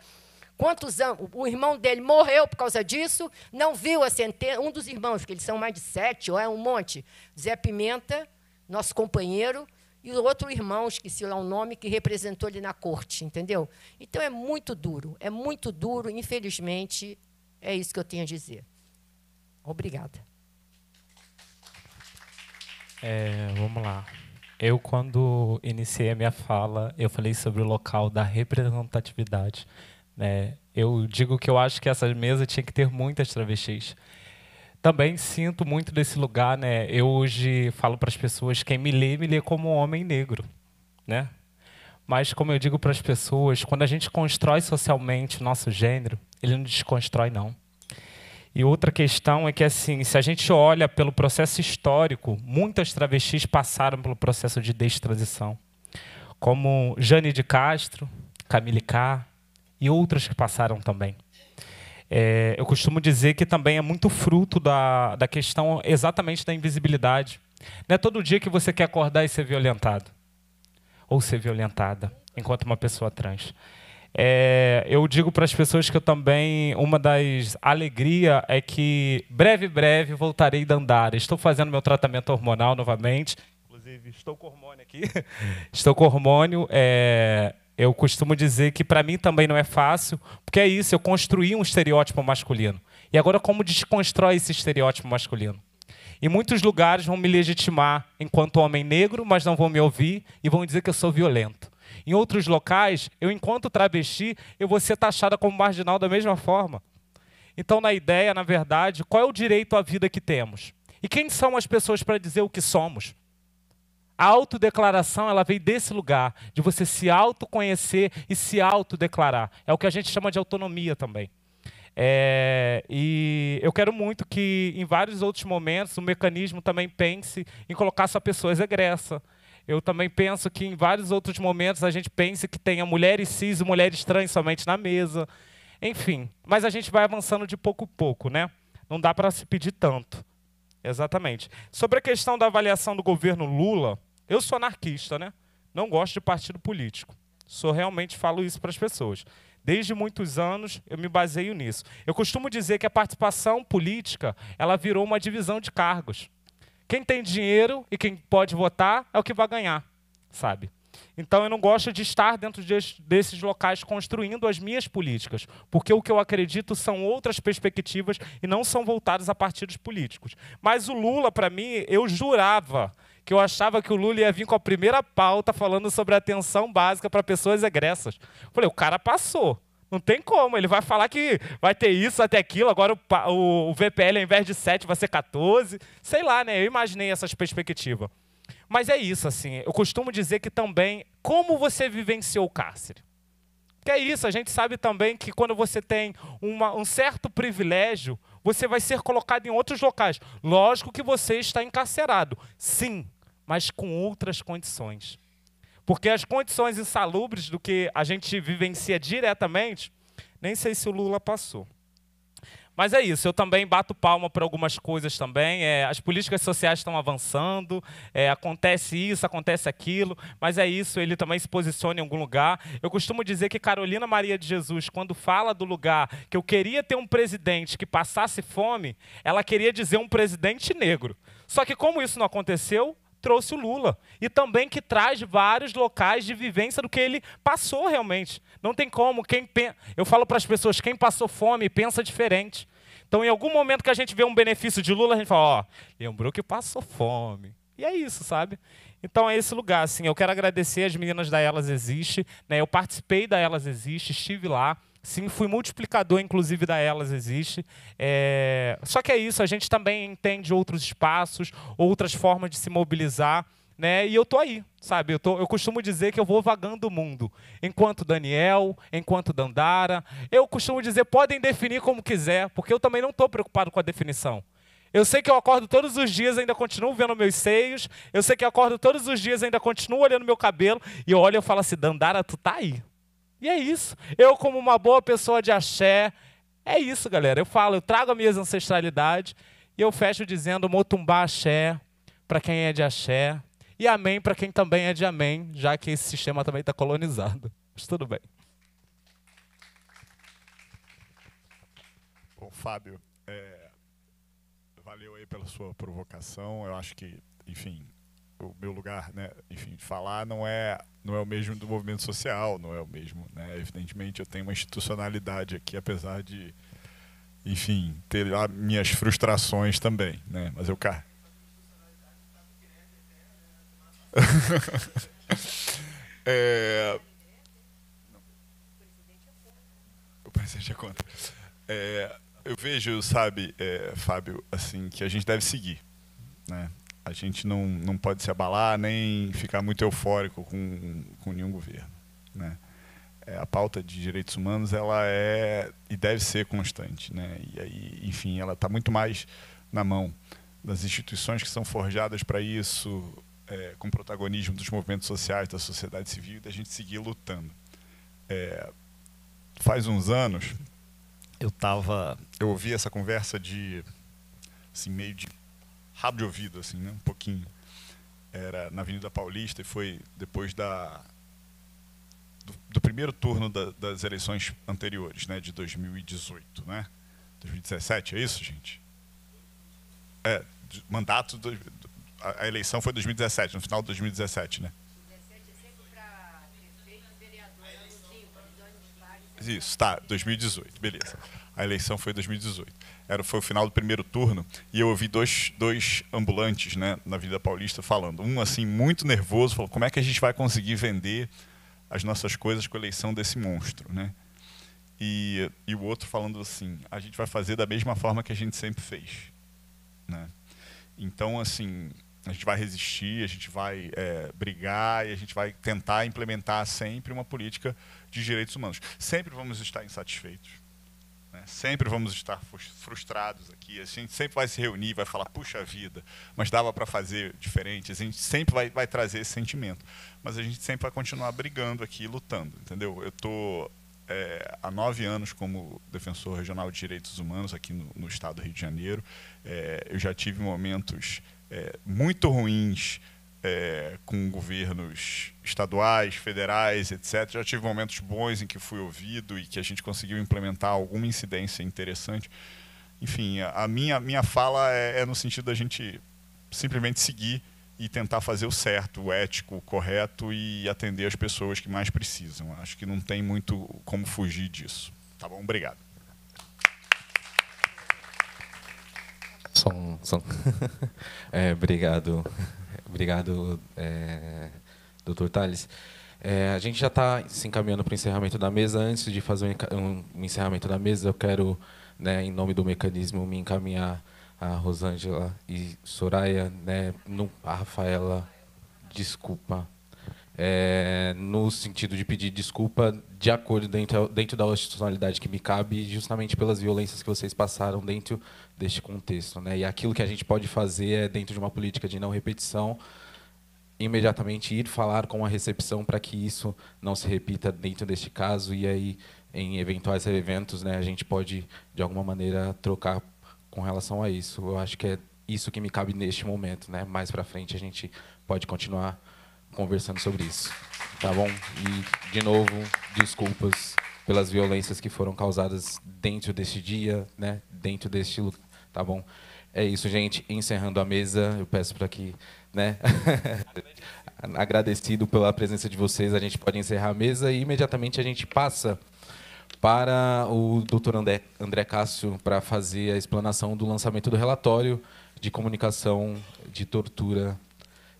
Quantos anos? O irmão dele morreu por causa disso, não viu a sentença. Um dos irmãos, que eles são mais de sete, ou é um monte. Zé Pimenta, nosso companheiro, e o outro irmão, esqueci lá o nome, que representou ele na corte, entendeu? Então é muito duro, é muito duro, infelizmente, é isso que eu tenho a dizer. Obrigada. É, vamos lá. Eu, quando iniciei a minha fala, eu falei sobre o local da representatividade. Né? Eu digo que eu acho que essa mesa tinha que ter muitas travestis. Também sinto muito desse lugar, né? Eu hoje falo para as pessoas, quem me lê, me lê como homem negro, né? Mas como eu digo para as pessoas, quando a gente constrói socialmente o nosso gênero, ele não desconstrói não. E outra questão é que, assim, se a gente olha pelo processo histórico, muitas travestis passaram pelo processo de destransição, como Jane de Castro, Camille K e outras que passaram também. É, eu costumo dizer que também é muito fruto da, da questão exatamente da invisibilidade. Não é todo dia que você quer acordar e ser violentado ou ser violentada enquanto uma pessoa trans. É, eu digo para as pessoas que eu também, uma das alegrias é que breve, breve voltarei a andar. Estou fazendo meu tratamento hormonal novamente. Inclusive, estou com hormônio aqui. estou com hormônio. É, eu costumo dizer que para mim também não é fácil, porque é isso, eu construí um estereótipo masculino. E agora, como desconstrói esse estereótipo masculino? Em muitos lugares vão me legitimar enquanto homem negro, mas não vão me ouvir e vão dizer que eu sou violento. Em outros locais, eu encontro travesti, eu vou ser taxada como marginal da mesma forma. Então, na ideia, na verdade, qual é o direito à vida que temos? E quem são as pessoas para dizer o que somos? A autodeclaração, ela veio desse lugar, de você se autoconhecer e se autodeclarar. É o que a gente chama de autonomia também. É, e eu quero muito que, em vários outros momentos, o mecanismo também pense em colocar essa pessoa egressa, eu também penso que em vários outros momentos a gente pensa que tenha mulheres cis e mulheres trans somente na mesa. Enfim, mas a gente vai avançando de pouco a pouco, né? Não dá para se pedir tanto. Exatamente. Sobre a questão da avaliação do governo Lula, eu sou anarquista, né? Não gosto de partido político. Sou realmente falo isso para as pessoas. Desde muitos anos eu me baseio nisso. Eu costumo dizer que a participação política, ela virou uma divisão de cargos. Quem tem dinheiro e quem pode votar é o que vai ganhar, sabe? Então eu não gosto de estar dentro de, desses locais construindo as minhas políticas, porque o que eu acredito são outras perspectivas e não são voltadas a partidos políticos. Mas o Lula, para mim, eu jurava que eu achava que o Lula ia vir com a primeira pauta falando sobre atenção básica para pessoas egressas. Falei, o cara passou. Não tem como, ele vai falar que vai ter isso, até aquilo, agora o, o, o VPL ao invés de 7 vai ser 14, sei lá, né? Eu imaginei essas perspectivas. Mas é isso, assim, eu costumo dizer que também, como você vivenciou o cárcere? Que é isso, a gente sabe também que quando você tem uma, um certo privilégio, você vai ser colocado em outros locais. Lógico que você está encarcerado, sim, mas com outras condições. Porque as condições insalubres do que a gente vivencia diretamente, nem sei se o Lula passou. Mas é isso, eu também bato palma para algumas coisas também. É, as políticas sociais estão avançando, é, acontece isso, acontece aquilo, mas é isso, ele também se posiciona em algum lugar. Eu costumo dizer que Carolina Maria de Jesus, quando fala do lugar que eu queria ter um presidente que passasse fome, ela queria dizer um presidente negro. Só que como isso não aconteceu, trouxe o Lula e também que traz vários locais de vivência do que ele passou realmente. Não tem como quem eu falo para as pessoas, quem passou fome pensa diferente. Então, em algum momento que a gente vê um benefício de Lula, a gente fala, ó, lembrou que passou fome. E é isso, sabe? Então é esse lugar, assim. Eu quero agradecer as meninas da Elas Existe, né? Eu participei da Elas Existe, estive lá. Sim, fui multiplicador, inclusive, da Elas Existe. É... Só que é isso, a gente também entende outros espaços, outras formas de se mobilizar. Né? E eu tô aí, sabe? Eu, tô, eu costumo dizer que eu vou vagando o mundo. Enquanto Daniel, enquanto Dandara. Eu costumo dizer, podem definir como quiser, porque eu também não estou preocupado com a definição. Eu sei que eu acordo todos os dias, ainda continuo vendo meus seios. Eu sei que eu acordo todos os dias, ainda continuo olhando meu cabelo. E olha, eu falo assim, Dandara, tu tá aí. E é isso. Eu, como uma boa pessoa de axé, é isso, galera. Eu falo, eu trago a minha ancestralidade e eu fecho dizendo Motumbá axé para quem é de axé e amém para quem também é de amém, já que esse sistema também está colonizado. Mas tudo bem. Bom, Fábio, é, valeu aí pela sua provocação. Eu acho que, enfim, o meu lugar, né, enfim, de falar não é não é o mesmo do movimento social, não é o mesmo, né? Evidentemente eu tenho uma institucionalidade aqui, apesar de, enfim, ter lá minhas frustrações também, né? Mas eu cá. é... O presidente é contra. É, eu vejo, sabe, é, Fábio, assim, que a gente deve seguir, né? a gente não, não pode se abalar nem ficar muito eufórico com, com nenhum governo. Né? É, a pauta de direitos humanos ela é e deve ser constante. Né? E aí, enfim, ela está muito mais na mão das instituições que são forjadas para isso, é, com protagonismo dos movimentos sociais, da sociedade civil, e da gente seguir lutando. É, faz uns anos, eu, tava, eu ouvi essa conversa de assim, meio de rabo de ouvido, assim, né? um pouquinho. Era na Avenida Paulista e foi depois da, do, do primeiro turno da, das eleições anteriores, né? de 2018. Né? 2017, é isso, gente? É, mandato. Do, a, a eleição foi 2017, no final de 2017, né? É isso, tá, 2018, beleza a eleição foi em 2018. Era, foi o final do primeiro turno e eu ouvi dois, dois ambulantes né, na vida Paulista falando. Um, assim, muito nervoso, falou: como é que a gente vai conseguir vender as nossas coisas com a eleição desse monstro? Né? E, e o outro falando assim: a gente vai fazer da mesma forma que a gente sempre fez. Né? Então, assim, a gente vai resistir, a gente vai é, brigar e a gente vai tentar implementar sempre uma política de direitos humanos. Sempre vamos estar insatisfeitos Sempre vamos estar frustrados aqui. A gente sempre vai se reunir, vai falar, puxa vida, mas dava para fazer diferente. A gente sempre vai, vai trazer esse sentimento. Mas a gente sempre vai continuar brigando aqui, lutando, entendeu? Eu estou é, há nove anos como defensor regional de direitos humanos aqui no, no estado do Rio de Janeiro. É, eu já tive momentos é, muito ruins é, com governos estaduais, federais, etc. Já tive momentos bons em que fui ouvido e que a gente conseguiu implementar alguma incidência interessante. Enfim, a minha, minha fala é, é no sentido da gente simplesmente seguir e tentar fazer o certo, o ético, o correto e atender as pessoas que mais precisam. Acho que não tem muito como fugir disso. Tá bom? Obrigado. Som, som. é, obrigado. Obrigado, é, doutor Tales. É, a gente já está se encaminhando para o encerramento da mesa. Antes de fazer um, encerramento da mesa, eu quero, né, em nome do mecanismo, me encaminhar a Rosângela e Soraya, né, no, a Rafaela, desculpa. É, no sentido de pedir desculpa de acordo dentro, dentro da institucionalidade que me cabe, justamente pelas violências que vocês passaram dentro deste contexto. Né? E aquilo que a gente pode fazer é, dentro de uma política de não repetição, imediatamente ir falar com a recepção para que isso não se repita dentro deste caso e aí em eventuais eventos né, a gente pode de alguma maneira trocar com relação a isso. Eu acho que é isso que me cabe neste momento, né? Mais para frente a gente pode continuar conversando sobre isso, tá bom? E de novo, desculpas pelas violências que foram causadas dentro deste dia, né? Dentro deste lugar tá bom? É isso, gente. Encerrando a mesa, eu peço para que, né? Agradecido pela presença de vocês, a gente pode encerrar a mesa e imediatamente a gente passa para o Dr. André, André Cássio para fazer a explanação do lançamento do relatório de comunicação de tortura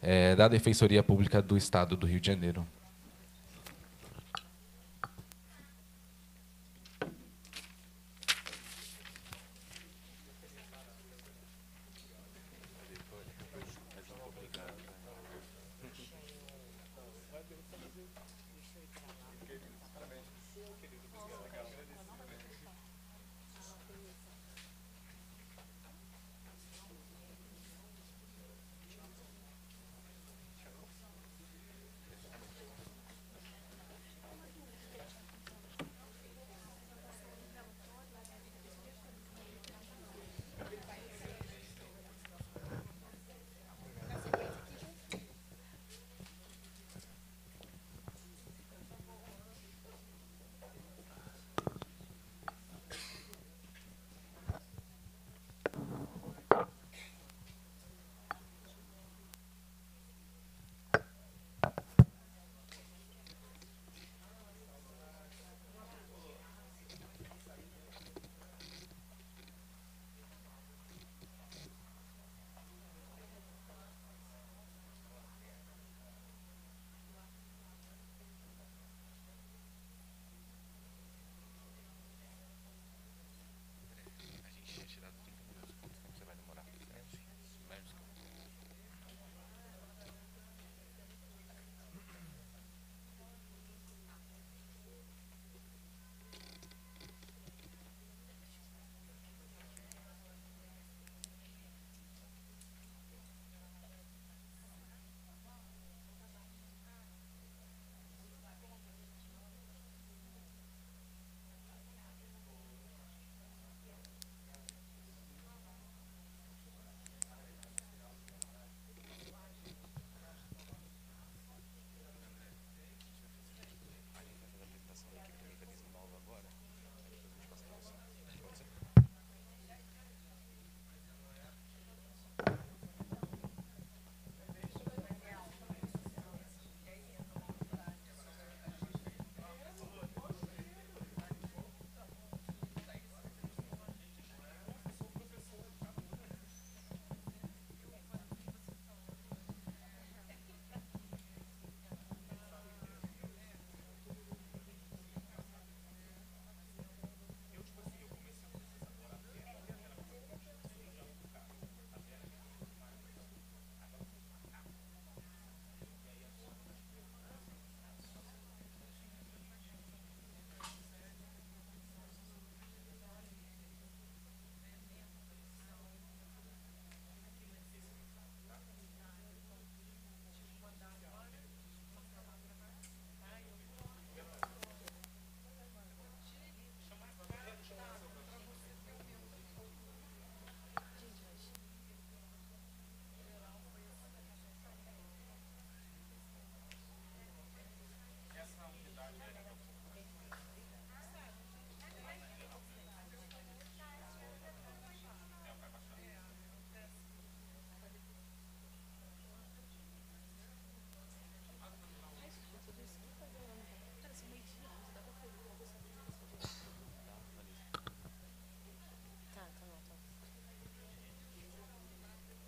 é, da Defensoria Pública do Estado do Rio de Janeiro.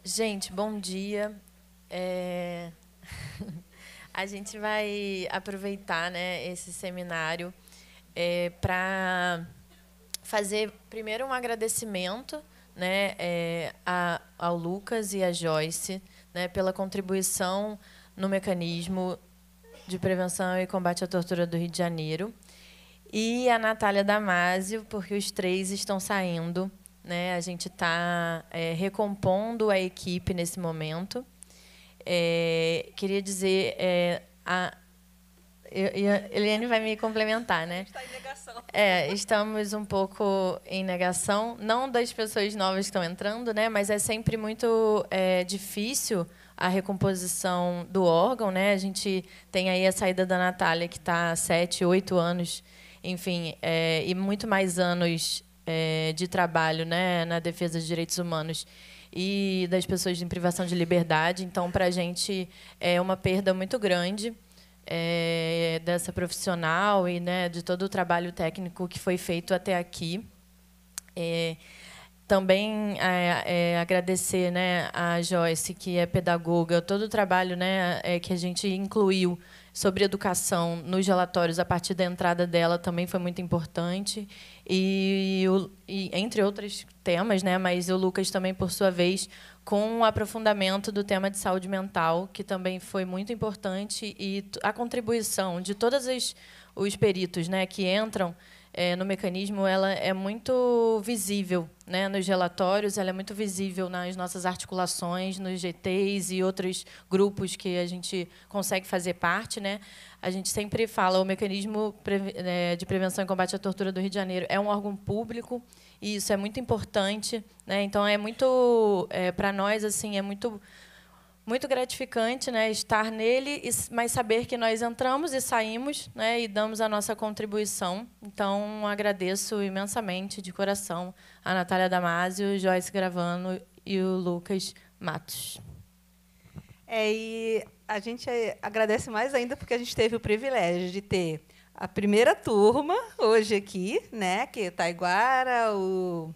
Gente, bom dia. É... a gente vai aproveitar né, esse seminário é, para fazer primeiro um agradecimento né, é, a, ao Lucas e à Joyce né, pela contribuição no mecanismo de prevenção e combate à tortura do Rio de Janeiro. E a Natália Damasio, porque os três estão saindo né? A gente está é, recompondo a equipe nesse momento. É, queria dizer, é, a, Eliane vai me complementar, né? Está em negação. É, estamos um pouco em negação, não das pessoas novas que estão entrando, né? Mas é sempre muito é, difícil a recomposição do órgão, né? A gente tem aí a saída da Natália, que está há sete, oito anos, enfim, é, e muito mais anos é, de trabalho né, na defesa dos direitos humanos e das pessoas em privação de liberdade. Então, para a gente é uma perda muito grande é, dessa profissional e né, de todo o trabalho técnico que foi feito até aqui. É, também é, é agradecer né, a Joyce, que é pedagoga, todo o trabalho né, é, que a gente incluiu sobre educação nos relatórios a partir da entrada dela também foi muito importante e, e, entre outros temas, né? Mas o Lucas também, por sua vez, com o um aprofundamento do tema de saúde mental, que também foi muito importante, e a contribuição de todos os, os peritos, né, que entram é, no mecanismo ela é muito visível né? nos relatórios, ela é muito visível nas nossas articulações, nos GTs e outros grupos que a gente consegue fazer parte. Né? A gente sempre fala o mecanismo é, de prevenção e combate à tortura do Rio de Janeiro é um órgão público e isso é muito importante. Né? Então, é muito, é, para nós, assim é muito muito gratificante né, estar nele, mas saber que nós entramos e saímos né, e damos a nossa contribuição. Então, agradeço imensamente, de coração, a Natália Damasio, Joyce Gravano e o Lucas Matos. É, e a gente agradece mais ainda porque a gente teve o privilégio de ter a primeira turma hoje aqui, né? Que é Taiguara, o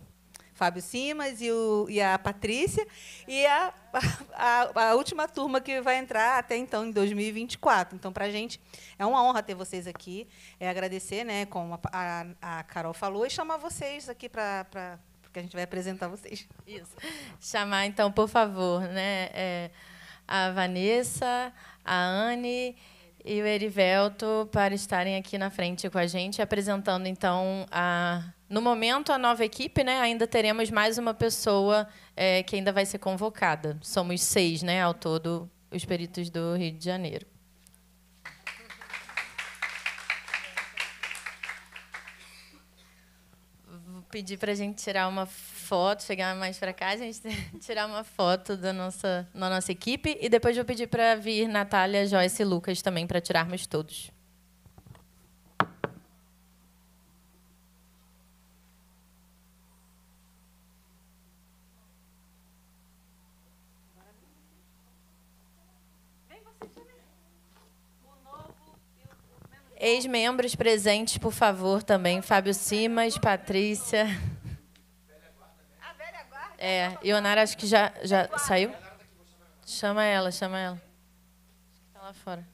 Fábio Simas e, o, e a Patrícia, e a, a, a, última turma que vai entrar até então, em 2024. Então, para a gente, é uma honra ter vocês aqui, é agradecer, né, como a, a Carol falou, e chamar vocês aqui para porque a gente vai apresentar vocês. Isso. Chamar, então, por favor, né, é, a Vanessa, a Anne e o Erivelto para estarem aqui na frente com a gente, apresentando então a no momento a nova equipe, né? Ainda teremos mais uma pessoa é, que ainda vai ser convocada. Somos seis, né, ao todo, os peritos do Rio de Janeiro. Vou pedir para a gente tirar uma foto, chegar mais para cá, a gente tirar uma foto da nossa, da nossa equipe. E depois vou pedir para vir Natália, Joyce e Lucas também para tirarmos todos. Ex-membros presentes, por favor, também. Fábio Simas, Patrícia. É, Ionara acho que já, já saiu. Chama ela, chama ela. Acho que tá lá fora.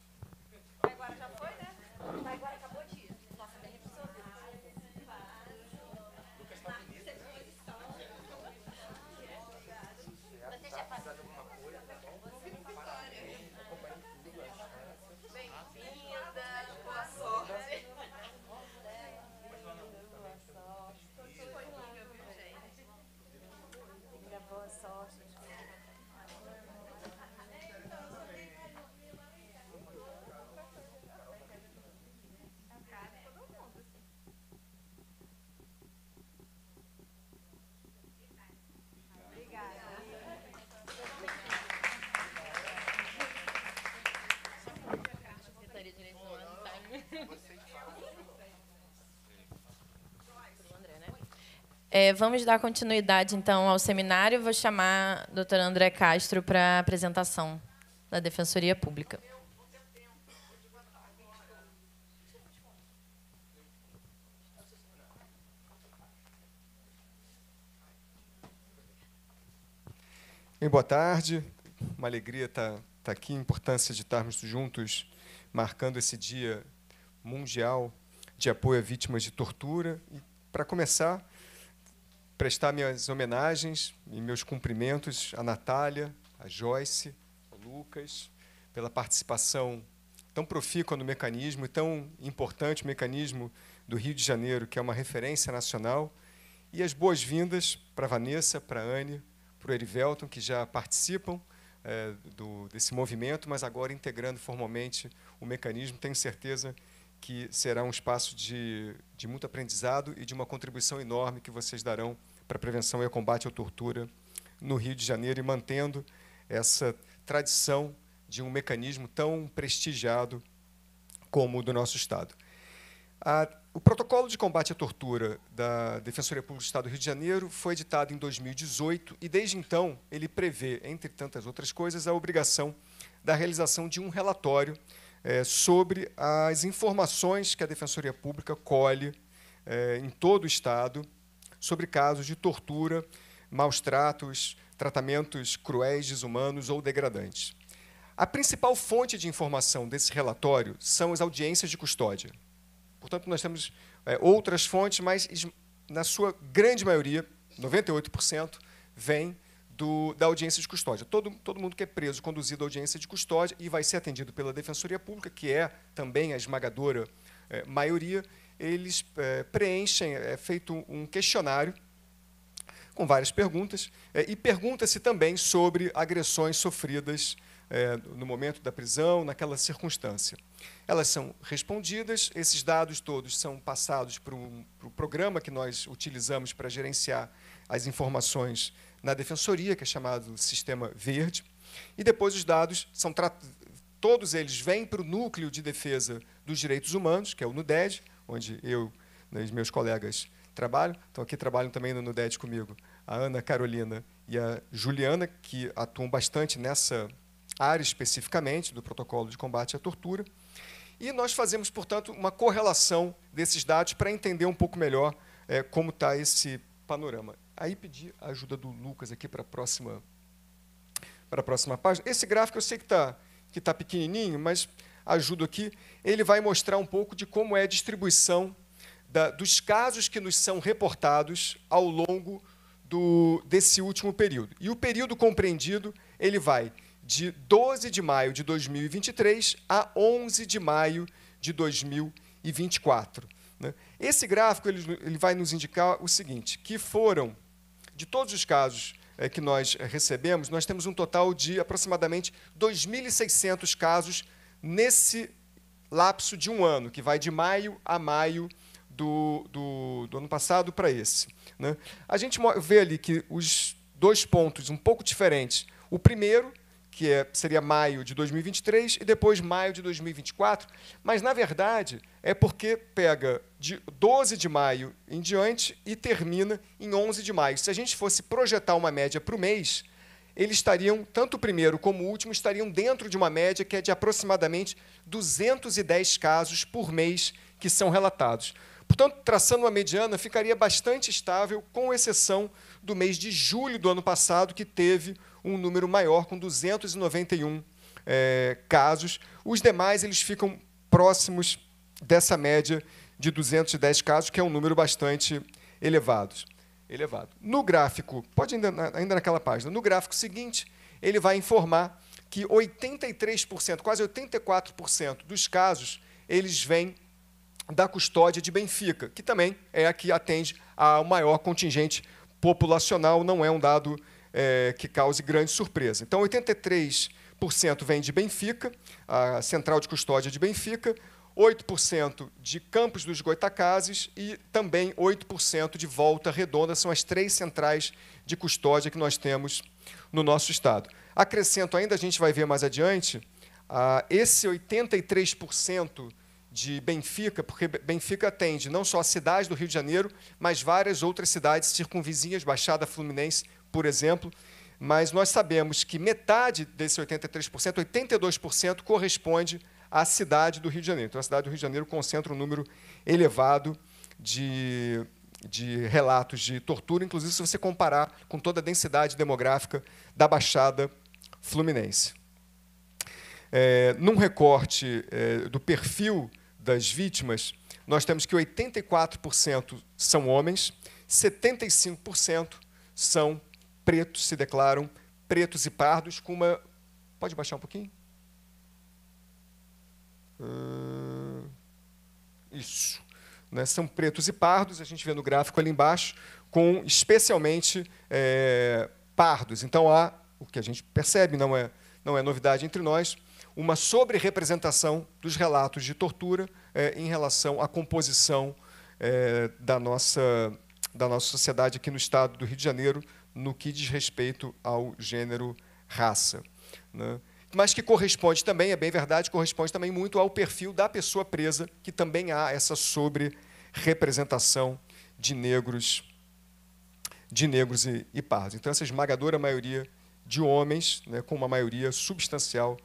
É, vamos dar continuidade, então, ao seminário. Vou chamar o doutor André Castro para a apresentação da Defensoria Pública. Bem, boa tarde. Uma alegria estar, tá, estar tá aqui. A importância de estarmos juntos marcando esse dia mundial de apoio a vítimas de tortura. E, para começar, prestar minhas homenagens e meus cumprimentos à Natália, à Joyce, ao Lucas, pela participação tão profícua no mecanismo e tão importante o mecanismo do Rio de Janeiro, que é uma referência nacional, e as boas-vindas para a Vanessa, para a Anne, para o Erivelton, que já participam é, do, desse movimento, mas agora integrando formalmente o mecanismo. Tenho certeza que que será um espaço de, de muito aprendizado e de uma contribuição enorme que vocês darão para a prevenção e o combate à tortura no Rio de Janeiro e mantendo essa tradição de um mecanismo tão prestigiado como o do nosso Estado. A, o protocolo de combate à tortura da Defensoria Pública do Estado do Rio de Janeiro foi editado em 2018 e, desde então, ele prevê, entre tantas outras coisas, a obrigação da realização de um relatório é, sobre as informações que a Defensoria Pública colhe é, em todo o Estado sobre casos de tortura, maus tratos, tratamentos cruéis, desumanos ou degradantes. A principal fonte de informação desse relatório são as audiências de custódia. Portanto, nós temos é, outras fontes, mas na sua grande maioria, 98%, vem do, da audiência de custódia. Todo, todo mundo que é preso, conduzido à audiência de custódia e vai ser atendido pela Defensoria Pública, que é também a esmagadora é, maioria, eles é, preenchem, é feito um questionário com várias perguntas, é, e pergunta-se também sobre agressões sofridas é, no momento da prisão, naquela circunstância. Elas são respondidas, esses dados todos são passados para o pro programa que nós utilizamos para gerenciar as informações na defensoria, que é chamado sistema verde, e depois os dados são todos eles vêm para o núcleo de defesa dos direitos humanos, que é o NUDED, onde eu e né, meus colegas trabalham. Então, aqui trabalham também no NUDED comigo a Ana Carolina e a Juliana, que atuam bastante nessa área especificamente do protocolo de combate à tortura. E nós fazemos, portanto, uma correlação desses dados para entender um pouco melhor é, como está esse panorama. Aí pedi a ajuda do Lucas aqui para a próxima para a próxima página. Esse gráfico eu sei que está que tá pequenininho, mas ajudo aqui. Ele vai mostrar um pouco de como é a distribuição da, dos casos que nos são reportados ao longo do, desse último período. E o período compreendido ele vai de 12 de maio de 2023 a 11 de maio de 2024. Né? Esse gráfico ele, ele vai nos indicar o seguinte, que foram de todos os casos é, que nós eh, recebemos, nós temos um total de aproximadamente 2.600 casos nesse lapso de um ano, que vai de maio a maio do, do, do ano passado para esse. Né? A gente vê ali que os dois pontos um pouco diferentes. O primeiro que é, seria maio de 2023 e depois maio de 2024, mas na verdade é porque pega de 12 de maio em diante e termina em 11 de maio. Se a gente fosse projetar uma média para o mês, eles estariam, tanto o primeiro como o último, estariam dentro de uma média que é de aproximadamente 210 casos por mês que são relatados. Portanto, traçando uma mediana, ficaria bastante estável, com exceção do mês de julho do ano passado, que teve um número maior, com 291 é, eh, casos. Os demais eles ficam próximos dessa média de 210 casos, que é um número bastante elevado. elevado. No gráfico, pode ainda, ainda naquela página, no gráfico seguinte, ele vai informar que 83%, quase 84% dos casos, eles vêm da custódia de Benfica, que também é a que atende ao maior contingente populacional, não é um dado é, que cause grande surpresa. Então, 83% vem de Benfica, a central de custódia de Benfica, 8% de Campos dos Goitacazes e também 8% de Volta Redonda, são as três centrais de custódia que nós temos no nosso estado. Acrescento ainda, a gente vai ver mais adiante, ah, esse 83% de Benfica, porque Benfica atende não só a cidade do Rio de Janeiro, mas várias outras cidades circunvizinhas, Baixada Fluminense, por exemplo, mas nós sabemos que metade desse 83%, 82%, corresponde à cidade do Rio de Janeiro. Então, a cidade do Rio de Janeiro concentra um número elevado de, de relatos de tortura, inclusive se você comparar com toda a densidade demográfica da Baixada Fluminense. É, num recorte é, do perfil das vítimas, nós temos que 84% são homens, 75% são pretos se declaram pretos e pardos com uma. Pode baixar um pouquinho? Uh... Isso. Né? São pretos e pardos, a gente vê no gráfico ali embaixo, com especialmente é, pardos. Então há, o que a gente percebe, não é, não é novidade entre nós, uma sobre-representação dos relatos de tortura é, em relação à composição é, da, nossa, da nossa sociedade aqui no estado do Rio de Janeiro, no que diz respeito ao gênero raça. Né? Mas que corresponde também, é bem verdade, corresponde também muito ao perfil da pessoa presa, que também há essa sobre-representação de negros, de negros e, e pardos. Então, essa esmagadora maioria de homens, né, com uma maioria substancial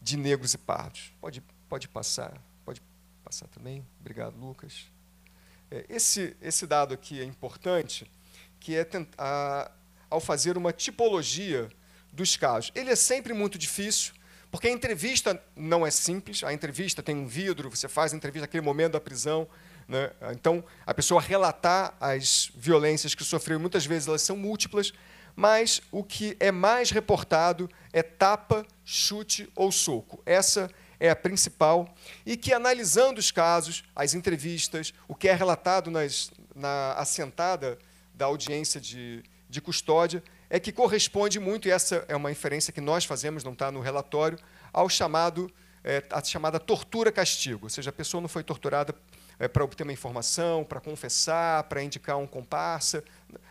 de negros e pardos. Pode, pode passar, pode passar também. Obrigado, Lucas. É, esse, esse dado aqui é importante que é a, ao fazer uma tipologia dos casos. Ele é sempre muito difícil, porque a entrevista não é simples. A entrevista tem um vidro, você faz a entrevista naquele momento da prisão. Né? Então, a pessoa relatar as violências que sofreu, muitas vezes elas são múltiplas, mas o que é mais reportado é tapa, chute ou soco. Essa é a principal. E que, analisando os casos, as entrevistas, o que é relatado nas, na assentada da audiência de, de custódia é que corresponde muito, e essa é uma inferência que nós fazemos, não está no relatório, ao chamado, é, a chamada tortura-castigo, ou seja, a pessoa não foi torturada é, para obter uma informação, para confessar, para indicar um comparsa.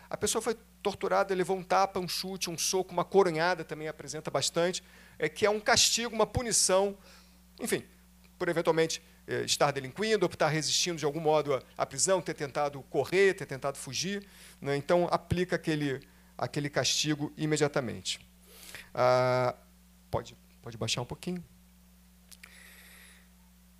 A pessoa foi torturada, levou um tapa, um chute, um soco, uma coronhada também apresenta bastante, é, que é um castigo, uma punição, enfim, por eventualmente eh, estar delinquindo, ou estar resistindo de algum modo à prisão, ter tentado correr, ter tentado fugir. Né? Então, aplica aquele, aquele castigo imediatamente. Ah, pode, pode baixar um pouquinho.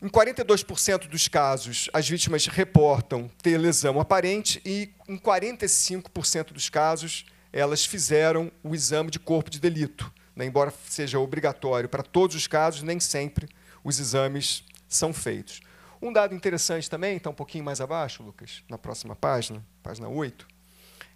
Em 42% dos casos, as vítimas reportam ter lesão aparente e em 45% dos casos, elas fizeram o exame de corpo de delito. Né? Embora seja obrigatório para todos os casos, nem sempre os exames são feitos. Um dado interessante também, está um pouquinho mais abaixo, Lucas, na próxima página, página 8,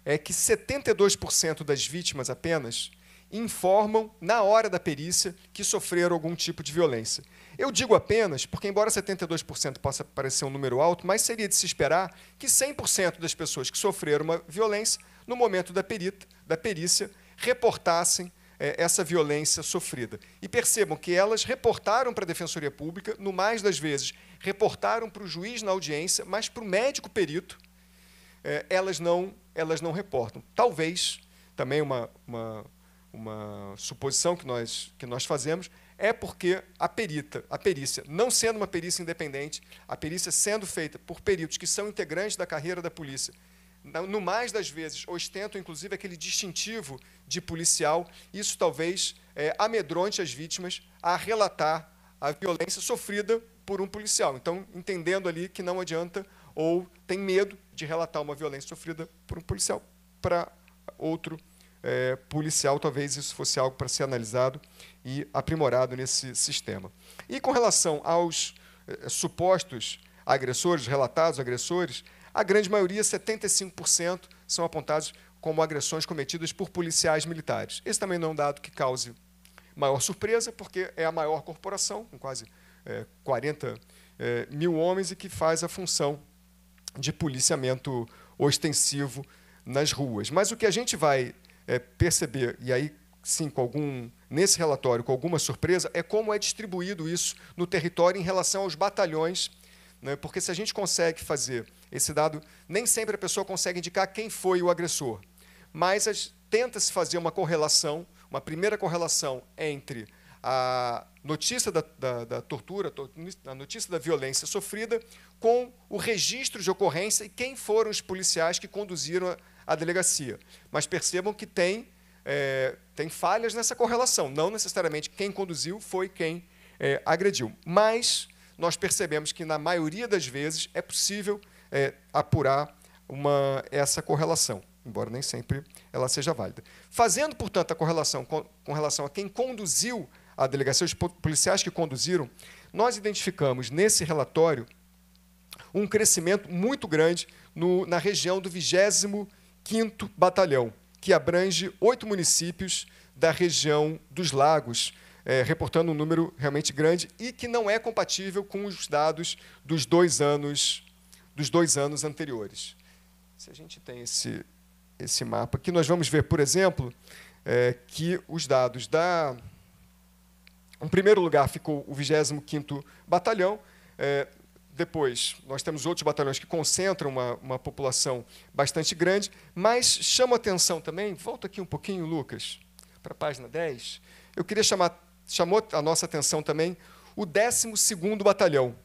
é que 72% das vítimas apenas informam, na hora da perícia, que sofreram algum tipo de violência. Eu digo apenas porque, embora 72% possa parecer um número alto, mas seria de se esperar que 100% das pessoas que sofreram uma violência, no momento da, perita, da perícia, reportassem é, essa violência sofrida. E percebam que elas reportaram para a Defensoria Pública, no mais das vezes, reportaram para o juiz na audiência, mas para o médico perito, é, elas, não, elas não reportam. Talvez, também uma, uma, uma suposição que nós, que nós fazemos, é porque a perita, a perícia, não sendo uma perícia independente, a perícia sendo feita por peritos que são integrantes da carreira da polícia, no mais das vezes, ostentam inclusive aquele distintivo de policial. Isso talvez é, amedronte as vítimas a relatar a violência sofrida por um policial. Então, entendendo ali que não adianta ou tem medo de relatar uma violência sofrida por um policial para outro é, policial, talvez isso fosse algo para ser analisado e aprimorado nesse sistema. E com relação aos é, supostos agressores, relatados agressores, a grande maioria, 75%, são apontados como agressões cometidas por policiais militares. Esse também não é um dado que cause maior surpresa, porque é a maior corporação, com quase é, 40 é, mil homens, e que faz a função de policiamento ostensivo nas ruas. Mas o que a gente vai é, perceber, e aí sim, com algum, nesse relatório, com alguma surpresa, é como é distribuído isso no território em relação aos batalhões, né? porque se a gente consegue fazer esse dado, nem sempre a pessoa consegue indicar quem foi o agressor, mas tenta-se fazer uma correlação, uma primeira correlação entre a notícia da, da, da, tortura, a notícia da violência sofrida, com o registro de ocorrência e quem foram os policiais que conduziram a, a delegacia. Mas percebam que tem, é, tem falhas nessa correlação. Não necessariamente quem conduziu foi quem é, agrediu. Mas nós percebemos que, na maioria das vezes, é possível é, apurar uma, essa correlação, embora nem sempre ela seja válida. Fazendo, portanto, a correlação com, com relação a quem conduziu a delegacia, os policiais que conduziram, nós identificamos nesse relatório um crescimento muito grande no, na região do 25º Batalhão, que abrange oito municípios da região dos lagos, é, reportando um número realmente grande e que não é compatível com os dados dos dois anos dos dois anos anteriores. Se a gente tem esse, esse mapa aqui, nós vamos ver, por exemplo, é, que os dados da. Em primeiro lugar ficou o 25 Batalhão, é, depois nós temos outros batalhões que concentram uma, uma população bastante grande, mas chama atenção também, volta aqui um pouquinho, Lucas, para a página 10, eu queria chamar, chamou a nossa atenção também o 12 Batalhão,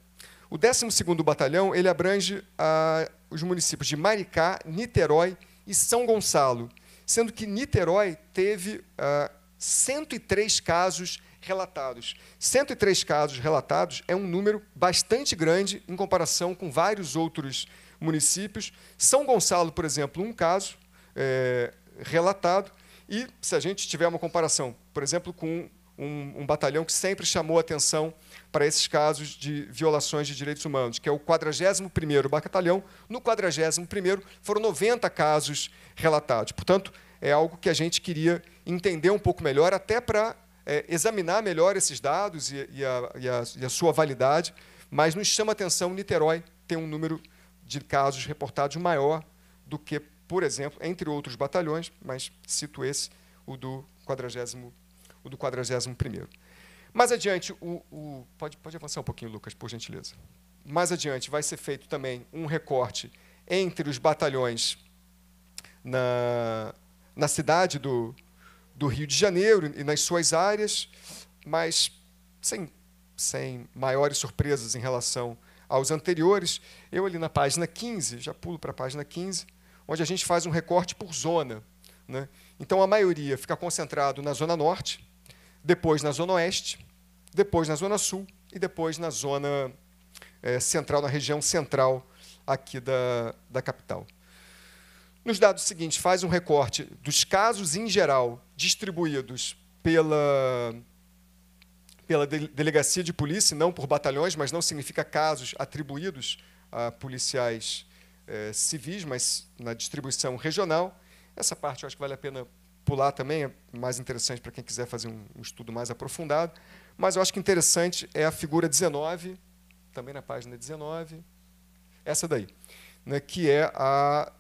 o 12º Batalhão ele abrange ah, os municípios de Maricá, Niterói e São Gonçalo, sendo que Niterói teve ah, 103 casos relatados. 103 casos relatados é um número bastante grande em comparação com vários outros municípios. São Gonçalo, por exemplo, um caso é, relatado. E se a gente tiver uma comparação, por exemplo, com um, um batalhão que sempre chamou a atenção para esses casos de violações de direitos humanos, que é o 41º Batalhão. No 41º foram 90 casos relatados. Portanto, é algo que a gente queria entender um pouco melhor, até para é, examinar melhor esses dados e, e, a, e, a, e a sua validade, mas nos chama a atenção, Niterói tem um número de casos reportados maior do que, por exemplo, entre outros batalhões, mas cito esse, o do o do 41º. Mais adiante, o, o, pode, pode avançar um pouquinho, Lucas, por gentileza. Mais adiante, vai ser feito também um recorte entre os batalhões na, na cidade do, do Rio de Janeiro e nas suas áreas, mas sem, sem maiores surpresas em relação aos anteriores. Eu, ali na página 15, já pulo para a página 15, onde a gente faz um recorte por zona. Né? Então, a maioria fica concentrado na Zona Norte, depois na Zona Oeste, depois na Zona Sul e depois na Zona é, Central, na região central aqui da, da capital. Nos dados seguintes, faz um recorte dos casos em geral distribuídos pela, pela delegacia de polícia, não por batalhões, mas não significa casos atribuídos a policiais eh, civis, mas na distribuição regional. Essa parte eu acho que vale a pena pular também, é mais interessante para quem quiser fazer um, um, estudo mais aprofundado, mas eu acho que interessante é a figura 19, também na página 19, essa daí, né, que é a,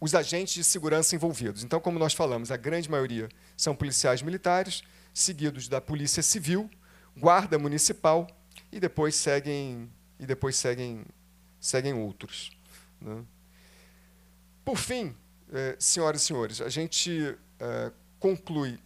os agentes de segurança envolvidos. Então, como nós falamos, a grande maioria são policiais militares, seguidos da polícia civil, guarda municipal e depois seguem e depois seguem seguem outros. Né? Por fim, é, senhoras e senhores, a gente é, conclui,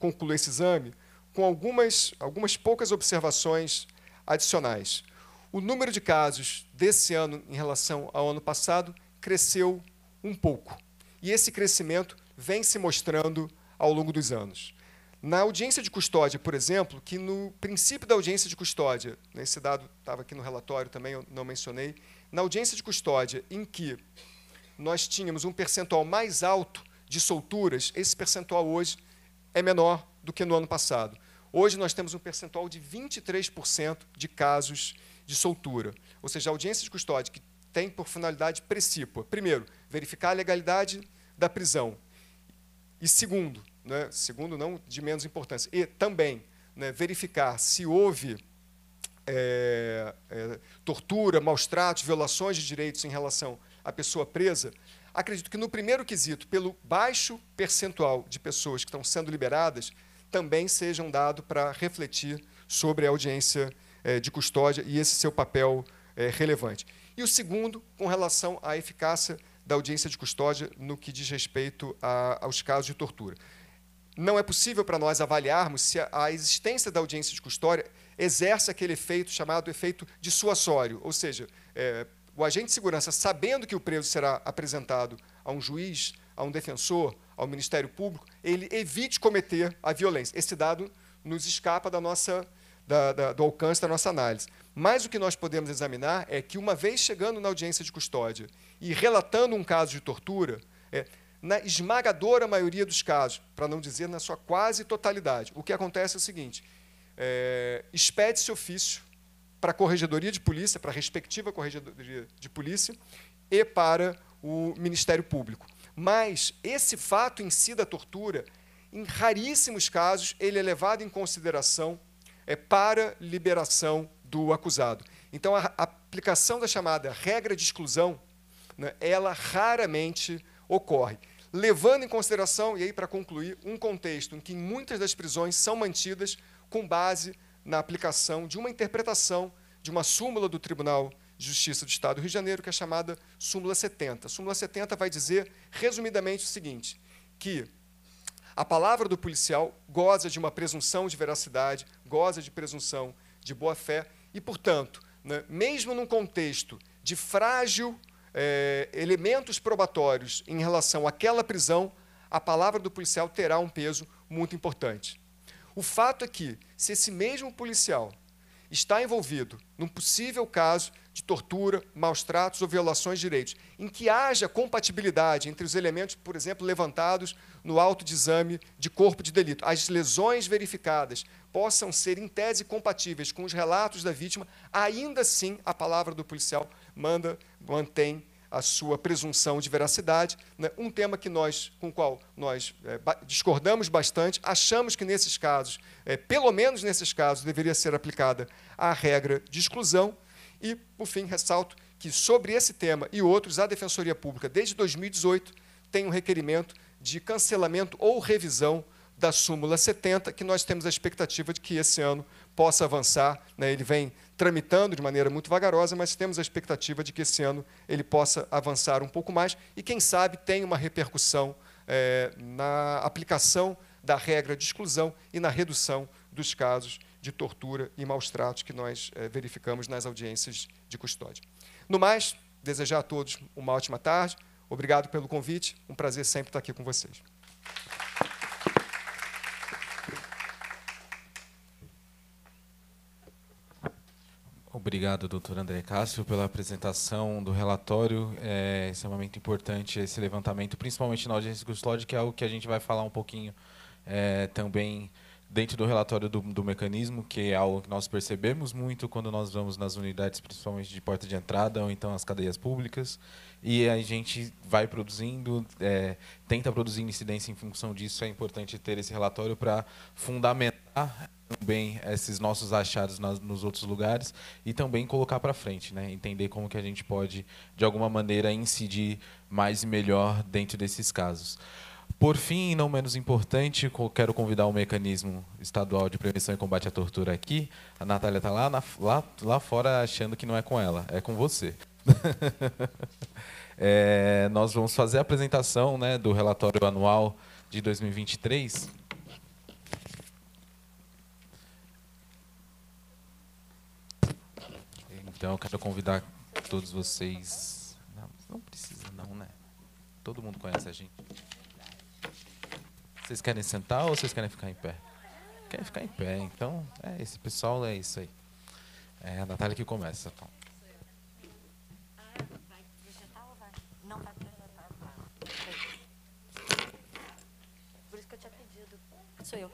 conclui esse exame com algumas, algumas poucas observações adicionais. O número de casos desse ano em relação ao ano passado cresceu um pouco. E esse crescimento vem se mostrando ao longo dos anos. Na audiência de custódia, por exemplo, que no princípio da audiência de custódia, né, esse dado estava aqui no relatório também, eu não mencionei, na audiência de custódia em que nós tínhamos um percentual mais alto de solturas, esse percentual hoje é menor do que no ano passado. Hoje nós temos um percentual de 23% de casos de soltura. Ou seja, a audiência de custódia que tem por finalidade precípua. Primeiro, verificar a legalidade da prisão. E segundo, né, segundo não de menos importância, e também né, verificar se houve é, é, tortura, maus-tratos, violações de direitos em relação a pessoa presa, acredito que no primeiro quesito, pelo baixo percentual de pessoas que estão sendo liberadas, também sejam um dado para refletir sobre a audiência eh, de custódia e esse seu papel eh, relevante. E o segundo, com relação à eficácia da audiência de custódia no que diz respeito a, aos casos de tortura. Não é possível para nós avaliarmos se a, a existência da audiência de custódia exerce aquele efeito chamado efeito dissuasório, ou seja, é, o agente de segurança, sabendo que o preso será apresentado a um juiz, a um defensor, ao Ministério Público, ele evite cometer a violência. Esse dado nos escapa da nossa, da, da, do alcance da nossa análise. Mas o que nós podemos examinar é que, uma vez chegando na audiência de custódia e relatando um caso de tortura, é, na esmagadora maioria dos casos, para não dizer na sua quase totalidade, o que acontece é o seguinte: é, expede-se ofício para a Corregedoria de Polícia, para a respectiva Corregedoria de Polícia e para o Ministério Público. Mas esse fato em si da tortura, em raríssimos casos, ele é levado em consideração é, para liberação do acusado. Então, a aplicação da chamada regra de exclusão, né, ela raramente ocorre. Levando em consideração, e aí para concluir, um contexto em que muitas das prisões são mantidas com base na aplicação de uma interpretação de uma súmula do Tribunal de Justiça do Estado do Rio de Janeiro, que é chamada Súmula 70. A súmula 70 vai dizer, resumidamente, o seguinte: que a palavra do policial goza de uma presunção de veracidade, goza de presunção de boa-fé, e, portanto, né, mesmo num contexto de frágil é, elementos probatórios em relação àquela prisão, a palavra do policial terá um peso muito importante. O fato é que, se esse mesmo policial está envolvido num possível caso de tortura, maus tratos ou violações de direitos, em que haja compatibilidade entre os elementos, por exemplo, levantados no auto de exame de corpo de delito, as lesões verificadas possam ser, em tese, compatíveis com os relatos da vítima, ainda assim a palavra do policial manda, mantém a sua presunção de veracidade. Né? Um tema que nós, com o qual nós é, discordamos bastante, achamos que nesses casos, é, pelo menos nesses casos, deveria ser aplicada a regra de exclusão. E, por fim, ressalto que sobre esse tema e outros, a Defensoria Pública, desde 2018, tem um requerimento de cancelamento ou revisão da súmula 70, que nós temos a expectativa de que esse ano possa avançar. Né? Ele vem tramitando de maneira muito vagarosa, mas temos a expectativa de que esse ano ele possa avançar um pouco mais e, quem sabe, tenha uma repercussão é, na aplicação da regra de exclusão e na redução dos casos de tortura e maus tratos que nós é, verificamos nas audiências de custódia. No mais, desejar a todos uma ótima tarde. Obrigado pelo convite. Um prazer sempre estar aqui com vocês. Obrigado, doutor André Cássio, pela apresentação do relatório. É extremamente importante esse levantamento, principalmente na audiência custódia, que é algo que a gente vai falar um pouquinho é, também dentro do relatório do, do, mecanismo, que é algo que nós percebemos muito quando nós vamos nas unidades, principalmente de porta de entrada ou então as cadeias públicas, e a gente vai produzindo, é, tenta produzir incidência em função disso. É importante ter esse relatório para fundamentar também esses nossos achados nas, nos outros lugares e também colocar para frente, né? entender como que a gente pode, de alguma maneira, incidir mais e melhor dentro desses casos. Por fim, e não menos importante, quero convidar o mecanismo estadual de prevenção e combate à tortura aqui. A Natália está lá, lá, lá fora achando que não é com ela, é com você. é, nós vamos fazer a apresentação né, do relatório anual de 2023 Então, eu quero convidar todos vocês. Não, não precisa, não, né? Todo mundo conhece a gente. Vocês querem sentar ou vocês querem ficar em pé? Querem ficar em pé, então é esse pessoal é isso aí. É a Natália que começa. Então.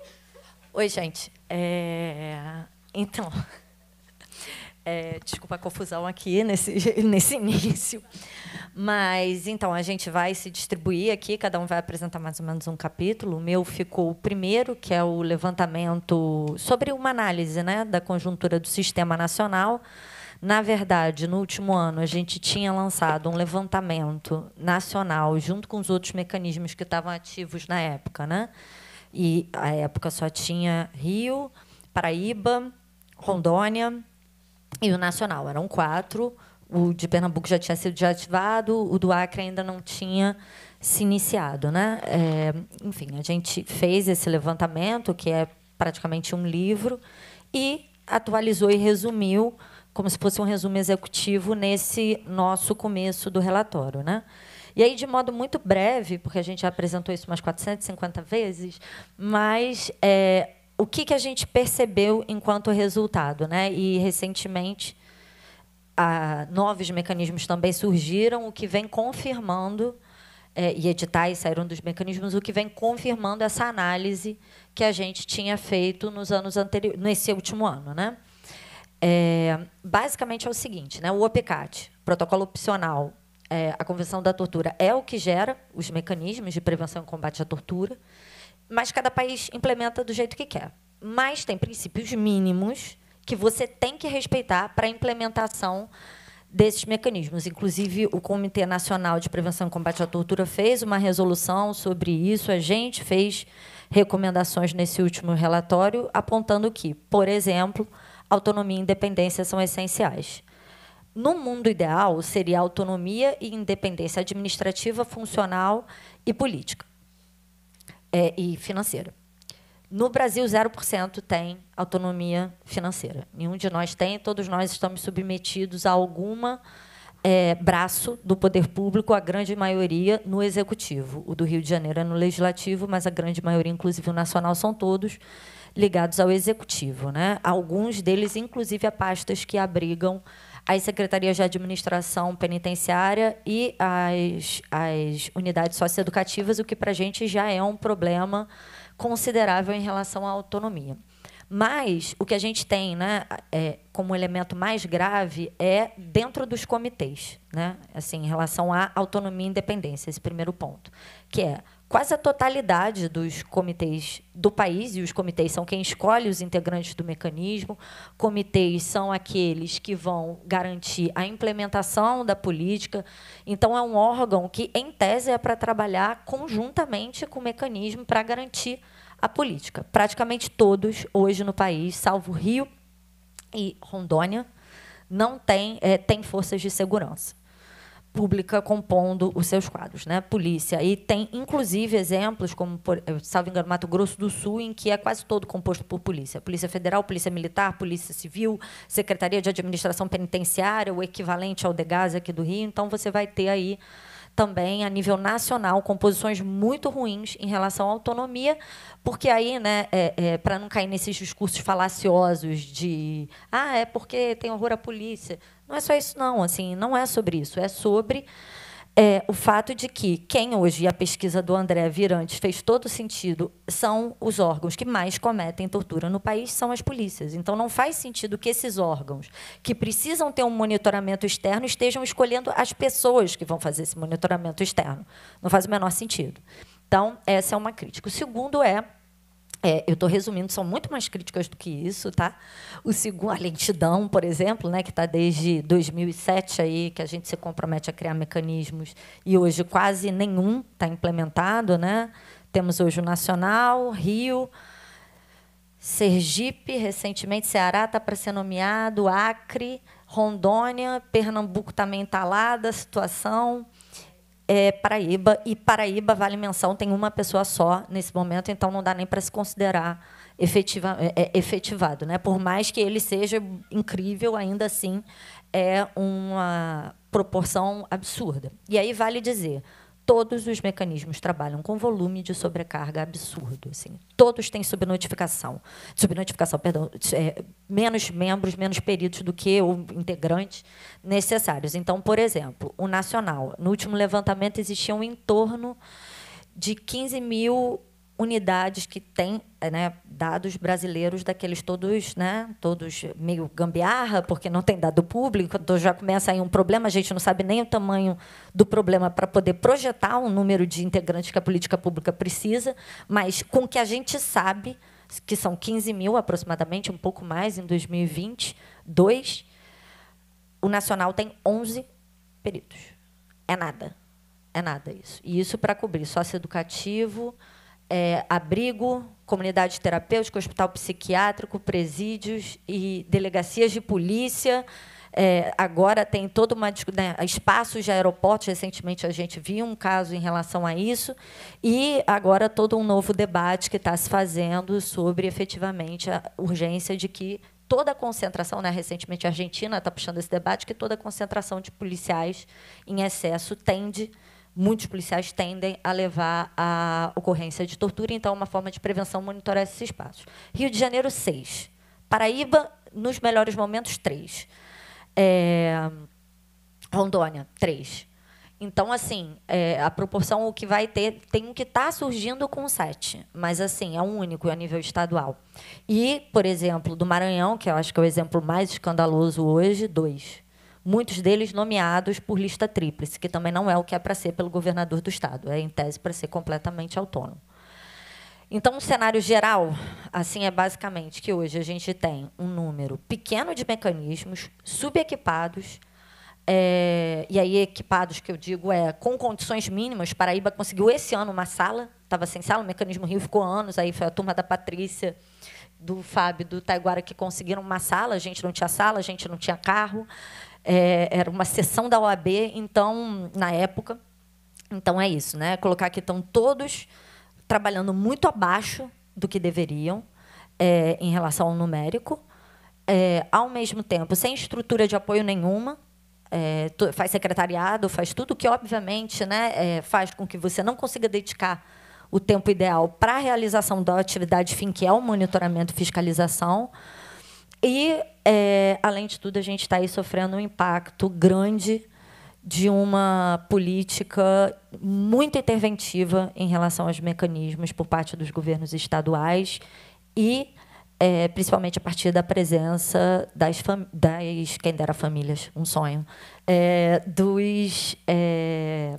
Oi, gente. É... Então, é, desculpa a confusão aqui nesse, nesse início. Mas, então, a gente vai se distribuir aqui, cada um vai apresentar mais ou menos um capítulo. O meu ficou o primeiro, que é o levantamento sobre uma análise né, da conjuntura do sistema nacional. Na verdade, no último ano, a gente tinha lançado um levantamento nacional junto com os outros mecanismos que estavam ativos na época. Né? E a época só tinha Rio, Paraíba, Rondônia, e o Nacional. Eram quatro. O de Pernambuco já tinha sido desativado, o do Acre ainda não tinha se iniciado. Né? É, enfim, a gente fez esse levantamento, que é praticamente um livro, e atualizou e resumiu, como se fosse um resumo executivo, nesse nosso começo do relatório. Né? E aí, de modo muito breve, porque a gente já apresentou isso umas 450 vezes, mas é, o que, que a gente percebeu enquanto resultado, né? E recentemente a, novos mecanismos também surgiram, o que vem confirmando é, e editais saíram dos mecanismos, o que vem confirmando essa análise que a gente tinha feito nos anos anteriores, nesse último ano, né? É, basicamente é o seguinte, né? O OPCAT, protocolo opcional, é, a Convenção da Tortura é o que gera os mecanismos de prevenção e combate à tortura mas cada país implementa do jeito que quer. Mas tem princípios mínimos que você tem que respeitar para a implementação desses mecanismos. Inclusive, o Comitê Nacional de Prevenção e Combate à Tortura fez uma resolução sobre isso, a gente fez recomendações nesse último relatório, apontando que, por exemplo, autonomia e independência são essenciais. No mundo ideal, seria autonomia e independência administrativa, funcional e política é, e financeira. No Brasil, 0% tem autonomia financeira. Nenhum de nós tem, todos nós estamos submetidos a algum é, braço do poder público, a grande maioria no executivo. O do Rio de Janeiro é no legislativo, mas a grande maioria, inclusive o nacional, são todos ligados ao executivo. Né? Alguns deles, inclusive, a pastas que abrigam as secretarias de administração penitenciária e as, as unidades socioeducativas, o que para a gente já é um problema considerável em relação à autonomia. Mas o que a gente tem né, é, como elemento mais grave é dentro dos comitês, né, assim, em relação à autonomia e independência, esse primeiro ponto, que é quase a totalidade dos comitês do país, e os comitês são quem escolhe os integrantes do mecanismo, comitês são aqueles que vão garantir a implementação da política. Então, é um órgão que, em tese, é para trabalhar conjuntamente com o mecanismo para garantir a política. Praticamente todos, hoje no país, salvo Rio e Rondônia, não têm é, eh, tem forças de segurança pública compondo os seus quadros, né? Polícia. E tem, inclusive, exemplos, como, por, eh, salvo engano, Mato Grosso do Sul, em que é quase todo composto por polícia. Polícia Federal, Polícia Militar, Polícia Civil, Secretaria de Administração Penitenciária, o equivalente ao DEGAS aqui do Rio. Então, você vai ter aí também a nível nacional composições muito ruins em relação à autonomia, porque aí, né, é, é, para não cair nesses discursos falaciosos de ah, é porque tem horror à polícia. Não é só isso, não. Assim, não é sobre isso. É sobre é, o fato de que quem hoje, a pesquisa do André Virantes fez todo sentido, são os órgãos que mais cometem tortura no país, são as polícias. Então, não faz sentido que esses órgãos, que precisam ter um monitoramento externo, estejam escolhendo as pessoas que vão fazer esse monitoramento externo. Não faz o menor sentido. Então, essa é uma crítica. O segundo é é, eu estou resumindo, são muito mais críticas do que isso, tá? O segundo, a lentidão, por exemplo, né, que está desde 2007 aí, que a gente se compromete a criar mecanismos e hoje quase nenhum está implementado, né? Temos hoje o Nacional, Rio, Sergipe, recentemente Ceará está para ser nomeado, Acre, Rondônia, Pernambuco também está lá da situação é, Paraíba, e Paraíba, vale menção, tem uma pessoa só nesse momento, então não dá nem para se considerar efetiva, é, é, efetivado. Né? Por mais que ele seja incrível, ainda assim é uma proporção absurda. E aí vale dizer, todos os mecanismos trabalham com volume de sobrecarga absurdo. Assim. Todos têm subnotificação. Subnotificação, perdão. É, menos membros, menos peritos do que ou integrantes necessários. Então, por exemplo, o Nacional. No último levantamento existiam em torno de 15 mil unidades que têm né, dados brasileiros daqueles todos, né, todos meio gambiarra, porque não tem dado público, então já começa aí um problema, a gente não sabe nem o tamanho do problema para poder projetar um número de integrantes que a política pública precisa, mas com o que a gente sabe, que são 15 mil aproximadamente, um pouco mais em 2022, o Nacional tem 11 peritos. É nada. É nada isso. E isso para cobrir sócio educativo, é, abrigo, comunidade terapêutica, hospital psiquiátrico, presídios e delegacias de polícia. É, agora tem toda uma né, espaços de aeroportos. Recentemente a gente viu um caso em relação a isso e agora todo um novo debate que está se fazendo sobre efetivamente a urgência de que toda a concentração, né, recentemente a Argentina está puxando esse debate que toda a concentração de policiais em excesso tende a muitos policiais tendem a levar à ocorrência de tortura, então é uma forma de prevenção monitorar esses espaços. Rio de Janeiro, seis, Paraíba, nos melhores momentos, três, É... Rondônia, três. Então, assim, é, a proporção o que vai ter tem um que está surgindo com sete, mas assim é um único é a nível estadual. E, por exemplo, do Maranhão, que eu acho que é o exemplo mais escandaloso hoje, dois muitos deles nomeados por lista tríplice, que também não é o que é para ser pelo governador do Estado, é em tese para ser completamente autônomo. Então, o cenário geral, assim, é basicamente que hoje a gente tem um número pequeno de mecanismos subequipados, é, e aí equipados que eu digo é com condições mínimas. Paraíba conseguiu esse ano uma sala, estava sem sala, o Mecanismo Rio ficou anos, aí foi a turma da Patrícia, do Fábio, do Taiguara, que conseguiram uma sala, a gente não tinha sala, a gente não tinha carro é, era uma sessão da OAB, então, na época. Então é isso, né? Colocar que estão todos trabalhando muito abaixo do que deveriam é, em relação ao numérico, é, ao mesmo tempo, sem estrutura de apoio nenhuma. É, faz secretariado, faz tudo que obviamente né, é, faz com que você não consiga dedicar o tempo ideal para a realização da atividade fim, que é o monitoramento e fiscalização. E, é, além de tudo, a gente está aí sofrendo um impacto grande de uma política muito interventiva em relação aos mecanismos por parte dos governos estaduais e é, principalmente a partir da presença das, das quem dera famílias, um sonho, é, dos é,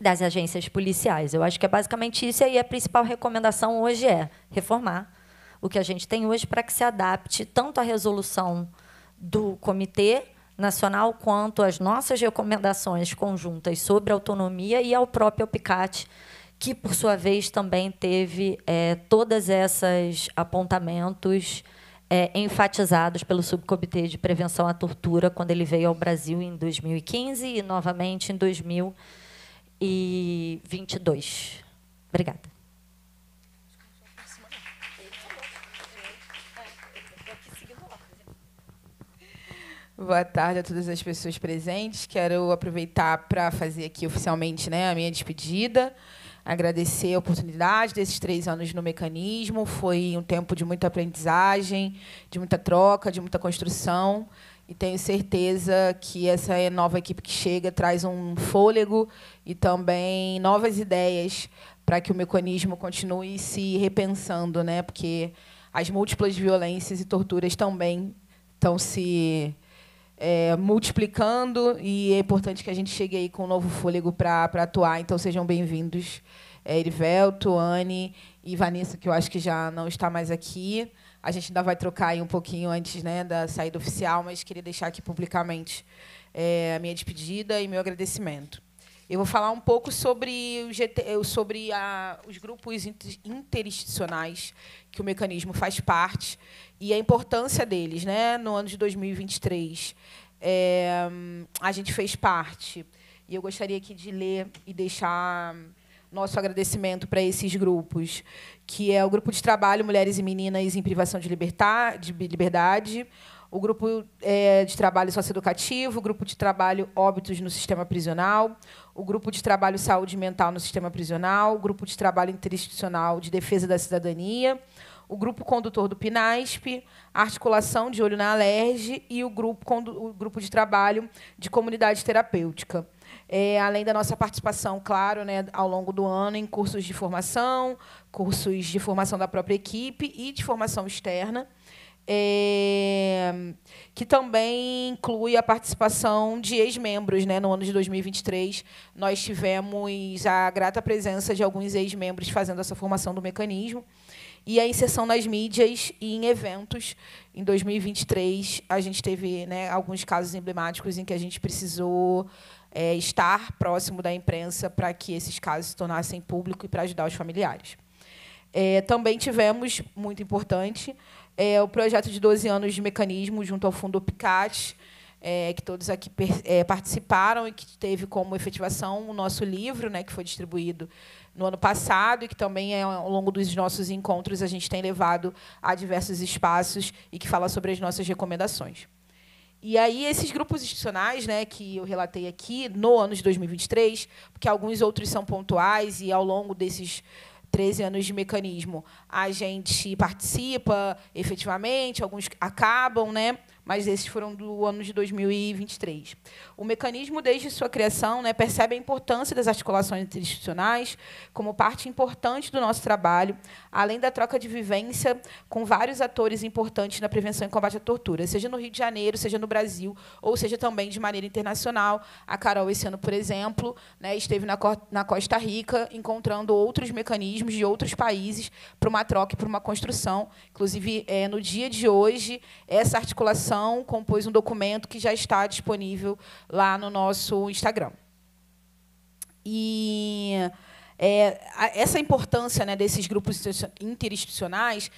das agências policiais. Eu acho que é basicamente isso e aí a principal recomendação hoje é reformar o que a gente tem hoje para que se adapte tanto à resolução do Comitê Nacional quanto às nossas recomendações conjuntas sobre autonomia e ao próprio PICAT, que, por sua vez, também teve é, todas essas apontamentos é, enfatizados pelo Subcomitê de Prevenção à Tortura quando ele veio ao Brasil em 2015 e, novamente, em 2022. Obrigada. Boa tarde a todas as pessoas presentes. Quero aproveitar para fazer aqui oficialmente né, a minha despedida, agradecer a oportunidade desses três anos no mecanismo. Foi um tempo de muita aprendizagem, de muita troca, de muita construção. E tenho certeza que essa nova equipe que chega traz um fôlego e também novas ideias para que o mecanismo continue se repensando, né? porque as múltiplas violências e torturas também estão se é, multiplicando e é importante que a gente chegue aí com um novo fôlego para atuar. Então sejam bem-vindos, é, Erivelto, Anne e Vanessa, que eu acho que já não está mais aqui. A gente ainda vai trocar aí um pouquinho antes né, da saída oficial, mas queria deixar aqui publicamente é, a minha despedida e meu agradecimento. Eu vou falar um pouco sobre, o GT, eh, sobre a, os grupos interinstitucionais que o mecanismo faz parte e a importância deles. Né? No ano de 2023, é, eh, a gente fez parte, e eu gostaria aqui de ler e deixar nosso agradecimento para esses grupos, que é o Grupo de Trabalho Mulheres e Meninas em Privação de, libertar, de Liberdade, o grupo é, de trabalho socioeducativo, o grupo de trabalho óbitos no sistema prisional, o grupo de trabalho saúde mental no sistema prisional, o grupo de trabalho interinstitucional de defesa da cidadania, o grupo condutor do PNASP, articulação de olho na alerge e o grupo, o grupo de trabalho de comunidade terapêutica. É, além da nossa participação, claro, né, ao longo do ano em cursos de formação, cursos de formação da própria equipe e de formação externa. É, que também inclui a participação de ex-membros. Né? No ano de 2023, nós tivemos a grata presença de alguns ex-membros fazendo essa formação do mecanismo. E a inserção nas mídias e em eventos. Em 2023, a gente teve né, alguns casos emblemáticos em que a gente precisou é, estar próximo da imprensa para que esses casos se tornassem público e para ajudar os familiares. É, também tivemos, muito importante, é, o projeto de 12 anos de mecanismo junto ao Fundo PICAT, é, que todos aqui é, participaram e que teve como efetivação o nosso livro, né, que foi distribuído no ano passado e que também é, ao longo dos nossos encontros a gente tem levado a diversos espaços e que fala sobre as nossas recomendações. E aí esses grupos institucionais, né, que eu relatei aqui no ano de 2023, porque alguns outros são pontuais e ao longo desses 13 anos de mecanismo, a gente participa efetivamente, alguns acabam, né? mas esses foram do ano de 2023. O mecanismo, desde sua criação, né, percebe a importância das articulações institucionais como parte importante do nosso trabalho, além da troca de vivência com vários atores importantes na prevenção e combate à tortura, seja no Rio de Janeiro, seja no Brasil, ou seja também de maneira internacional. A Carol, esse ano, por exemplo, né, esteve na, na Costa Rica, encontrando outros mecanismos de outros países para uma troca e para uma construção. Inclusive, é, no dia de hoje, essa articulação comissão compôs um documento que já está disponível lá no nosso Instagram. E é, essa importância né, desses grupos interinstitucionais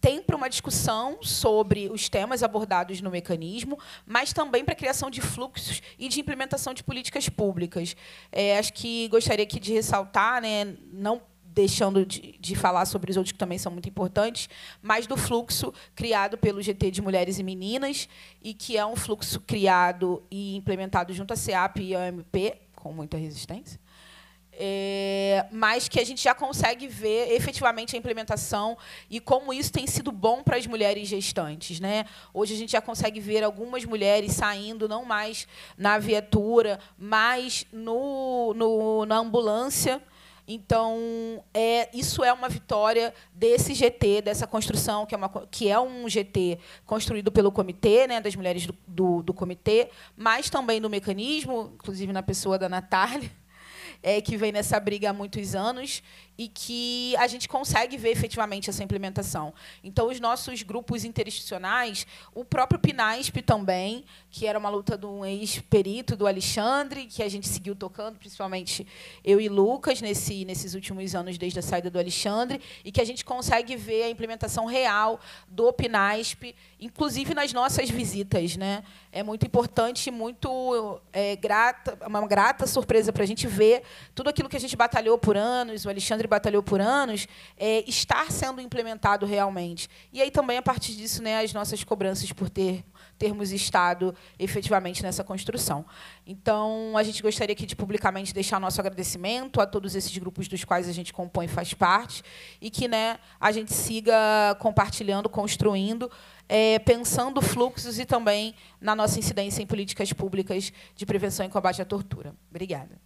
tem para uma discussão sobre os temas abordados no mecanismo, mas também para a criação de fluxos e de implementação de políticas públicas. É, acho que gostaria aqui de ressaltar, né, não deixando de, de, falar sobre os outros que também são muito importantes, mas do fluxo criado pelo GT de Mulheres e Meninas, e que é um fluxo criado e implementado junto à CEAP e ao MP, com muita resistência, é, mas que a gente já consegue ver efetivamente a implementação e como isso tem sido bom para as mulheres gestantes. Né? Hoje a gente já consegue ver algumas mulheres saindo, não mais na viatura, mas no, no na ambulância, então, é, isso é uma vitória desse GT, dessa construção, que é, uma, que é um GT construído pelo comitê, né, das mulheres do, do, do comitê, mas também do mecanismo, inclusive na pessoa da Natália, é, que vem nessa briga há muitos anos e que a gente consegue ver efetivamente essa implementação. Então, os nossos grupos interinstitucionais, o próprio PNASP também, que era uma luta de um ex-perito, do Alexandre, que a gente seguiu tocando, principalmente eu e Lucas, nesse, nesses últimos anos, desde a saída do Alexandre, e que a gente consegue ver a implementação real do PNASP, inclusive nas nossas visitas. Né? É muito importante, muito é, grata, uma grata surpresa para a gente ver tudo aquilo que a gente batalhou por anos, o Alexandre batalhou por anos, é, estar sendo implementado realmente. E aí também, a partir disso, né, as nossas cobranças por ter, termos estado efetivamente nessa construção. Então, a gente gostaria aqui de publicamente deixar nosso agradecimento a todos esses grupos dos quais a gente compõe e faz parte, e que né, a gente siga compartilhando, construindo, é, pensando fluxos e também na nossa incidência em políticas públicas de prevenção e combate à tortura. Obrigada.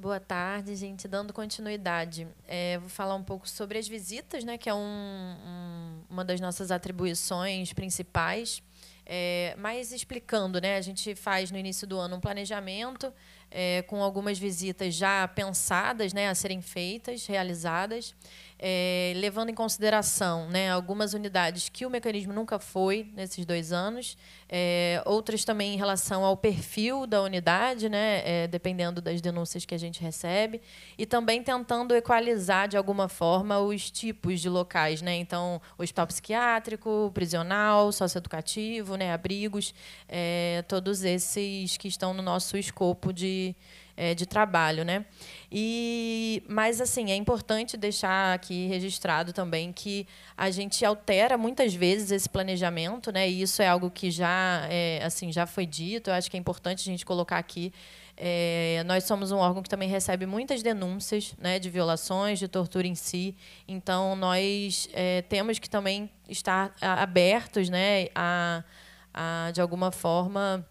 Boa tarde, gente. Dando continuidade, é, vou falar um pouco sobre as visitas, né, que é um, um, uma das nossas atribuições principais. É, mas explicando, né, a gente faz no início do ano um planejamento é, com algumas visitas já pensadas né, a serem feitas, realizadas é, levando em consideração né, algumas unidades que o mecanismo nunca foi nesses dois anos, é, outras também em relação ao perfil da unidade, né, é, dependendo das denúncias que a gente recebe, e também tentando equalizar de alguma forma os tipos de locais, né, então hospital psiquiátrico, prisional, socioeducativo, né, abrigos, é, todos esses que estão no nosso escopo de, é, de trabalho, né? E, mas assim é importante deixar aqui registrado também que a gente altera muitas vezes esse planejamento, né? E isso é algo que já é, assim já foi dito. Eu acho que é importante a gente colocar aqui. É, nós somos um órgão que também recebe muitas denúncias né, de violações, de tortura em si. Então nós é, temos que também estar abertos, né, a, a de alguma forma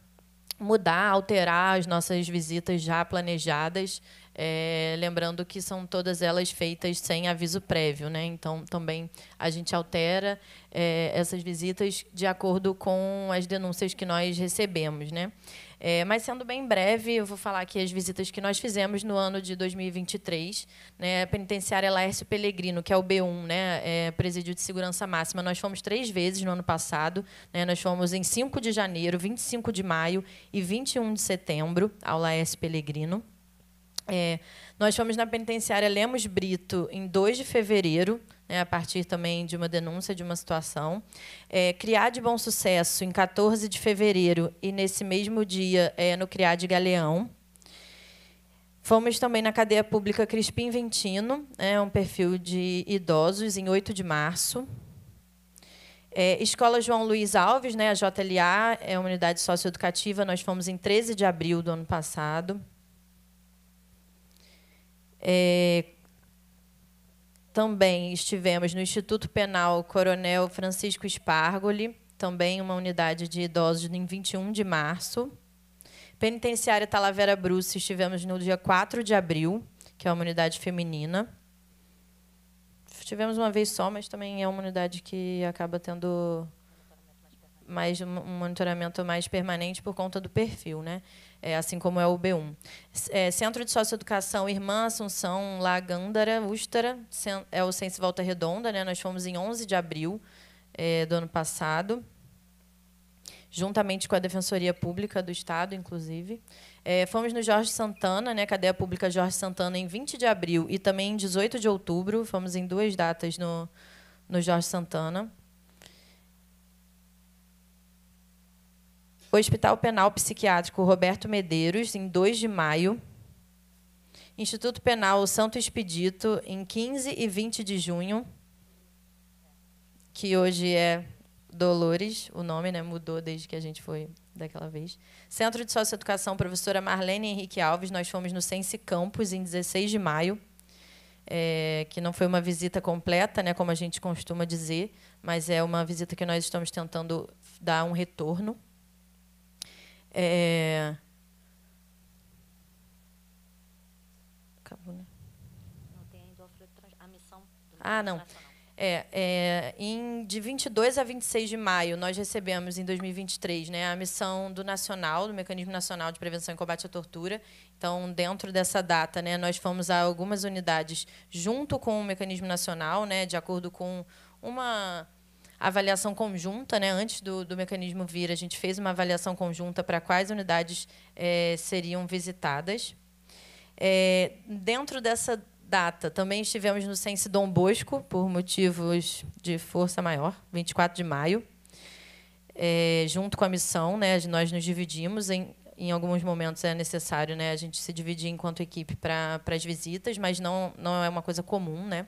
mudar, alterar as nossas visitas já planejadas. É, lembrando que são todas elas feitas sem aviso prévio, né? Então também a gente altera é, essas visitas de acordo com as denúncias que nós recebemos, né? É, mas sendo bem breve, eu vou falar aqui as visitas que nós fizemos no ano de 2023. Né, a penitenciária Laércio Pellegrino, que é o B1, né, é, Presídio de Segurança Máxima, nós fomos três vezes no ano passado. Né, nós fomos em 5 de janeiro, 25 de maio e 21 de setembro ao Laércio Pellegrino. É, nós fomos na penitenciária Lemos Brito em 2 de fevereiro, né, a partir também de uma denúncia de uma situação. É, Criar de Bom Sucesso, em 14 de fevereiro, e nesse mesmo dia, é, no Criar de Galeão. Fomos também na cadeia pública Crispim Ventino, é um perfil de idosos, em 8 de março. É, Escola João Luiz Alves, né, a JLA, é uma unidade socioeducativa, nós fomos em 13 de abril do ano passado. É, também estivemos no Instituto Penal Coronel Francisco Espargoli, também uma unidade de idosos em 21 de março. Penitenciária Talavera Bruce, estivemos no dia 4 de abril, que é uma unidade feminina. Estivemos uma vez só, mas também é uma unidade que acaba tendo mais um monitoramento mais permanente por conta do perfil, né? É, assim como é o B1. É, Centro de Socioeducação Irmã Assunção Lagândara, Ústara, é o Sense Volta Redonda, né? Nós fomos em 11 de abril é, do ano passado, juntamente com a Defensoria Pública do Estado, inclusive. É, fomos no Jorge Santana, né, cadeia pública Jorge Santana, em 20 de abril e também em 18 de outubro. Fomos em duas datas no, no Jorge Santana. Hospital Penal Psiquiátrico Roberto Medeiros, em 2 de maio. Instituto Penal Santo Expedito, em 15 e 20 de junho, que hoje é Dolores, o nome né, mudou desde que a gente foi daquela vez. Centro de Socioeducação, professora Marlene Henrique Alves, nós fomos no Sense Campus em 16 de maio, é, que não foi uma visita completa, né, como a gente costuma dizer, mas é uma visita que nós estamos tentando dar um retorno. É... Acabou, né? Não tem ainda a missão. Ah, não. É, é, em, de 22 a 26 de maio, nós recebemos, em 2023, né, a missão do Nacional, do Mecanismo Nacional de Prevenção e Combate à Tortura. Então, dentro dessa data, né, nós fomos a algumas unidades, junto com o Mecanismo Nacional, né, de acordo com uma avaliação conjunta, né? Antes do, do mecanismo vir, a gente fez uma avaliação conjunta para quais unidades é, seriam visitadas. É, dentro dessa data, também estivemos no Sense Dom Bosco, por motivos de força maior, 24 de maio, é, junto com a missão. Né, nós nos dividimos, em, em alguns momentos é necessário né, a gente se dividir enquanto equipe para as visitas, mas não, não é uma coisa comum. Né?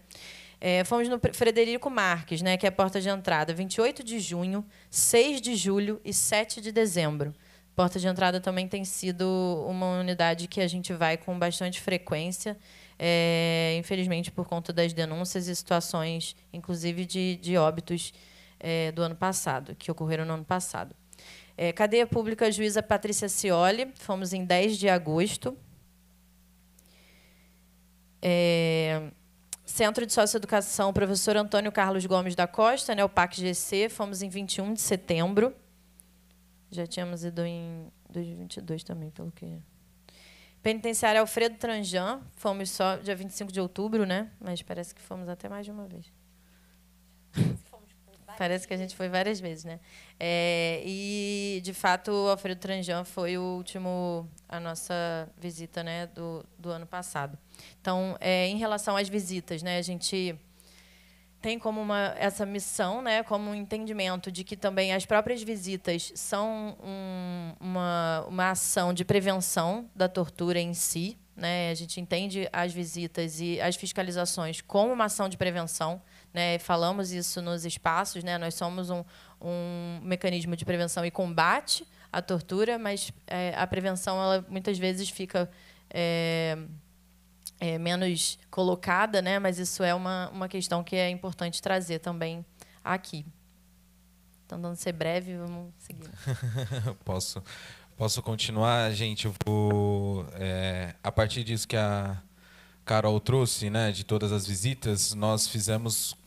É, fomos no Frederico Marques, né, que é a porta de entrada, 28 de junho, 6 de julho e 7 de dezembro. Porta de entrada também tem sido uma unidade que a gente vai com bastante frequência, é, infelizmente por conta das denúncias e situações, inclusive de, de óbitos é, do ano passado, que ocorreram no ano passado. É, cadeia Pública Juíza Patrícia Cioli, fomos em 10 de agosto. É, Centro de Socioeducação, professor Antônio Carlos Gomes da Costa, né, o PAC-GC, fomos em 21 de setembro. Já tínhamos ido em 2022 também, pelo que... Penitenciário Alfredo Tranjan, fomos só dia 25 de outubro, né? Mas parece que fomos até mais de uma vez. Parece que a gente foi várias vezes, né? É, e, de fato, o Alfredo Tranjan foi o último, a nossa visita né, do, do ano passado. Então, é, em relação às visitas, né, a gente tem como uma, essa missão, né, como um entendimento de que também as próprias visitas são um, uma, uma ação de prevenção da tortura em si. Né? A gente entende as visitas e as fiscalizações como uma ação de prevenção né, falamos isso nos espaços, né, nós somos um, um mecanismo de prevenção e combate à tortura, mas é, a prevenção ela muitas vezes fica é, é, menos colocada, né, mas isso é uma, uma questão que é importante trazer também aqui. Tentando ser breve, vamos seguir. posso, posso continuar, gente? É, a partir disso que a Carol trouxe, né, de todas as visitas, nós fizemos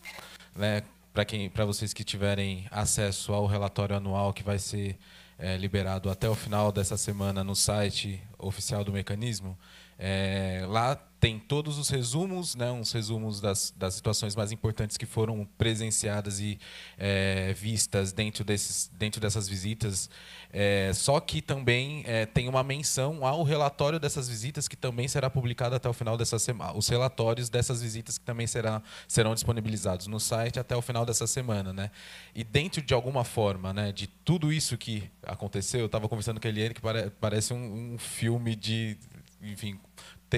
né, para quem, para vocês que tiverem acesso ao relatório anual que vai ser é, liberado até o final dessa semana no site oficial do mecanismo, é, lá tem todos os resumos, né, uns resumos das, das situações mais importantes que foram presenciadas e é, vistas dentro, desses, dentro dessas visitas. É, só que também é, tem uma menção ao relatório dessas visitas que também será publicado até o final dessa semana. Os relatórios dessas visitas que também será, serão disponibilizados no site até o final dessa semana. Né? E dentro de alguma forma, né, de tudo isso que aconteceu, eu estava conversando com a Eliane, que pare, parece um, um filme de enfim,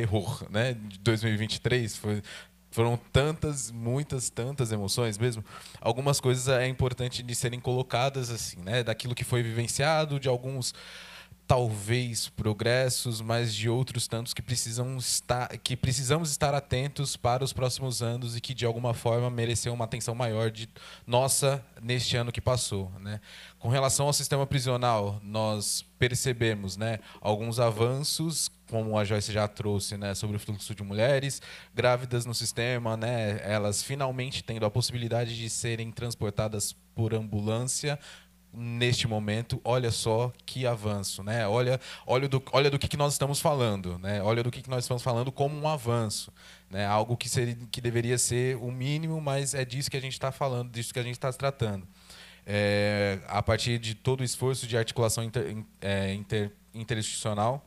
terror, né? De 2023 foi foram tantas, muitas, tantas emoções mesmo. Algumas coisas é importante de serem colocadas assim, né? Daquilo que foi vivenciado, de alguns talvez progressos, mas de outros tantos que precisam estar que precisamos estar atentos para os próximos anos e que de alguma forma mereceu uma atenção maior de nossa neste ano que passou, né? Com relação ao sistema prisional, nós percebemos, né, alguns avanços como a Joyce já trouxe, né, sobre o fluxo de mulheres grávidas no sistema, né, elas finalmente tendo a possibilidade de serem transportadas por ambulância neste momento, olha só que avanço, né? Olha, olha do, olha do que, que nós estamos falando, né? Olha do que, que nós estamos falando como um avanço, né? Algo que, seria, que deveria ser o mínimo, mas é disso que a gente está falando, disso que a gente está tratando. É, a partir de todo o esforço de articulação inter, é, inter, interinstitucional,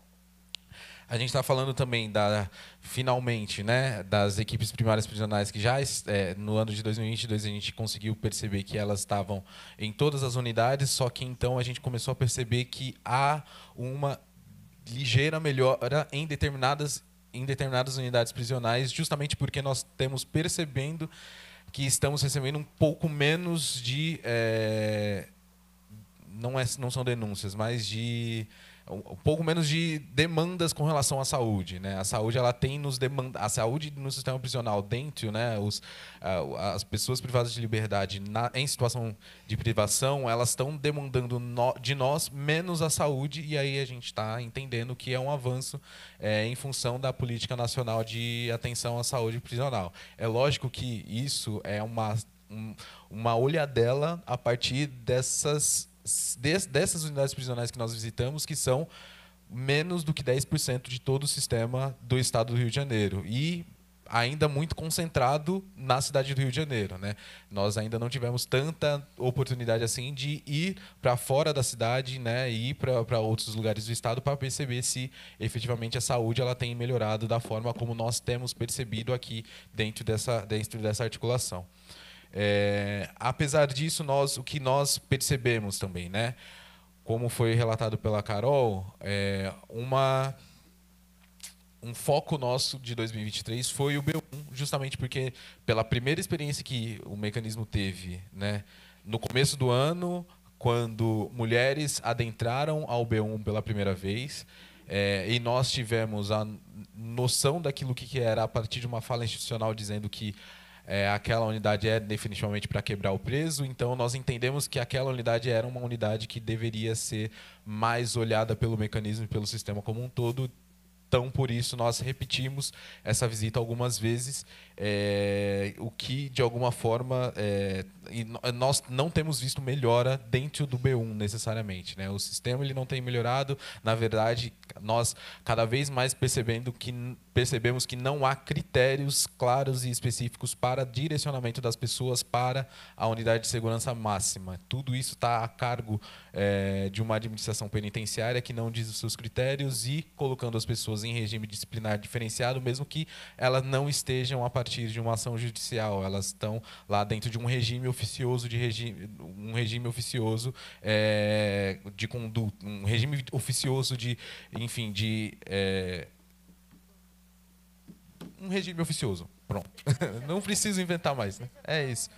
a gente está falando também da finalmente, né, das equipes primárias prisionais que já é, no ano de 2022 a gente conseguiu perceber que elas estavam em todas as unidades, só que então a gente começou a perceber que há uma ligeira melhora em determinadas em determinadas unidades prisionais, justamente porque nós temos percebendo que estamos recebendo um pouco menos de é, não, é, não são denúncias, mas de um pouco menos de demandas com relação à saúde, né? A saúde ela tem nos demanda, a saúde no sistema prisional dentro, né? Os, as pessoas privadas de liberdade na, em situação de privação, elas estão demandando no, de nós menos a saúde e aí a gente está entendendo que é um avanço é, em função da política nacional de atenção à saúde prisional. É lógico que isso é uma um, uma olhadela a partir dessas dessas unidades prisionais que nós visitamos, que são menos do que 10% de todo o sistema do estado do Rio de Janeiro. E ainda muito concentrado na cidade do Rio de Janeiro. Né? Nós ainda não tivemos tanta oportunidade assim de ir para fora da cidade né? e ir para outros lugares do estado para perceber se efetivamente a saúde ela tem melhorado da forma como nós temos percebido aqui dentro dessa, dentro dessa articulação. É, apesar disso, nós, o que nós percebemos também, né? Como foi relatado pela Carol, é, uma um foco nosso de 2023 foi o B1, justamente porque pela primeira experiência que o mecanismo teve, né, no começo do ano, quando mulheres adentraram ao B1 pela primeira vez, é, e nós tivemos a noção daquilo que era a partir de uma fala institucional dizendo que é, aquela unidade é definitivamente para quebrar o preso, então nós entendemos que aquela unidade era uma unidade que deveria ser mais olhada pelo mecanismo e pelo sistema como um todo. Então, por isso, nós repetimos essa visita algumas vezes é, o que de alguma forma é, é, nós não temos visto melhora dentro do B1 necessariamente, né? O sistema ele não tem melhorado, na verdade nós cada vez mais percebendo que percebemos que não há critérios claros e específicos para direcionamento das pessoas para a unidade de segurança máxima. Tudo isso está a cargo é, de uma administração penitenciária que não diz os seus critérios e colocando as pessoas em regime disciplinar diferenciado, mesmo que elas não estejam a partir partir de uma ação judicial. Elas estão lá dentro de um regime oficioso de regime, um regime oficioso é, de conduta, um regime oficioso de, enfim, de é, um regime oficioso. Pronto. Não preciso inventar mais, né? É isso.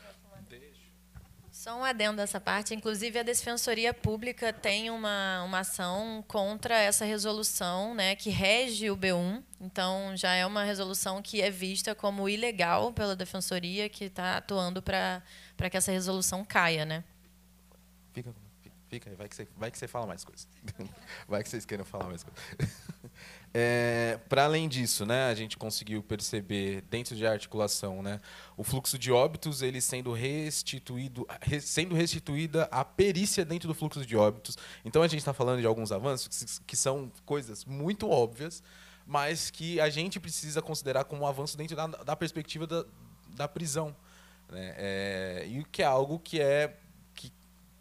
Só um adendo dessa parte. Inclusive, a Defensoria Pública tem uma, uma ação contra essa resolução né, que rege o B1. Então, já é uma resolução que é vista como ilegal pela Defensoria, que está atuando para que essa resolução caia. Né? Fica, fica aí, vai que, você, vai que você fala mais coisas. Vai que vocês queiram falar mais coisas. É, para além disso, né, a gente conseguiu perceber dentro de articulação, né, o fluxo de óbitos ele sendo restituído, sendo restituída a perícia dentro do fluxo de óbitos. Então a gente está falando de alguns avanços que, que são coisas muito óbvias, mas que a gente precisa considerar como um avanço dentro da, da perspectiva da, da prisão, né? É, e que é algo que é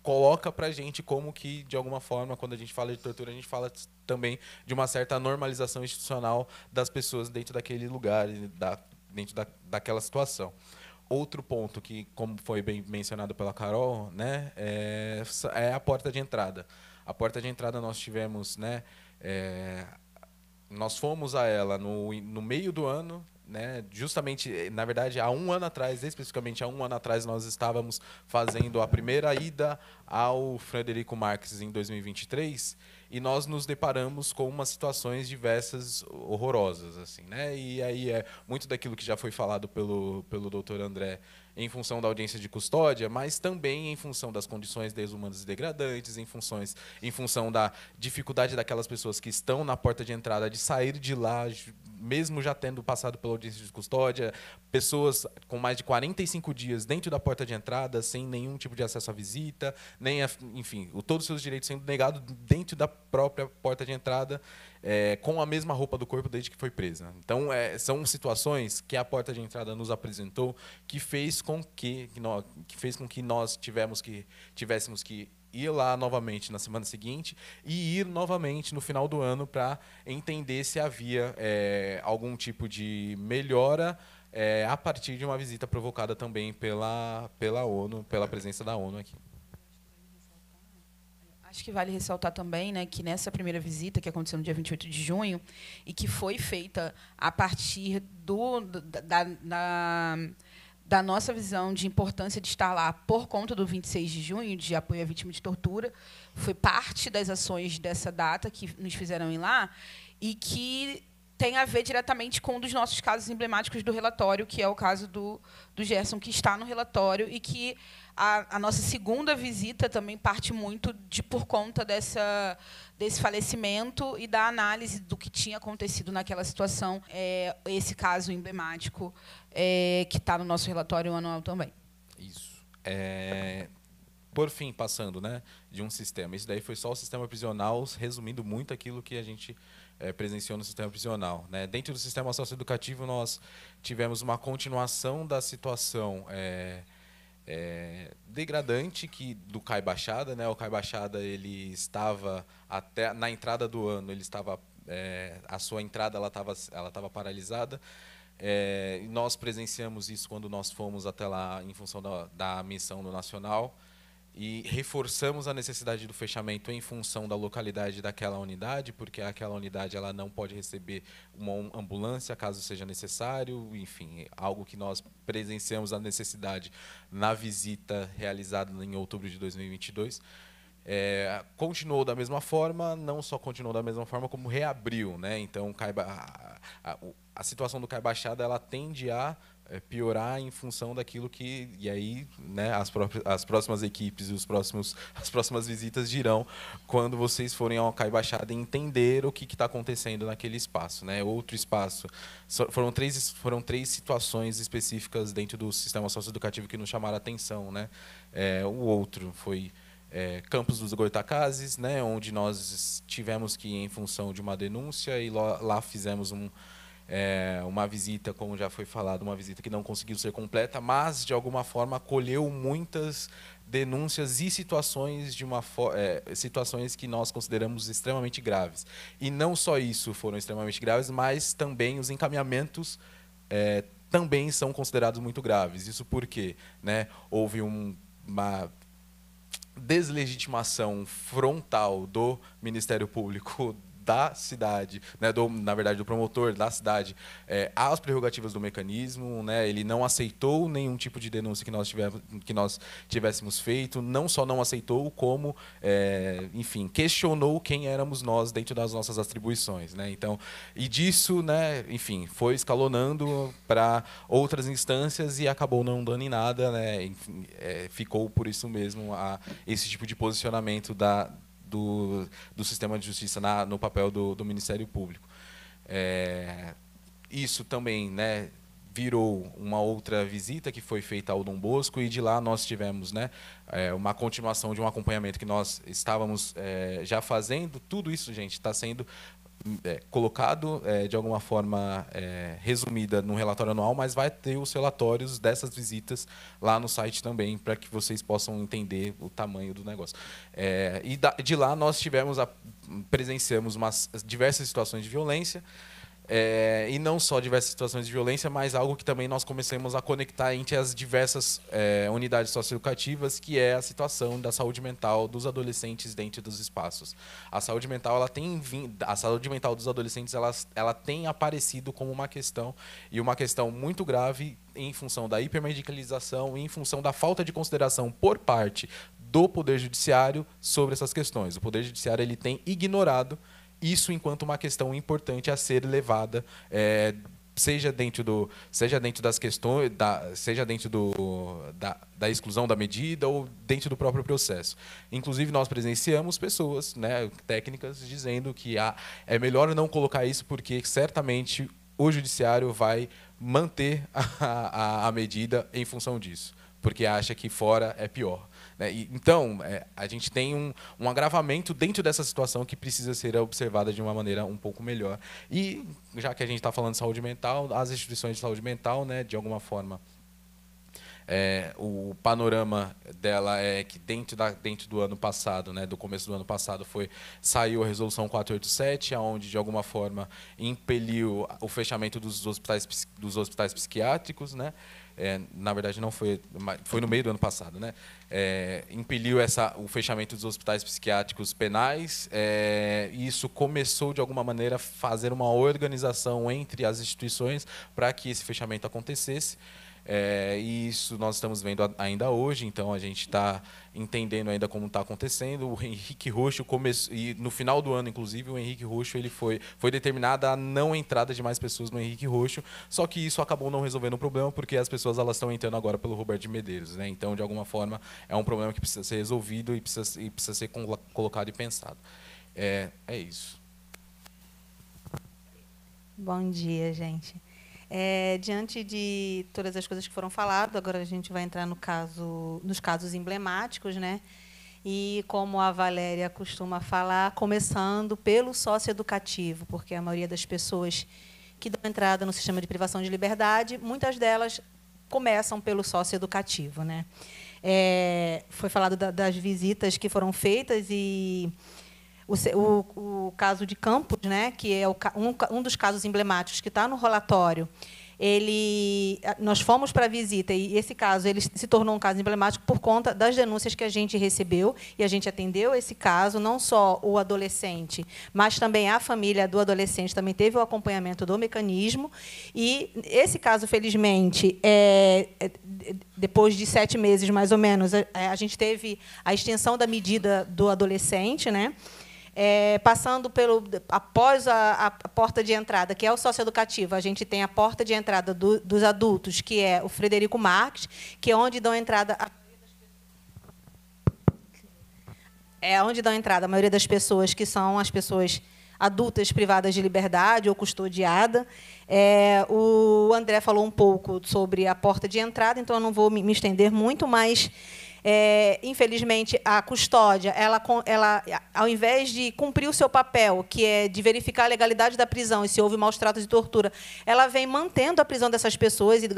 coloca pra gente como que, de alguma forma, quando a gente fala de tortura, a gente fala também de uma certa normalização institucional das pessoas dentro daquele lugar, da, dentro da, daquela situação. Outro ponto que, como foi bem mencionado pela Carol, né, é, é a porta de entrada. A porta de entrada nós tivemos, né, é, nós fomos a ela no, no meio do ano né? Justamente, eh, na verdade, há um ano atrás, especificamente há um ano atrás, nós estávamos fazendo a primeira ida ao Frederico Marques em 2023 e nós nos deparamos com umas situações diversas horrorosas, assim, né? E aí é muito daquilo que já foi falado pelo, pelo doutor André em função da audiência de custódia, mas também em função das condições desumanas e degradantes, em, funções, em função da dificuldade daquelas pessoas que estão na porta de entrada de sair de lá, mesmo já tendo passado pela audiência de custódia, pessoas com mais de 45 dias dentro da porta de entrada, sem nenhum tipo de acesso à visita, nem a, enfim, todos os seus direitos sendo negados dentro da própria porta de entrada é, com a mesma roupa do corpo desde que foi presa. Então, é, são situações que a porta de entrada nos apresentou que fez com que, que, nós, que fez com que nós tivemos que, tivéssemos que ir lá novamente na semana seguinte e ir novamente no final do ano para entender se havia é, algum tipo de melhora é, a partir de uma visita provocada também pela, pela ONU, pela presença da ONU aqui. Acho que vale ressaltar também né, que nessa primeira visita, que aconteceu no dia 28 de junho, e que foi feita a partir do, da, da, da nossa visão de importância de estar lá por conta do 26 de junho, de apoio à vítima de tortura, foi parte das ações dessa data que nos fizeram ir lá, e que tem a ver diretamente com um dos nossos casos emblemáticos do relatório, que é o caso do, do Gerson, que está no relatório e que a, a, nossa segunda visita também parte muito de por conta dessa, desse falecimento e da análise do que tinha acontecido naquela situação, é, esse caso emblemático é, que está no nosso relatório anual também. Isso. É, por fim, passando né, de um sistema. Isso daí foi só o sistema prisional, resumindo muito aquilo que a gente é, presenciou no sistema prisional. Né? Dentro do sistema socioeducativo, nós tivemos uma continuação da situação é, é, degradante que do Cai Baixada. Né? O Cai Baixada ele estava, até na entrada do ano, ele estava é, a sua entrada ela estava ela estava paralisada. É, nós presenciamos isso quando nós fomos até lá em função da, da missão do Nacional e reforçamos a necessidade do fechamento em função da localidade daquela unidade, porque aquela unidade ela não pode receber uma ambulância caso seja necessário, enfim, algo que nós presenciamos a necessidade na visita realizada em outubro de 2022. É, continuou da mesma forma, não só continuou da mesma forma, como reabriu. Né? Então, a, a, a situação do Cai ela tende a é, piorar em função daquilo que e aí né, as, próprias, as próximas equipes e os próximos as próximas visitas dirão quando vocês forem ao Cai Baixada entender o que está acontecendo naquele espaço né outro espaço foram três foram três situações específicas dentro do sistema socioeducativo que nos chamaram a atenção né é, o outro foi é, Campos dos Goitacazes né onde nós tivemos que ir em função de uma denúncia e lá, lá fizemos um é, uma visita, como já foi falado, uma visita que não conseguiu ser completa, mas de alguma forma acolheu muitas denúncias e situações de uma é, situações que nós consideramos extremamente graves. E não só isso foram extremamente graves, mas também os encaminhamentos é, também são considerados muito graves. Isso porque né, houve um, uma deslegitimação frontal do Ministério Público da cidade, né, do, na verdade, do promotor da cidade, é, às prerrogativas do mecanismo. Né, ele não aceitou nenhum tipo de denúncia que nós, tivemos, que nós tivéssemos feito, não só não aceitou, como, é, enfim, questionou quem éramos nós dentro das nossas atribuições. Né, então, e disso, né, enfim, foi escalonando para outras instâncias e acabou não dando em nada. Né, enfim, é, ficou por isso mesmo a, esse tipo de posicionamento da do, do sistema de justiça na, no papel do, do Ministério Público. É, isso também né, virou uma outra visita que foi feita ao Dom Bosco e de lá nós tivemos né, é, uma continuação de um acompanhamento que nós estávamos é, já fazendo. Tudo isso, gente, está sendo é, colocado é, de alguma forma é, resumida no relatório anual, mas vai ter os relatórios dessas visitas lá no site também, para que vocês possam entender o tamanho do negócio. É, e da, de lá nós tivemos a, presenciamos umas, diversas situações de violência, é, e não só diversas situações de violência, mas algo que também nós começamos a conectar entre as diversas é, unidades socioeducativas, que é a situação da saúde mental dos adolescentes dentro dos espaços. A saúde mental, ela tem a saúde mental dos adolescentes, ela, ela tem aparecido como uma questão e uma questão muito grave em função da hipermedicalização e em função da falta de consideração por parte do poder judiciário sobre essas questões. O poder judiciário ele tem ignorado isso enquanto uma questão importante a ser levada é, seja dentro do seja dentro das questões da, seja dentro do da, da, exclusão da medida ou dentro do próprio processo inclusive nós presenciamos pessoas né técnicas dizendo que ah, é melhor não colocar isso porque certamente o judiciário vai manter a, a, a medida em função disso porque acha que fora é pior né? E, então, é, a gente tem um, um agravamento dentro dessa situação que precisa ser observada de uma maneira um pouco melhor. E, já que a gente está falando de saúde mental, as instituições de saúde mental, né, de alguma forma, é, o panorama dela é que dentro, da, dentro do ano passado, né, do começo do ano passado, foi saiu a resolução 487, aonde de alguma forma impeliu o fechamento dos hospitais, dos hospitais psiquiátricos, né? é, na verdade não foi, foi no meio do ano passado, né? É, impeliu essa, o fechamento dos hospitais psiquiátricos penais é, e isso começou de alguma maneira a fazer uma organização entre as instituições para que esse fechamento acontecesse. É, e isso nós estamos vendo ainda hoje, então a gente está entendendo ainda como está acontecendo. O Henrique Roxo começou, e no final do ano, inclusive, o Henrique Roxo ele foi, foi determinada a não entrada de mais pessoas no Henrique Roxo, só que isso acabou não resolvendo o problema, porque as pessoas elas estão entrando agora pelo Roberto de Medeiros. Né? Então, de alguma forma, é um problema que precisa ser resolvido e precisa, e precisa ser colocado e pensado. É, é isso. Bom dia, gente. É, diante de todas as coisas que foram faladas, agora a gente vai entrar no caso, nos casos emblemáticos, né? E como a Valéria costuma falar, começando pelo socioeducativo, porque a maioria das pessoas que dão entrada no sistema de privação de liberdade, muitas delas começam pelo socioeducativo, né? É, foi falado da, das visitas que foram feitas e o, o, o caso de Campos, né, que é o, um, um dos casos emblemáticos que está no relatório, ele, nós fomos para a visita e esse caso ele se tornou um caso emblemático por conta das denúncias que a gente recebeu e a gente atendeu esse caso, não só o adolescente, mas também a família do adolescente também teve o acompanhamento do mecanismo e esse caso, felizmente, é, é depois de sete meses mais ou menos, a, a gente teve a extensão da medida do adolescente, né? é, passando pelo após a, a, porta de entrada, que é o socioeducativo, a gente tem a porta de entrada do, dos adultos, que é o Frederico Marques, que é onde dão entrada a é onde dá entrada a maioria das pessoas que são as pessoas adultas privadas de liberdade ou custodiada. É, o André falou um pouco sobre a porta de entrada, então eu não vou me estender muito, mas é, infelizmente, a custódia, ela, ela, ao invés de cumprir o seu papel, que é de verificar a legalidade da prisão e se houve maus tratos e tortura, ela vem mantendo a prisão dessas pessoas, e,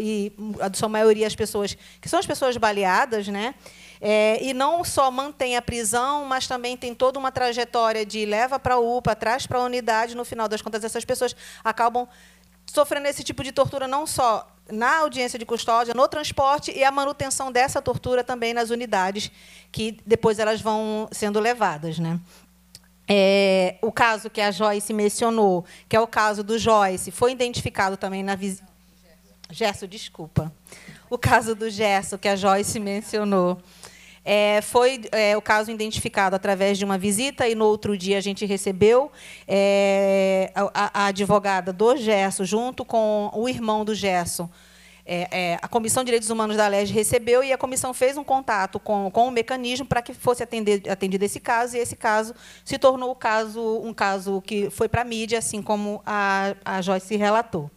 e a sua maioria as pessoas que são as pessoas baleadas, né? É, e não só mantém a prisão, mas também tem toda uma trajetória de leva para a UPA, traz para a unidade, no final das contas, essas pessoas acabam sofrendo esse tipo de tortura não só na audiência de custódia, no transporte e a manutenção dessa tortura também nas unidades que depois elas vão sendo levadas, né? É, o caso que a Joyce mencionou, que é o caso do Joyce, foi identificado também na visita. Gerson, desculpa. O caso do Gerson, que a Joyce mencionou. É, foi é, o caso identificado através de uma visita e no outro dia a gente recebeu é, a, a, advogada do Gerson junto com o irmão do Gerson. É, é, a Comissão de Direitos Humanos da LEG recebeu e a comissão fez um contato com, com o mecanismo para que fosse atender, atendido esse caso, e esse caso se tornou o caso, um caso que foi para a mídia, assim como a, a Joyce relatou.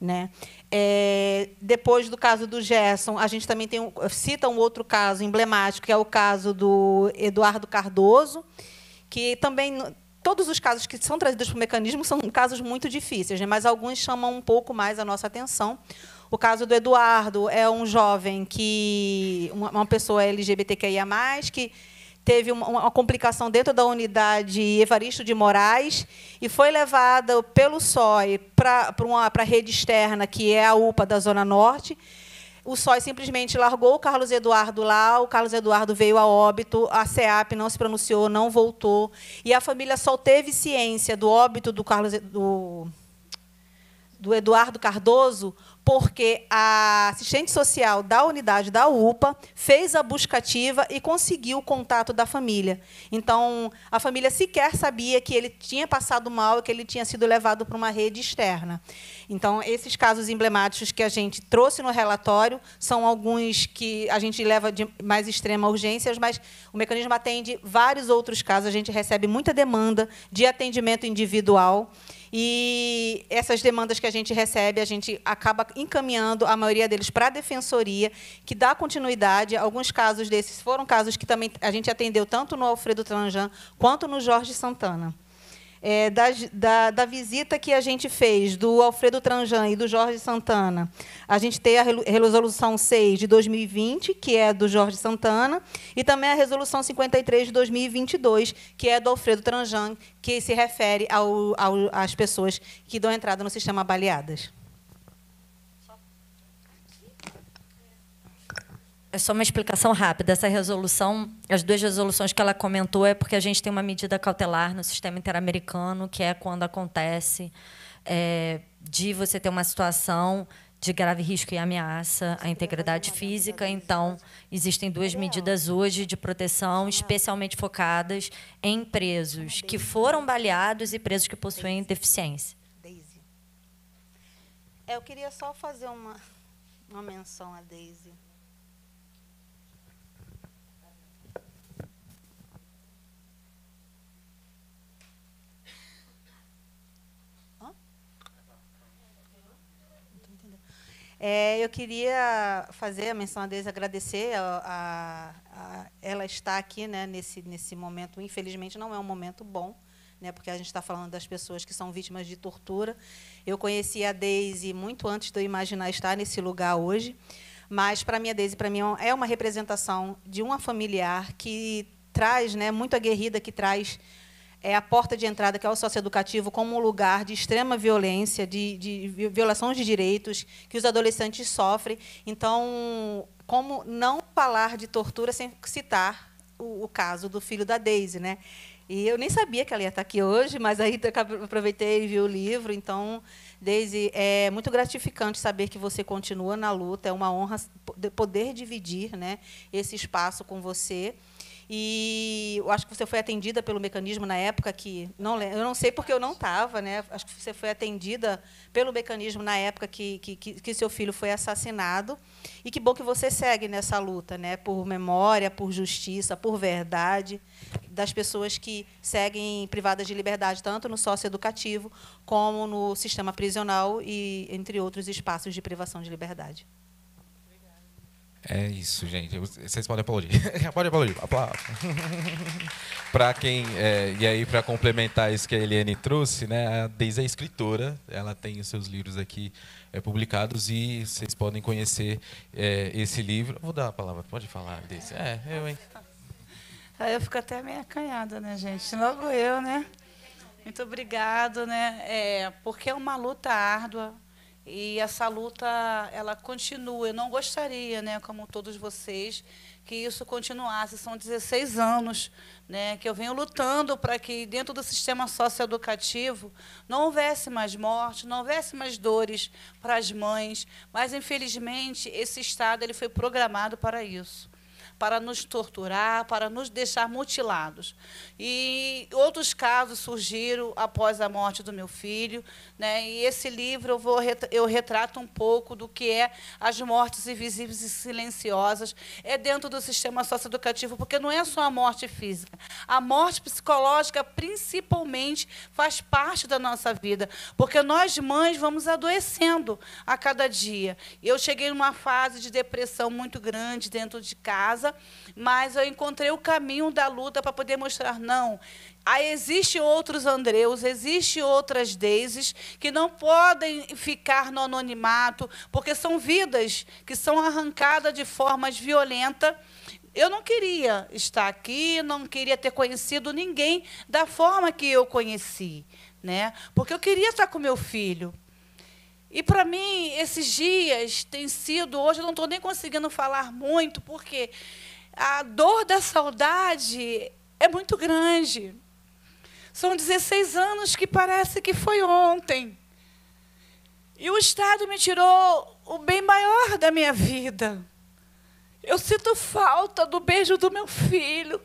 Né? É, depois do caso do Gerson, a gente também tem um, cita um outro caso emblemático, que é o caso do Eduardo Cardoso, que também todos os casos que são trazidos para o mecanismo são casos muito difíceis, né? mas alguns chamam um pouco mais a nossa atenção. O caso do Eduardo é um jovem que. uma, uma pessoa LGBTQIA, que teve uma, uma, complicação dentro da unidade Evaristo de Moraes e foi levada pelo SOI para a rede externa, que é a UPA da Zona Norte. O SOI simplesmente largou o Carlos Eduardo lá, o Carlos Eduardo veio a óbito, a CEAP não se pronunciou, não voltou, e a família só teve ciência do óbito do Carlos do, do Eduardo Cardoso porque a assistente social da unidade da UPA fez a buscativa e conseguiu o contato da família. Então, a família sequer sabia que ele tinha passado mal e que ele tinha sido levado para uma rede externa. Então, esses casos emblemáticos que a gente trouxe no relatório são alguns que a gente leva de mais extrema urgência, mas o mecanismo atende vários outros casos. A gente recebe muita demanda de atendimento individual. E essas demandas que a gente recebe, a gente acaba encaminhando a maioria deles para a defensoria, que dá continuidade. Alguns casos desses foram casos que também a gente atendeu tanto no Alfredo Tranjan quanto no Jorge Santana é, da, da, da, visita que a gente fez do Alfredo Tranjan e do Jorge Santana. A gente tem a Resolução 6 de 2020, que é do Jorge Santana, e também a Resolução 53 de 2022, que é do Alfredo Tranjan, que se refere ao, ao, às pessoas que dão entrada no sistema baleadas. É só uma explicação rápida. Essa resolução, as duas resoluções que ela comentou, é porque a gente tem uma medida cautelar no sistema interamericano, que é quando acontece é, de você ter uma situação de grave risco e ameaça à integridade física. Então, existem duas medidas hoje de proteção especialmente focadas em presos que foram baleados e presos que possuem deficiência. Daisy. É, eu queria só fazer uma, uma menção a Daisy. É, eu queria fazer a menção a Deus, agradecer a, a, a ela está aqui né, nesse, nesse momento. Infelizmente, não é um momento bom, né, porque a gente está falando das pessoas que são vítimas de tortura. Eu conheci a Deise muito antes de eu imaginar estar nesse lugar hoje, mas para mim a Deise para mim é uma representação de uma familiar que traz, né, muito aguerrida, que traz é a porta de entrada, que é o socioeducativo, como um lugar de extrema violência, de, de violações de direitos que os adolescentes sofrem. Então, como não falar de tortura sem citar o, o caso do filho da Daisy, né? E eu nem sabia que ela ia estar aqui hoje, mas aí aproveitei e vi o livro. Então, Daisy, é muito gratificante saber que você continua na luta. É uma honra poder dividir né, esse espaço com você. E eu acho que você foi atendida pelo mecanismo na época que. Não, eu não sei porque eu não estava, né? Acho que você foi atendida pelo mecanismo na época que, que, que seu filho foi assassinado. E que bom que você segue nessa luta, né? Por memória, por justiça, por verdade, das pessoas que seguem privadas de liberdade, tanto no socioeducativo como no sistema prisional e entre outros espaços de privação de liberdade. É isso, gente. Vocês podem aplaudir. Pode aplaudir. Aplausos. para quem é, e aí para complementar isso que a Eliane trouxe, né? A Deise é escritora. Ela tem os seus livros aqui é, publicados e vocês podem conhecer é, esse livro. Vou dar a palavra. Pode falar, Deise. É, eu hein. Aí eu fico até meio acanhada, né, gente? Logo eu, né? Muito obrigado, né? É, porque é uma luta árdua e essa luta, ela continua. Eu não gostaria, né, como todos vocês, que isso continuasse. São 16 anos né, que eu venho lutando para que, dentro do sistema socioeducativo, não houvesse mais morte, não houvesse mais dores para as mães. Mas, infelizmente, esse Estado ele foi programado para isso para nos torturar, para nos deixar mutilados. E outros casos surgiram após a morte do meu filho. Né? E esse livro eu, vou, eu retrato um pouco do que é as mortes invisíveis e silenciosas. É dentro do sistema socioeducativo, porque não é só a morte física. A morte psicológica, principalmente, faz parte da nossa vida, porque nós, mães, vamos adoecendo a cada dia. Eu cheguei numa fase de depressão muito grande dentro de casa, mas eu encontrei o caminho da luta para poder mostrar não. Aí existe outros Andreus, existe outras Deises que não podem ficar no anonimato, porque são vidas que são arrancadas de formas violentas. Eu não queria estar aqui, não queria ter conhecido ninguém da forma que eu conheci, né? Porque eu queria estar com meu filho. E para mim, esses dias têm sido. Hoje eu não estou nem conseguindo falar muito, porque a dor da saudade é muito grande. São 16 anos que parece que foi ontem. E o Estado me tirou o bem maior da minha vida. Eu sinto falta do beijo do meu filho.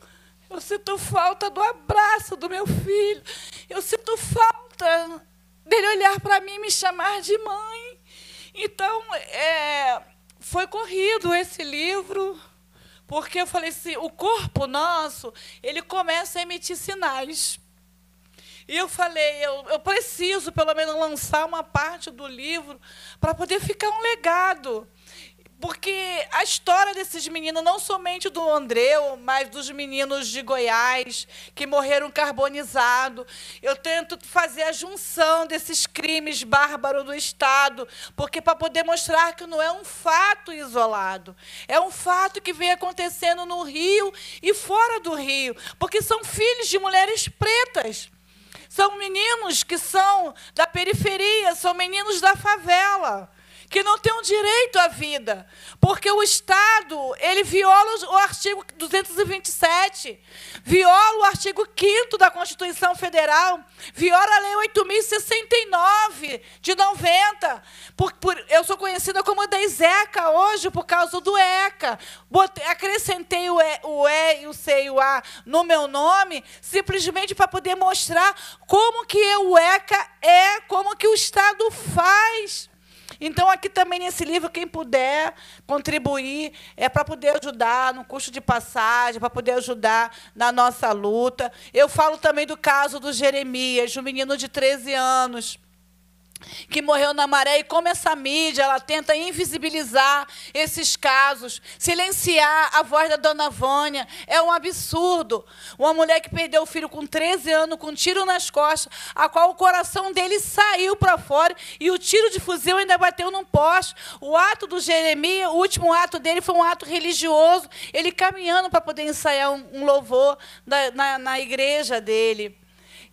Eu sinto falta do abraço do meu filho. Eu sinto falta dele olhar para mim e me chamar de mãe. Então, é, foi corrido esse livro, porque eu falei assim, o corpo nosso, ele começa a emitir sinais. E eu falei, eu, eu preciso pelo menos lançar uma parte do livro para poder ficar um legado. Porque a história desses meninos, não somente do Andreu, mas dos meninos de Goiás que morreram carbonizados. Eu tento fazer a junção desses crimes bárbaros do Estado, porque para poder mostrar que não é um fato isolado. É um fato que vem acontecendo no Rio e fora do Rio, porque são filhos de mulheres pretas. São meninos que são da periferia, são meninos da favela que não tem um direito à vida, porque o Estado ele viola o artigo 227, viola o artigo 5 da Constituição Federal, viola a Lei 8.069 de 90. Por, por, eu sou conhecida como Deiseca hoje por causa do ECA. Botei, acrescentei o e, o e, o C e o A no meu nome, simplesmente para poder mostrar como que o ECA é, como que o Estado faz então, aqui também nesse livro, quem puder contribuir é para poder ajudar no custo de passagem, para poder ajudar na nossa luta. Eu falo também do caso do Jeremias, um menino de 13 anos que morreu na maré e como essa mídia ela tenta invisibilizar esses casos, silenciar a voz da dona Vânia, é um absurdo. Uma mulher que perdeu o filho com 13 anos com um tiro nas costas, a qual o coração dele saiu para fora e o tiro de fuzil ainda bateu num poste. O ato do Jeremias, o último ato dele foi um ato religioso, ele caminhando para poder ensaiar um, um louvor da, na, na igreja dele.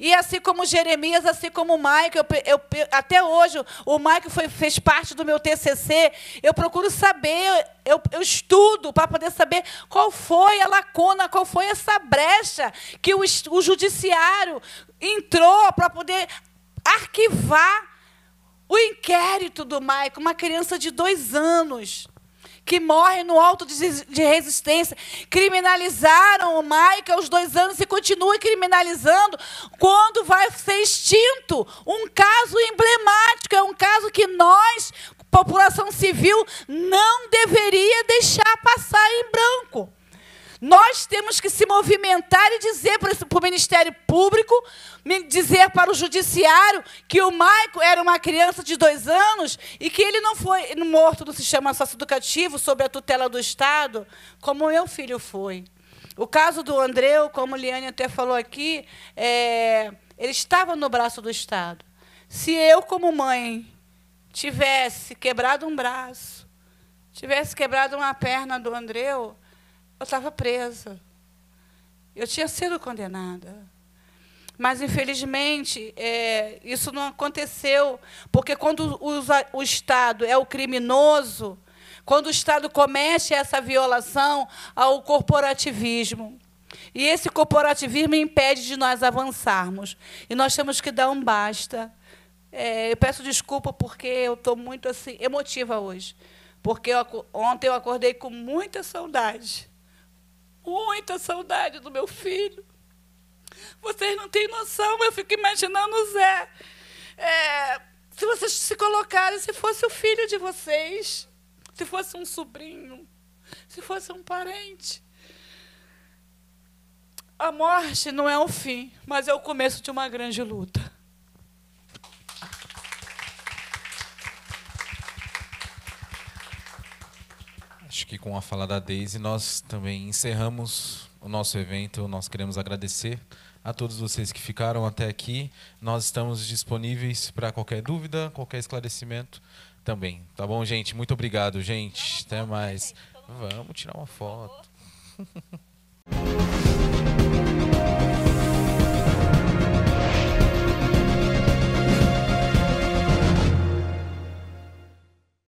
E assim como Jeremias, assim como o Mike, eu, eu, até hoje, o Mike foi, fez parte do meu TCC, eu procuro saber, eu, eu estudo para poder saber qual foi a lacuna, qual foi essa brecha que o, o judiciário entrou para poder arquivar o inquérito do Mike uma criança de dois anos que morrem no alto de resistência. Criminalizaram o Maica aos dois anos e continua criminalizando quando vai ser extinto. Um caso emblemático, é um caso que nós, população civil, não deveria deixar passar em branco. Nós temos que se movimentar e dizer para, para o Ministério Público, dizer para o Judiciário que o Maico era uma criança de dois anos e que ele não foi morto no sistema socioeducativo sob a tutela do Estado, como meu filho foi. O caso do Andreu, como Liane até falou aqui, é, ele estava no braço do Estado. Se eu, como mãe, tivesse quebrado um braço, tivesse quebrado uma perna do Andreu, eu estava presa. Eu tinha sido condenada. Mas, infelizmente, é, isso não aconteceu, porque quando o, o Estado é o criminoso, quando o Estado comete essa violação ao corporativismo. E esse corporativismo impede de nós avançarmos. E nós temos que dar um basta. É, eu peço desculpa porque eu estou muito assim, emotiva hoje. Porque eu, ontem eu acordei com muita saudade muita saudade do meu filho. Vocês não têm noção, eu fico imaginando o Zé. É, se vocês se colocarem, se fosse o filho de vocês, se fosse um sobrinho, se fosse um parente. A morte não é o fim, mas é o começo de uma grande luta. acho que com a fala da Daisy nós também encerramos o nosso evento. Nós queremos agradecer a todos vocês que ficaram até aqui. Nós estamos disponíveis para qualquer dúvida, qualquer esclarecimento também. Tá bom, gente? Muito obrigado, gente. Até mais. Vamos tirar uma foto.